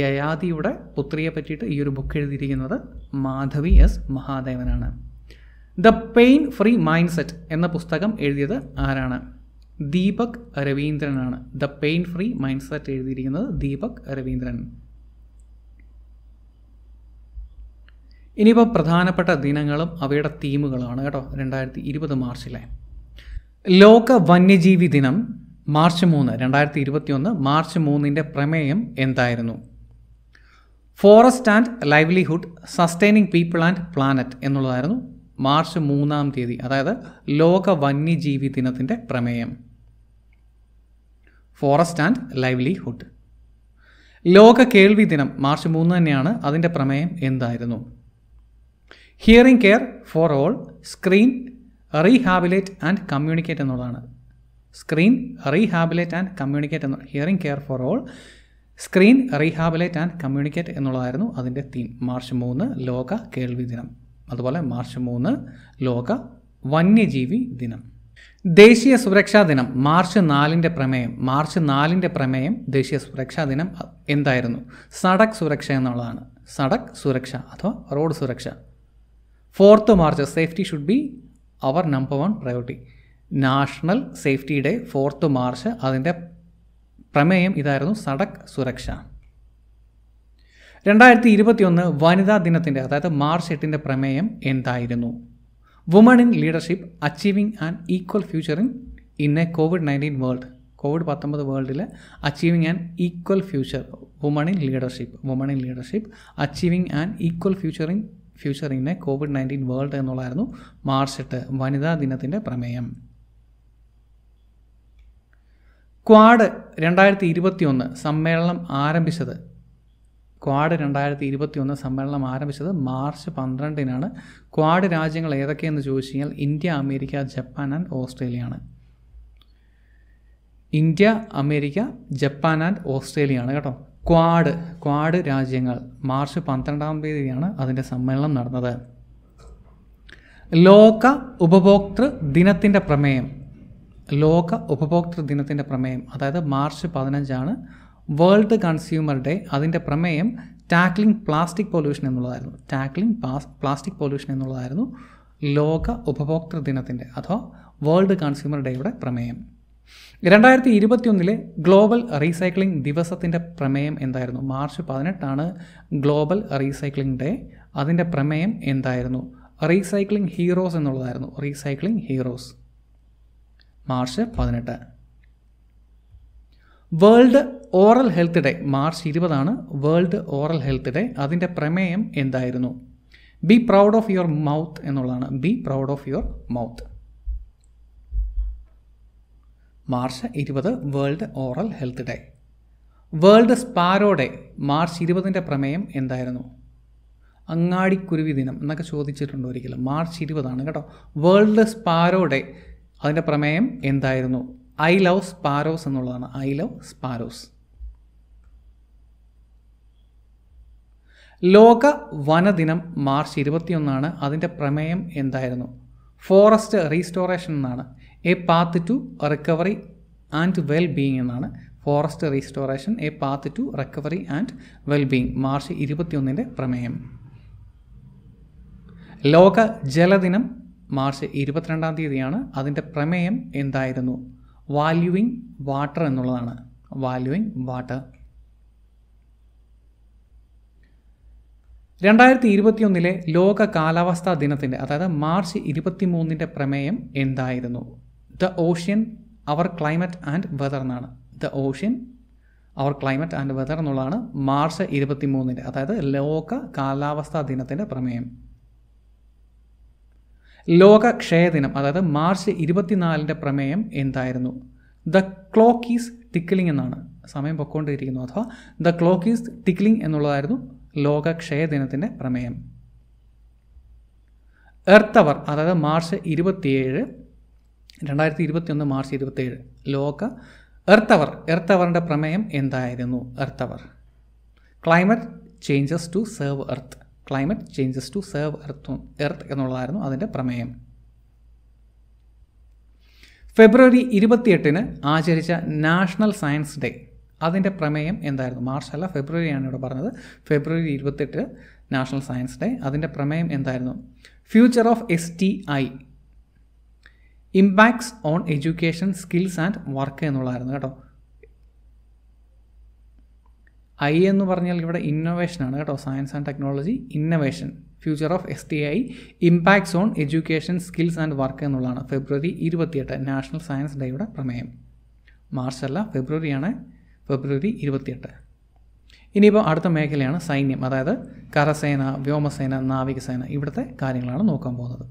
യയാതിയുടെ പുത്രിയെ പറ്റിയിട്ട് ഈ ഒരു ബുക്ക് എഴുതിയിരിക്കുന്നത് മാധവി എസ് മഹാദേവനാണ് the pain free mindset എന്ന പുസ്തകം എഴുതിയത് ആരാണ് ദീപക് രവീന്ദ്രനാണ് the pain free mindset എഴുതിയിരിക്കുന്നത് ദീപക് രവീന്ദ്രൻ ഇനിയിപ്പോൾ പ്രധാനപ്പെട്ട ദിനങ്ങളും അവയുടെ തീമുകളുമാണ് കേട്ടോ രണ്ടായിരത്തി ഇരുപത് മാർച്ചിലെ ലോക വന്യജീവി ദിനം മാർച്ച് മൂന്ന് രണ്ടായിരത്തി ഒന്ന് മാർച്ച് മൂന്നിൻ്റെ പ്രമേയം എന്തായിരുന്നു forest and livelihood sustaining people and planet എന്നുള്ളതായിരുന്നു മാർച്ച് മൂന്നാം തീയതി അതായത് ലോക വന്യജീവി ദിനത്തിൻ്റെ പ്രമേയം ഫോറസ്റ്റ് ആൻഡ് ലൈവ്ലിഹുഡ് ലോക കേൾവി ദിനം മാർച്ച് മൂന്ന് തന്നെയാണ് അതിൻ്റെ പ്രമേയം എന്തായിരുന്നു hearing care for all screen rehabilitate and communicate എന്നുള്ളതാണ് സ്ക്രീൻ റീഹാബിലേറ്റ് ആൻഡ് കമ്മ്യൂണിക്കേറ്റ് എന്ന hearing care for all screen rehabilitate and communicate എന്നുള്ളതായിരുന്നു അതിൻ്റെ തീം മാർച്ച് മൂന്ന് ലോക കേൾവി ദിനം അതുപോലെ മാർച്ച് മൂന്ന് ലോക വന്യജീവി ദിനം ദേശീയ സുരക്ഷാ ദിനം മാർച്ച് നാലിൻ്റെ പ്രമേയം മാർച്ച് നാലിൻ്റെ പ്രമേയം ദേശീയ സുരക്ഷാ ദിനം എന്തായിരുന്നു സടക് സുരക്ഷ എന്നുള്ളതാണ് സടക് സുരക്ഷ അഥവാ റോഡ് സുരക്ഷ fourth March safety should be our number one priority national safety day fourth March അതിൻ്റെ പ്രമേയം ഇതായിരുന്നു സടക് സുരക്ഷ രണ്ടായിരത്തി ഇരുപത്തിയൊന്ന് വനിതാ ദിനത്തിൻ്റെ അതായത് മാർച്ച് എട്ടിൻ്റെ പ്രമേയം എന്തായിരുന്നു women in leadership achieving and equal future in in a COVID nineteen world COVID പത്തൊമ്പത് വേൾഡിൽ achieving and equal future women in leadership women in leadership achieving and equal future in future in a COVID nineteen world എന്നുള്ളതായിരുന്നു March എട്ട് വനിതാ ദിനത്തിൻ്റെ പ്രമേയം quad രണ്ടായിരത്തി ഇരുപത്തി ഒന്ന് സമ്മേളനം ആരംഭിച്ചത് ക്വാഡ് രണ്ടായിരത്തി ഇരുപത്തി ഒന്ന് സമ്മേളനം ആരംഭിച്ചത് മാർച്ച് പന്ത്രണ്ടിനാണ് ക്വാഡ് രാജ്യങ്ങൾ ഏതൊക്കെയെന്ന് ചോദിച്ചു കഴിഞ്ഞാൽ India America Japan and Australia ആണ് India America Japan and Australia ആണ് കേട്ടോ ക്വാഡ് ക്വാഡ് രാജ്യങ്ങൾ മാർച്ച് പന്ത്രണ്ടാം തീയതിയാണ് അതിൻ്റെ സമ്മേളനം നടന്നത് ലോക ഉപഭോക്തൃ ദിനത്തിൻ്റെ പ്രമേയം ലോക ഉപഭോക്തൃ ദിനത്തിൻ്റെ പ്രമേയം അതായത് മാർച്ച് പതിനഞ്ചാണ് വേൾഡ് കൺസ്യൂമർ ഡേ അതിൻ്റെ പ്രമേയം ടാക്ലിംഗ് പ്ലാസ്റ്റിക് പൊല്യൂഷൻ എന്നുള്ളതായിരുന്നു ടാക്ലിംഗ് പ്ലാസ്റ്റിക് പൊല്യൂഷൻ എന്നുള്ളതായിരുന്നു ലോക ഉപഭോക്തൃ ദിനത്തിൻ്റെ അഥവാ വേൾഡ് കൺസ്യൂമർ ഡേയുടെ പ്രമേയം രണ്ടായിരത്തി ഇരുപത്തിയൊന്നിലെ ഗ്ലോബൽ റീസൈക്ലിംഗ് ദിവസത്തിൻ്റെ പ്രമേയം എന്തായിരുന്നു മാർച്ച് പതിനെട്ടാണ് ഗ്ലോബൽ റീസൈക്ലിംഗ് ഡേ അതിൻ്റെ പ്രമേയം എന്തായിരുന്നു റീസൈക്ലിംഗ് ഹീറോസ് എന്നുള്ളതായിരുന്നു റീസൈക്ലിംഗ് ഹീറോസ് മാർച്ച് പതിനെട്ട് world oral health day March ഇരുപതാണ് വേൾഡ് ഓറൽ ഹെൽത്ത് ഡേ അതിൻ്റെ പ്രമേയം എന്തായിരുന്നു be proud of your mouth എന്നുള്ളതാണ് be proud of your mouth March ഇരുപത് world oral health day world sparrow day March ഇരുപതിൻ്റെ പ്രമേയം എന്തായിരുന്നു അങ്ങാടിക്കുരുവി ദിനം എന്നൊക്കെ ചോദിച്ചിട്ടുണ്ട് ഒരിക്കലും മാർച്ച് ഇരുപതാണ് കേട്ടോ വേൾഡ് സ്പാരോ ഡേ അതിൻ്റെ പ്രമേയം എന്തായിരുന്നു ഐ ലവ് സ്പാരോസ് എന്നുള്ളതാണ് ഐ ലവ് സ്പാരോസ് ലോക വനദിനം മാർച്ച് ഇരുപത്തിയൊന്നാണ് അതിൻ്റെ പ്രമേയം എന്തായിരുന്നു ഫോറസ്റ്റ് റീസ്റ്റോറേഷൻ എന്നാണ് a path to recovery and well being എന്നാണ് forest restoration a path to recovery and well being March ഇരുപത്തിയൊന്നിൻ്റെ പ്രമേയം ലോക ജലദിനം മാർച്ച് ഇരുപത്തിരണ്ടാം തീയതിയാണ് അതിൻ്റെ പ്രമേയം എന്തായിരുന്നു വാല്യൂയിങ് വാട്ടർ എന്നുള്ളതാണ് വാല്യൂയിങ് വാട്ടർ രണ്ടായിരത്തി ഇരുപത്തിയൊന്നിലെ ലോക കാലാവസ്ഥാ ദിനത്തിൻ്റെ അതായത് മാർച്ച് ഇരുപത്തി മൂന്നിൻ്റെ പ്രമേയം എന്തായിരുന്നു the ocean our climate and weather എന്നാണ് the ocean our climate and weather എന്നുള്ളതാണ് മാർച്ച് ഇരുപത്തി മൂന്നിൻ്റെ അതായത് ലോക കാലാവസ്ഥാ ദിനത്തിൻ്റെ പ്രമേയം ലോക ക്ഷയദിനം അതായത് മാർച്ച് ഇരുപത്തിനാലിൻ്റെ പ്രമേയം എന്തായിരുന്നു ദ ക്ലോക്ക് ഈസ് ടിക്കിളിംഗ് എന്നാണ് സമയം പൊക്കോണ്ടിരിക്കുന്നു അഥവാ ദ ക്ലോക്ക് ഈസ് ടിക്കിളിംഗ് എന്നുള്ളതായിരുന്നു ലോക ക്ഷയദിനത്തിൻ്റെ പ്രമേയം എർത്ത് അവർ അതായത് മാർച്ച് ഇരുപത്തിയേഴ് രണ്ടായിരത്തി ഒന്ന് മാർച്ച് ഇരുപത്തിയേഴ് ലോക എർത്ത് അവർ എർത്ത് അവറിൻ്റെ പ്രമേയം എന്തായിരുന്നു earth hour climate changes to serve earth climate changes to serve earth earth എന്നുള്ളതായിരുന്നു അതിൻ്റെ പ്രമേയം ഫെബ്രുവരി ഇരുപത്തിയെട്ടിന് ആചരിച്ച നാഷണൽ സയൻസ് ഡേ അതിൻ്റെ പ്രമേയം എന്തായിരുന്നു മാർച്ച് അല്ല ഫെബ്രുവരിയാണ് ഇവിടെ പറഞ്ഞത് ഫെബ്രുവരി ഇരുപത്തെട്ട് നാഷണൽ സയൻസ് ഡേ അതിൻ്റെ പ്രമേയം എന്തായിരുന്നു future of S T I impacts on education skills and work എന്നുള്ളതായിരുന്നു കേട്ടോ ഐ എന്ന് പറഞ്ഞാൽ ഇവിടെ ഇന്നോവേഷനാണ് കേട്ടോ science and technology innovation future of S T I impacts on education skills and work എന്നുള്ളതാണ് ഫെബ്രുവരി ഇരുപത്തിയെട്ട് നാഷണൽ സയൻസ് ഡേയുടെ പ്രമേയം മാർച്ച് അല്ല ഫെബ്രുവരിയാണ് ഫെബ്രുവരി ഇരുപത്തിയെട്ട് ഇനിയിപ്പോൾ അടുത്ത മേഖലയാണ് സൈന്യം അതായത് കരസേന വ്യോമസേന നാവികസേന ഇവിടുത്തെ കാര്യങ്ങളാണ് നോക്കാൻ പോകുന്നത്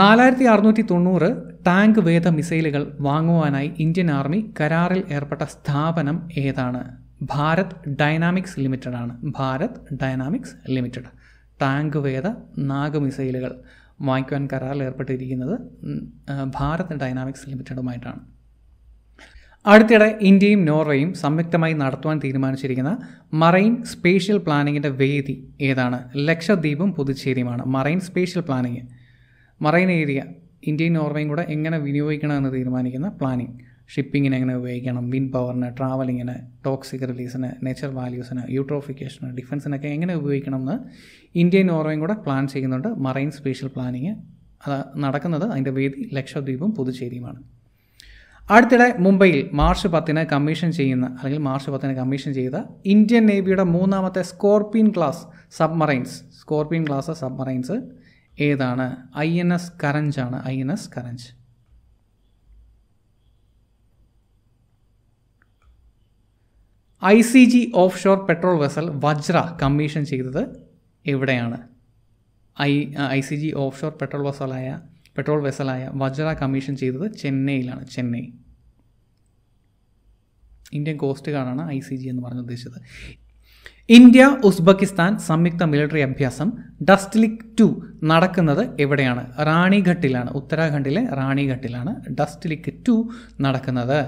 നാലായിരത്തി അറുന്നൂറ്റി തൊണ്ണൂറ് ടാങ്ക് വേദ മിസൈലുകൾ വാങ്ങുവാനായി ഇന്ത്യൻ ആർമി കരാറിൽ ഏർപ്പെട്ട സ്ഥാപനം ഏതാണ് ഭാരത് ഡൈനാമിക്സ് ലിമിറ്റഡ് ആണ് ഭാരത് ഡൈനാമിക്സ് ലിമിറ്റഡ് ടാങ്ക് വേദ നാഗ് മിസൈലുകൾ വാങ്ങിക്കുവാൻ കരാറിൽ ഏർപ്പെട്ടിരിക്കുന്നത് ഭാരത് ഡൈനാമിക്സ് ലിമിറ്റഡുമായിട്ടാണ് അടുത്തിടെ ഇന്ത്യയും നോർവേയും സംയുക്തമായി നടത്തുവാൻ തീരുമാനിച്ചിരിക്കുന്ന മറൈൻ സ്പേഷ്യൽ പ്ലാനിങ്ങിൻ്റെ വേദി ഏതാണ് ലക്ഷദ്വീപും പുതുച്ചേരിയുമാണ് marine spatial planning marine area ഇന്ത്യയും നോർവേയും കൂടെ എങ്ങനെ എന്ന് തീരുമാനിക്കുന്ന പ്ലാനിംഗ് ഷിപ്പിങ്ങിന് എങ്ങനെ ഉപയോഗിക്കണം വിൻ പവറിന് ട്രാവലിങ്ങിന് ടോക്സിക് റിലീസിന് നേച്ചർ വാല്യൂസിന് യൂട്രോഫിക്കേഷന് ഡിഫൻസിനൊക്കെ എങ്ങനെ ഉപയോഗിക്കണം എന്ന് ഇന്ത്യയും നോർവേയും കൂടെ പ്ലാൻ ചെയ്യുന്നുണ്ട് മറൈൻ സ്പേഷ്യൽ പ്ലാനിങ് അത് നടക്കുന്നത് അതിൻ്റെ വേദി ലക്ഷദ്വീപും പുതുച്ചേരിയുമാണ് അടുത്തിടെ മുംബൈയിൽ മാർച്ച് പത്തിന് കമ്മീഷൻ ചെയ്യുന്ന അല്ലെങ്കിൽ മാർച്ച് പത്തിന് കമ്മീഷൻ ചെയ്ത ഇന്ത്യൻ നേവിയുടെ മൂന്നാമത്തെ Scorpene class submarines Scorpene class submarines ഏതാണ് ഐ എൻ എസ് കറഞ്ച് ആണ് I N S Karanj I C G offshore patrol vessel Vajra commission ചെയ്തത് എവിടെയാണ് I I C G offshore patrol വെസലായ പെട്രോൾ വെസലായ വജ്ര കമ്മീഷൻ ചെയ്തത് ചെന്നൈയിലാണ് ചെന്നൈ ഇന്ത്യൻ കോസ്റ്റ് ഗാർഡാണ് ഐ സി ജി എന്ന് പറഞ്ഞ് ഉദ്ദേശിച്ചത് ഇന്ത്യ ഉസ്ബക്കിസ്ഥാൻ സംയുക്ത മിലിറ്ററി അഭ്യാസം ഡസ്റ്റ്ലിക് ടു നടക്കുന്നത് എവിടെയാണ് റാണിഘട്ടിലാണ് ഉത്തരാഖണ്ഡിലെ റാണിഘട്ടിലാണ് ഡസ്റ്റ്ലിക് ടു നടക്കുന്നത്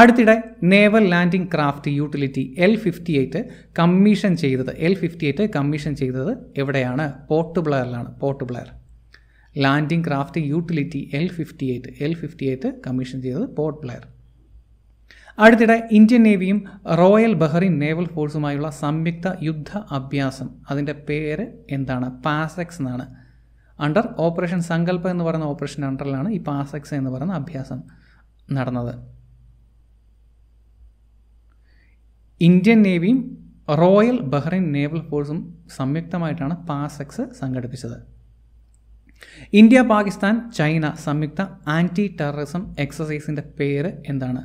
അടുത്തിടെ naval landing craft utility L fifty eight commission ചെയ്തത് എൽ ഫിഫ്റ്റി എയ്റ്റ് കമ്മീഷൻ ചെയ്തത് എവിടെയാണ് പോർട്ട് ബ്ലെയറിലാണ് Port Blair landing craft utility L fifty eight L fifty eight commission ചെയ്തത് പോർട്ട് ബ്ലെയർ അടുത്തിടെ ഇന്ത്യൻ നേവിയും റോയൽ ബഹറിൻ നേവൽ ഫോഴ്സുമായുള്ള സംയുക്ത യുദ്ധ അഭ്യാസം അതിൻ്റെ പേര് എന്താണ് പാസെക്സ് എന്നാണ് അണ്ടർ ഓപ്പറേഷൻ സങ്കല്പം എന്ന് പറയുന്ന ഓപ്പറേഷൻ അണ്ടറിലാണ് ഈ പാസെക്സ് എന്ന് പറയുന്ന അഭ്യാസം നടന്നത് ഇന്ത്യൻ നേവിയും റോയൽ ബഹ്റൈൻ നേവൽ ഫോഴ്സും സംയുക്തമായിട്ടാണ് പാസെക്സ് സംഘടിപ്പിച്ചത് ഇന്ത്യ പാകിസ്ഥാൻ ചൈന സംയുക്ത ആൻറ്റി ടെററിസം എക്സസൈസിൻ്റെ പേര് എന്താണ്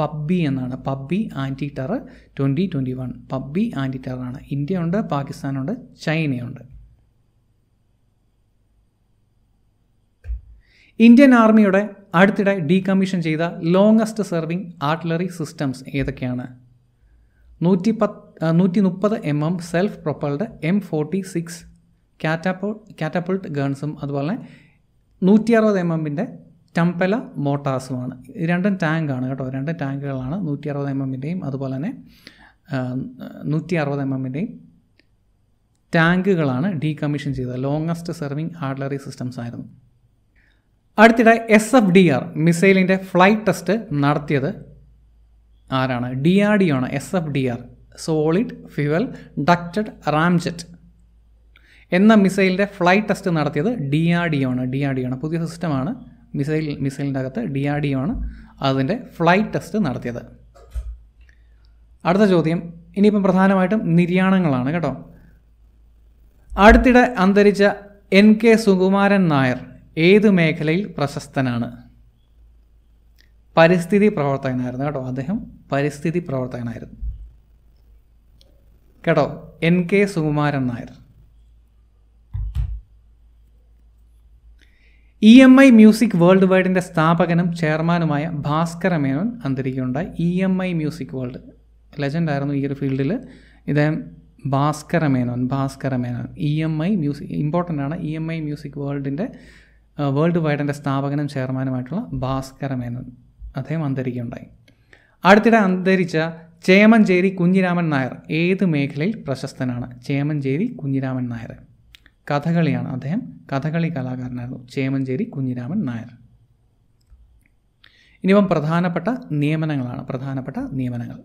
പബ്ബി എന്നാണ് Pabbi anti terror twenty twenty one Pabbi anti ടെററാണ് ഇന്ത്യ ഉണ്ട് പാകിസ്ഥാനുണ്ട് ചൈനയുണ്ട് ഇന്ത്യൻ ആർമിയുടെ അടുത്തിടെ ഡീകമ്മീഷൻ ചെയ്ത ലോങ്ങസ്റ്റ് സെർവിംഗ് ആർട്ടിലറി സിസ്റ്റംസ് ഏതൊക്കെയാണ് നൂറ്റി പത്ത് നൂറ്റി മുപ്പത് M M self propelled M forty six കാറ്റാപ്പോ കാറ്റാപ്പിൾട്ട് ഗൺസും അതുപോലെ നൂറ്റി അറുപത് എം എമ്മിൻ്റെ ടെമ്പല മോട്ടാസുമാണ് രണ്ടും ടാങ്കാണ് കേട്ടോ രണ്ട് ടാങ്കുകളാണ് നൂറ്റി അറുപത് എം എമ്മിൻ്റെയും അതുപോലെ തന്നെ നൂറ്റി അറുപത് എം എമ്മിൻ്റെയും ടാങ്കുകളാണ് ഡീകമ്മീഷൻ ചെയ്തത് ലോങ്ങസ്റ്റ് സെർവിങ് ആർട്ടിലറി സിസ്റ്റംസ് ആയിരുന്നു അടുത്തിടെ എസ് എഫ് ഡി ആർ മിസൈലിൻ്റെ ഫ്ലൈറ്റ് ടെസ്റ്റ് നടത്തിയത് ആരാണ് ഡി ആർ ഡി ആണ് S F D R solid fuel ducted ramjet എന്ന മിസൈലിൻ്റെ ഫ്ലൈറ്റ് ടെസ്റ്റ് നടത്തിയത് ഡി ആർ ഡി ആണ് ഡി ആർ ഡി ആണ് പുതിയ സിസ്റ്റമാണ് മിസൈൽ മിസൈലിൻ്റെ അകത്ത് ഡി ആർ ഡി ഒ ആണ് അതിൻ്റെ ഫ്ലൈറ്റ് ടെസ്റ്റ് നടത്തിയത് അടുത്ത ചോദ്യം ഇനിയിപ്പം പ്രധാനമായിട്ടും നിര്യാണങ്ങളാണ് കേട്ടോ അടുത്തിടെ അന്തരിച്ച എൻ കെ സുകുമാരൻ നായർ ഏത് മേഖലയിൽ പ്രശസ്തനാണ് പരിസ്ഥിതി പ്രവർത്തകനായിരുന്നു കേട്ടോ അദ്ദേഹം പരിസ്ഥിതി പ്രവർത്തകനായിരുന്നു കേട്ടോ N K Sukumaran Nair E M I music world വൈഡിൻ്റെ സ്ഥാപകനും ചെയർമാനുമായ ഭാസ്കര മേനോൻ അന്തരിക്കുകയുണ്ടായി E M I music world ലെജൻഡായിരുന്നു ഈ ഒരു ഫീൽഡിൽ ഇദ്ദേഹം Bhaskara Menon Bhaskara Menon E M I music important ആണ് ഇ എം ഐ മ്യൂസിക് വേൾഡിൻ്റെ വേൾഡ് വൈഡിൻ്റെ സ്ഥാപകനും ചെയർമാനുമായിട്ടുള്ള ഭാസ്കര മേനോൻ അദ്ദേഹം അന്തരിക്കുകയുണ്ടായി അടുത്തിടെ അന്തരിച്ച ചേമഞ്ചേരി കുഞ്ഞിരാമൻ നായർ ഏത് മേഖലയിൽ പ്രശസ്തനാണ് ചേമഞ്ചേരി കുഞ്ഞിരാമൻ നായർ കഥകളിയാണ് അദ്ദേഹം കഥകളി കലാകാരനായിരുന്നു ചേമഞ്ചേരി കുഞ്ഞിരാമൻ നായർ ഇനിയിപ്പം പ്രധാനപ്പെട്ട നിയമനങ്ങളാണ് പ്രധാനപ്പെട്ട നിയമനങ്ങൾ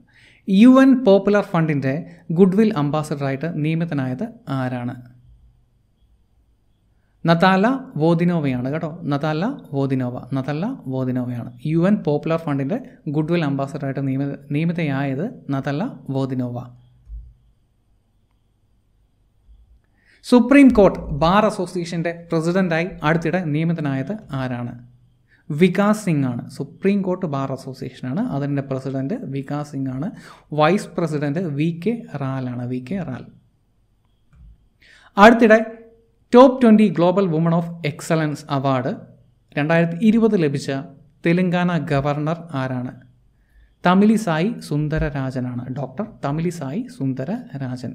യു എൻ പോപ്പുലർ ഫണ്ടിൻ്റെ ഗുഡ്വിൽ അംബാസഡറായിട്ട് നിയമിതനായത് ആരാണ് നതാല വോദിനോവയാണ് കേട്ടോ നതാല വോദിനോവ നതല്ല വോദിനോവയാണ് യു എൻ പോപ്പുലർ ഫണ്ടിൻ്റെ ഗുഡ്വിൽ അംബാസഡറായിട്ട് നിയമിത നിയമിതയായത് Natalia Vodianova supreme court bar അസോസിയേഷൻ്റെ പ്രസിഡൻ്റായി അടുത്തിടെ നിയമിതനായത് ആരാണ് വികാസ് സിംഗ് ആണ് സുപ്രീം കോർട്ട് ബാർ അസോസിയേഷനാണ് അതിൻ്റെ പ്രസിഡൻറ്റ് വികാസ് സിംഗ് ആണ് വൈസ് പ്രസിഡൻറ്റ് വി കെ റാലാണ് വി കെ റാൽ അടുത്തിടെ top twenty global woman of excellence award രണ്ടായിരത്തി ഇരുപത് ലഭിച്ച തെലങ്കാന ഗവർണർ ആരാണ് തമിലിസായി സുന്ദരരാജനാണ് doctor Tamilisai Soundararajan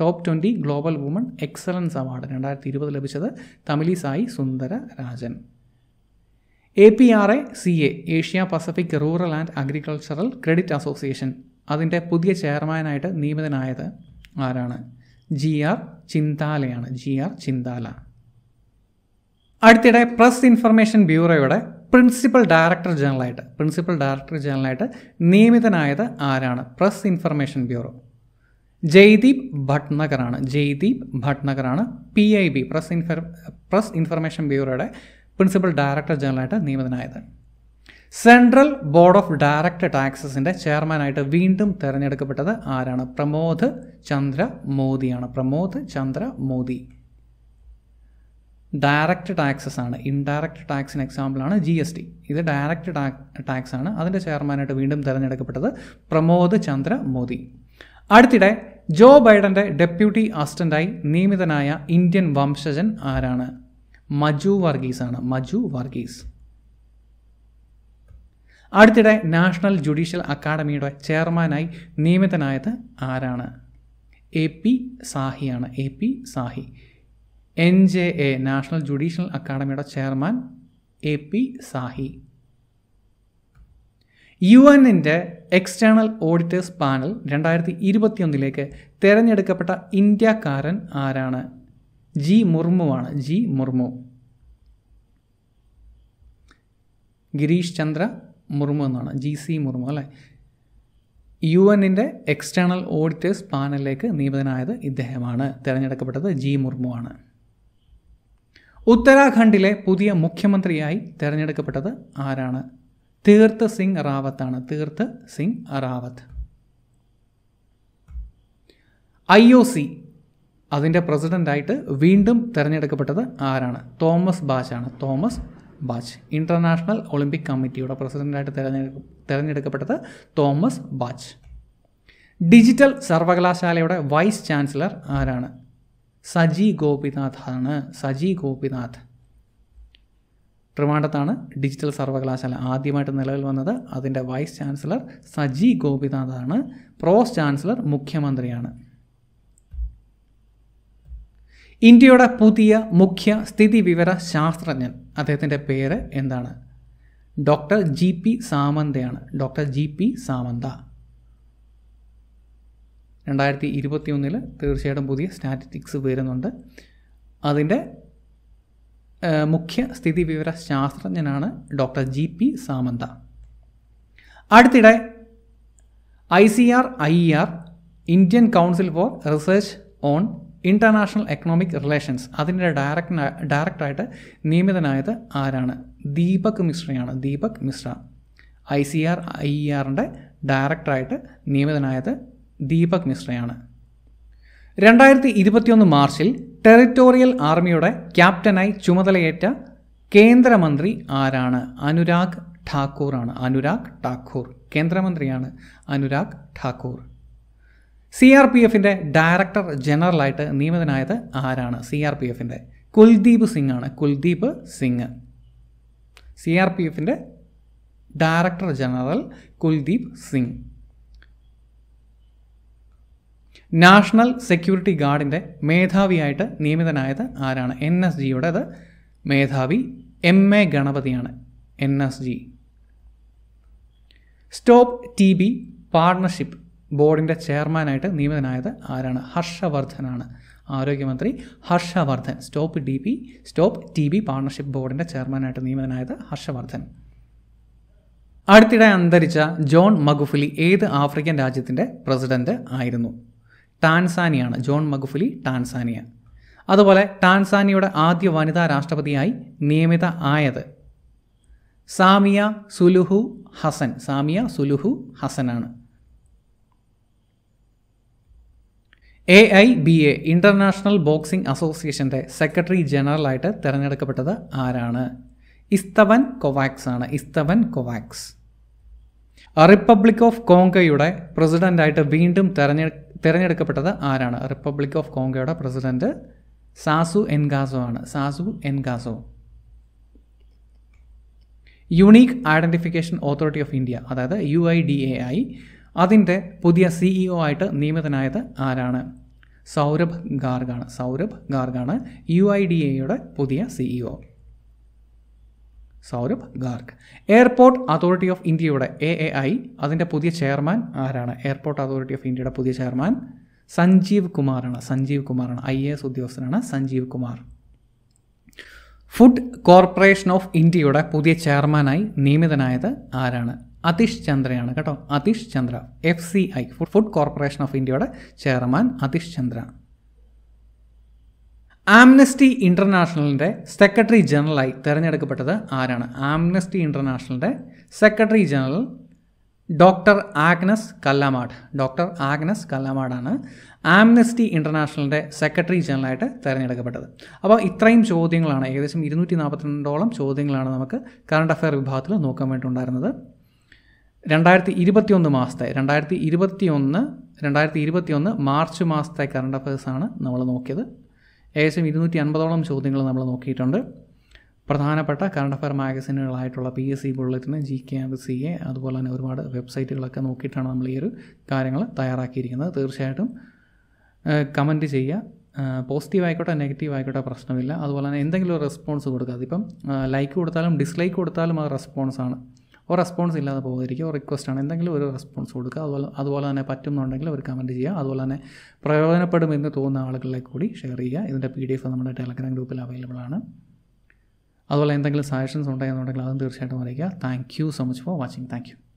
top twenty global woman excellence award രണ്ടായിരത്തി ഇരുപത് ലഭിച്ചത് Tamilisai Soundararajan A P R A C A Asia Pacific rural and agricultural credit association അതിൻ്റെ പുതിയ ചെയർമാനായിട്ട് നിയമിതനായത് ആരാണ് ജി ആർ ചിന്താലയാണ് ജി ആർ ചിന്താല അടുത്തിടെ പ്രസ് ഇൻഫർമേഷൻ ബ്യൂറോയുടെ പ്രിൻസിപ്പൽ ഡയറക്ടർ ജനറലായിട്ട് പ്രിൻസിപ്പൽ ഡയറക്ടർ ജനറലായിട്ട് നിയമിതനായത് ആരാണ് പ്രസ് ഇൻഫർമേഷൻ ബ്യൂറോ ജയ്ദീപ് ഭട്നഗറാണ് ജയ്ദീപ് ഭട്നഗറാണ് പി ഐ ബി പ്രസ് ഇൻഫർ പ്രസ് ഇൻഫർമേഷൻ ബ്യൂറോയുടെ പ്രിൻസിപ്പൽ ഡയറക്ടർ ജനറലായിട്ട് നിയമിതനായത് സെൻട്രൽ ബോർഡ് ഓഫ് ഡയറക്ട് ടാക്സസിൻ്റെ ചെയർമാനായിട്ട് വീണ്ടും തിരഞ്ഞെടുക്കപ്പെട്ടത് ആരാണ് പ്രമോദ് ചന്ദ്ര മോദിയാണ് പ്രമോദ് ചന്ദ്ര മോദി ഡയറക്റ്റ് ടാക്സസ് ആണ് ഇൻഡയറക്റ്റ് ടാക്സിന് എക്സാമ്പിളാണ് ജി എസ് ടി ഇത് ഡയറക്റ്റ് ടാക്സ് ആണ് അതിൻ്റെ ചെയർമാനായിട്ട് വീണ്ടും തിരഞ്ഞെടുക്കപ്പെട്ടത് പ്രമോദ് ചന്ദ്ര മോദി അടുത്തിടെ ജോ ബൈഡന്റെ ഡെപ്യൂട്ടി അസിസ്റ്റന്റായി നിയമിതനായ ഇന്ത്യൻ വംശജൻ ആരാണ് മജു വർഗീസ് ആണ് മജു വർഗീസ് അടുത്തിടെ നാഷണൽ ജുഡീഷ്യൽ അക്കാഡമിയുടെ ചെയർമാനായി നിയമിതനായത് ആരാണ് എ പി സാഹിയാണ് A P Sahi N J A national judicial അക്കാഡമിയുടെ chairman A P Sahi U എൻ്റെ എക്സ്റ്റേണൽ ഓഡിറ്റേഴ്സ് പാനൽ രണ്ടായിരത്തി ഇരുപത്തിയൊന്നിലേക്ക് തിരഞ്ഞെടുക്കപ്പെട്ട ഇന്ത്യക്കാരൻ ആരാണ് ജി മുർമുവാണ് ജി മുർമു ഗിരീഷ് ചന്ദ്ര മുർമു എന്നാണ് ജി സി മുർമു അല്ലേ യു എന്നിൻ്റെ എക്സ്റ്റേണൽ ഓഡിറ്റേഴ്സ് പാനലിലേക്ക് നിയമിതനായത് ഇദ്ദേഹമാണ് തിരഞ്ഞെടുക്കപ്പെട്ടത് ജി മുർമു ആണ് ഉത്തരാഖണ്ഡിലെ പുതിയ മുഖ്യമന്ത്രിയായി തിരഞ്ഞെടുക്കപ്പെട്ടത് ആരാണ് തീർത്ത് സിംഗ് ആണ് Tirath Singh Rawat I O C അതിൻ്റെ പ്രസിഡൻ്റായിട്ട് വീണ്ടും തിരഞ്ഞെടുക്കപ്പെട്ടത് ആരാണ് തോമസ് ആണ് തോമസ് ബാച്ച് ഇൻ്റർനാഷണൽ ഒളിമ്പിക് കമ്മിറ്റിയുടെ പ്രസിഡൻ്റായിട്ട് തിരഞ്ഞെടുക്ക തിരഞ്ഞെടുക്കപ്പെട്ടത് തോമസ് ബാച്ച് ഡിജിറ്റൽ സർവകലാശാലയുടെ വൈസ് ചാൻസലർ ആരാണ് സജി ഗോപിനാഥ് ആണ് സജി ഗോപിനാഥ് ട്രിവാണ്ടത്താണ് ഡിജിറ്റൽ സർവകലാശാല ആദ്യമായിട്ട് നിലവിൽ വന്നത് അതിൻ്റെ വൈസ് ചാൻസലർ സജി ഗോപിനാഥാണ് പ്രോസ് ചാൻസലർ മുഖ്യമന്ത്രിയാണ് ഇന്ത്യയുടെ പുതിയ മുഖ്യ വിവര ശാസ്ത്രജ്ഞൻ അദ്ദേഹത്തിൻ്റെ പേര് എന്താണ് ഡോക്ടർ ജി പി സാമന്തയാണ് ഡോക്ടർ ജി പി സാമന്ത രണ്ടായിരത്തി ഇരുപത്തി ഒന്നിൽ തീർച്ചയായിട്ടും പുതിയ സ്റ്റാറ്റിസ്റ്റിക്സ് വരുന്നുണ്ട് അതിൻ്റെ മുഖ്യ സ്ഥിതി വിവര ശാസ്ത്രജ്ഞനാണ് ഡോക്ടർ ജി പി സാമന്ത അടുത്തിടെ I C R I R Indian council for research on international economic relations അതിൻ്റെ ഡയറക്ട് ഡയറക്ടറായിട്ട് നിയമിതനായത് ആരാണ് ദീപക് മിശ്രയാണ് Deepak Mishra I C R I ആറിൻ്റെ ഡയറക്ടറായിട്ട് നിയമിതനായത് ദീപക് മിശ്രയാണ് രണ്ടായിരത്തി ഇരുപത്തിയൊന്ന് മാർച്ചിൽ ടെറിറ്റോറിയൽ ആർമിയുടെ ക്യാപ്റ്റനായി ചുമതലയേറ്റ കേന്ദ്രമന്ത്രി ആരാണ് അനുരാഗ് ഠാക്കൂറാണ് അനുരാഗ് ഠാക്കൂർ കേന്ദ്രമന്ത്രിയാണ് Anurag Thakur C R P എഫിൻ്റെ ഡയറക്ടർ ജനറലായിട്ട് നിയമിതനായത് ആരാണ് സി ആർ പി എഫിൻ്റെ കുൽദീപ് സിംഗ് ആണ് Kuldeep Singh C R P എഫിൻ്റെ director general Kuldeep Singh national security ഗാർഡിൻ്റെ മേധാവിയായിട്ട് നിയമിതനായത് ആരാണ് എൻ എസ് ജിയുടെ അത് മേധാവി എം എ ഗണപതിയാണ് N S G stop T B partnership ബോർഡിൻ്റെ ചെയർമാനായിട്ട് നിയമിതനായത് ആരാണ് ഹർഷവർദ്ധനാണ് ആരോഗ്യമന്ത്രി Harsh Vardhan stop D P stop T B partnership ബോർഡിൻ്റെ ചെയർമാനായിട്ട് നിയമിതനായത് ഹർഷവർദ്ധൻ അടുത്തിടെ അന്തരിച്ച ജോൺ മഗുഫുലി ഏത് ആഫ്രിക്കൻ രാജ്യത്തിൻ്റെ പ്രസിഡന്റ് ആയിരുന്നു ടാൻസാനിയാണ് ജോൺ മഗുഫുലി ടാൻസാനിയ അതുപോലെ ടാൻസാനിയുടെ ആദ്യ വനിതാ രാഷ്ട്രപതിയായി നിയമിത ആയത് Samia Suluhu Hassan Samia Suluhu ഹസനാണ് A I B A international boxing അസോസിയേഷൻ്റെ സെക്രട്ടറി ജനറലായിട്ട് തിരഞ്ഞെടുക്കപ്പെട്ടത് ആരാണ് ഇസ്തവൻ കൊവാക്സ് ആണ് ഇസ്തവൻ കൊവാക്സ് റിപ്പബ്ലിക് ഓഫ് കോങ്കയുടെ പ്രസിഡൻ്റായിട്ട് വീണ്ടും തെരഞ്ഞെടുക്ക തിരഞ്ഞെടുക്കപ്പെട്ടത് ആരാണ് റിപ്പബ്ലിക് ഓഫ് കോങ്കോയുടെ പ്രസിഡന്റ് സാസു എൻഗാസോ ആണ് Sassou Nguesso unique identification authority of India അതായത് U I D A I അതിൻ്റെ പുതിയ സിഇഒ e ആയിട്ട് നിയമിതനായത് ആരാണ് സൗരഭ് ഗാർഗാണ് സൗരഭ് ഗാർഗാണ് യു ഐ ഡി എയുടെ പുതിയ CEO Saurabh Garg airport authority of ഇന്ത്യയുടെ എ എ ഐ അതിൻ്റെ പുതിയ ചെയർമാൻ ആരാണ് എയർപോർട്ട് അതോറിറ്റി ഓഫ് ഇന്ത്യയുടെ പുതിയ ചെയർമാൻ സഞ്ജീവ് കുമാറാണ് സഞ്ജീവ് കുമാറാണ് ഐ എ എസ് ഉദ്യോഗസ്ഥനാണ് Sanjeev Kumar food corporation of ഇന്ത്യയുടെ പുതിയ ചെയർമാനായി നിയമിതനായത് ആരാണ് അതിഷ് ചന്ദ്രയാണ് കേട്ടോ Atish Chandra F C I food corporation of ഇന്ത്യയുടെ ചെയർമാൻ അതിഷ് ചന്ദ്ര ആംനസ്റ്റി ഇൻ്റർനാഷണലിൻ്റെ സെക്രട്ടറി ജനറലായി തിരഞ്ഞെടുക്കപ്പെട്ടത് ആരാണ് ആംനസ്റ്റി ഇൻ്റർനാഷണലിൻ്റെ secretary general doctor Agnes Callamard ഡോക്ടർ ആഗ്നസ് കല്ലാമാടാണ് ആംനസ്റ്റി ഇൻ്റർനാഷണലിൻ്റെ സെക്രട്ടറി ജനറലായിട്ട് തിരഞ്ഞെടുക്കപ്പെട്ടത് അപ്പോൾ ഇത്രയും ചോദ്യങ്ങളാണ് ഏകദേശം ഇരുന്നൂറ്റി നാൽപ്പത്തിരണ്ടോളം ചോദ്യങ്ങളാണ് നമുക്ക് കറണ്ട് അഫയർ വിഭാഗത്തിൽ നോക്കാൻ വേണ്ടിയിട്ടുണ്ടായിരുന്നത് രണ്ടായിരത്തി ഇരുപത്തിയൊന്ന് മാസത്തെ രണ്ടായിരത്തി ഇരുപത്തിയൊന്ന് രണ്ടായിരത്തി ഇരുപത്തിയൊന്ന് മാർച്ച് മാസത്തെ കറണ്ട് അഫയേഴ്സാണ് നമ്മൾ നോക്കിയത് ഏകദേശം ഇരുന്നൂറ്റി അൻപതോളം ചോദ്യങ്ങൾ നമ്മൾ നോക്കിയിട്ടുണ്ട് പ്രധാനപ്പെട്ട കറണ്ട് അഫയർ മാഗസിനുകളായിട്ടുള്ള പി എസ് സി ബുള്ളറ്റിന് G K R C A അതുപോലെ തന്നെ ഒരുപാട് വെബ്സൈറ്റുകളൊക്കെ നോക്കിയിട്ടാണ് നമ്മൾ ഈ ഒരു കാര്യങ്ങൾ തയ്യാറാക്കിയിരിക്കുന്നത് തീർച്ചയായിട്ടും കമൻറ്റ് ചെയ്യുക പോസിറ്റീവ് ആയിക്കോട്ടെ നെഗറ്റീവ് ആയിക്കോട്ടെ പ്രശ്നമില്ല അതുപോലെ തന്നെ എന്തെങ്കിലും ഒരു റെസ്പോൺസ് കൊടുക്കുക അതിപ്പം ലൈക്ക് കൊടുത്താലും ഡിസ്ലൈക്ക് കൊടുത്താലും അത് റെസ്പോൺസാണ് ഓ റെസ്പോൺസ് ഇല്ലാതെ പോകാതിരിക്കുക ആണ് എന്തെങ്കിലും ഒരു റെസ്പോൺസ് കൊടുക്കുക അതുപോലെ അതുപോലെ തന്നെ പറ്റുന്നുണ്ടെങ്കിൽ ഒരു കമൻറ്റ് ചെയ്യുക അതുപോലെ തന്നെ പ്രയോജനപ്പെടുമെന്ന് തോന്നുന്ന ആളുകളിലെ കൂടി ഷെയർ ചെയ്യുക ഇതിൻ്റെ പി ഡി എഫ് നമ്മുടെ ടെലഗ്രാം ഗ്രൂപ്പിൽ അവൈലബിൾ ആണ് അതുപോലെ എന്തെങ്കിലും സജഷൻസ് ഉണ്ടായിരുന്നുണ്ടെങ്കിൽ അതും തീർച്ചയായിട്ടും അറിയിക്കുക thank you so much for watching thank U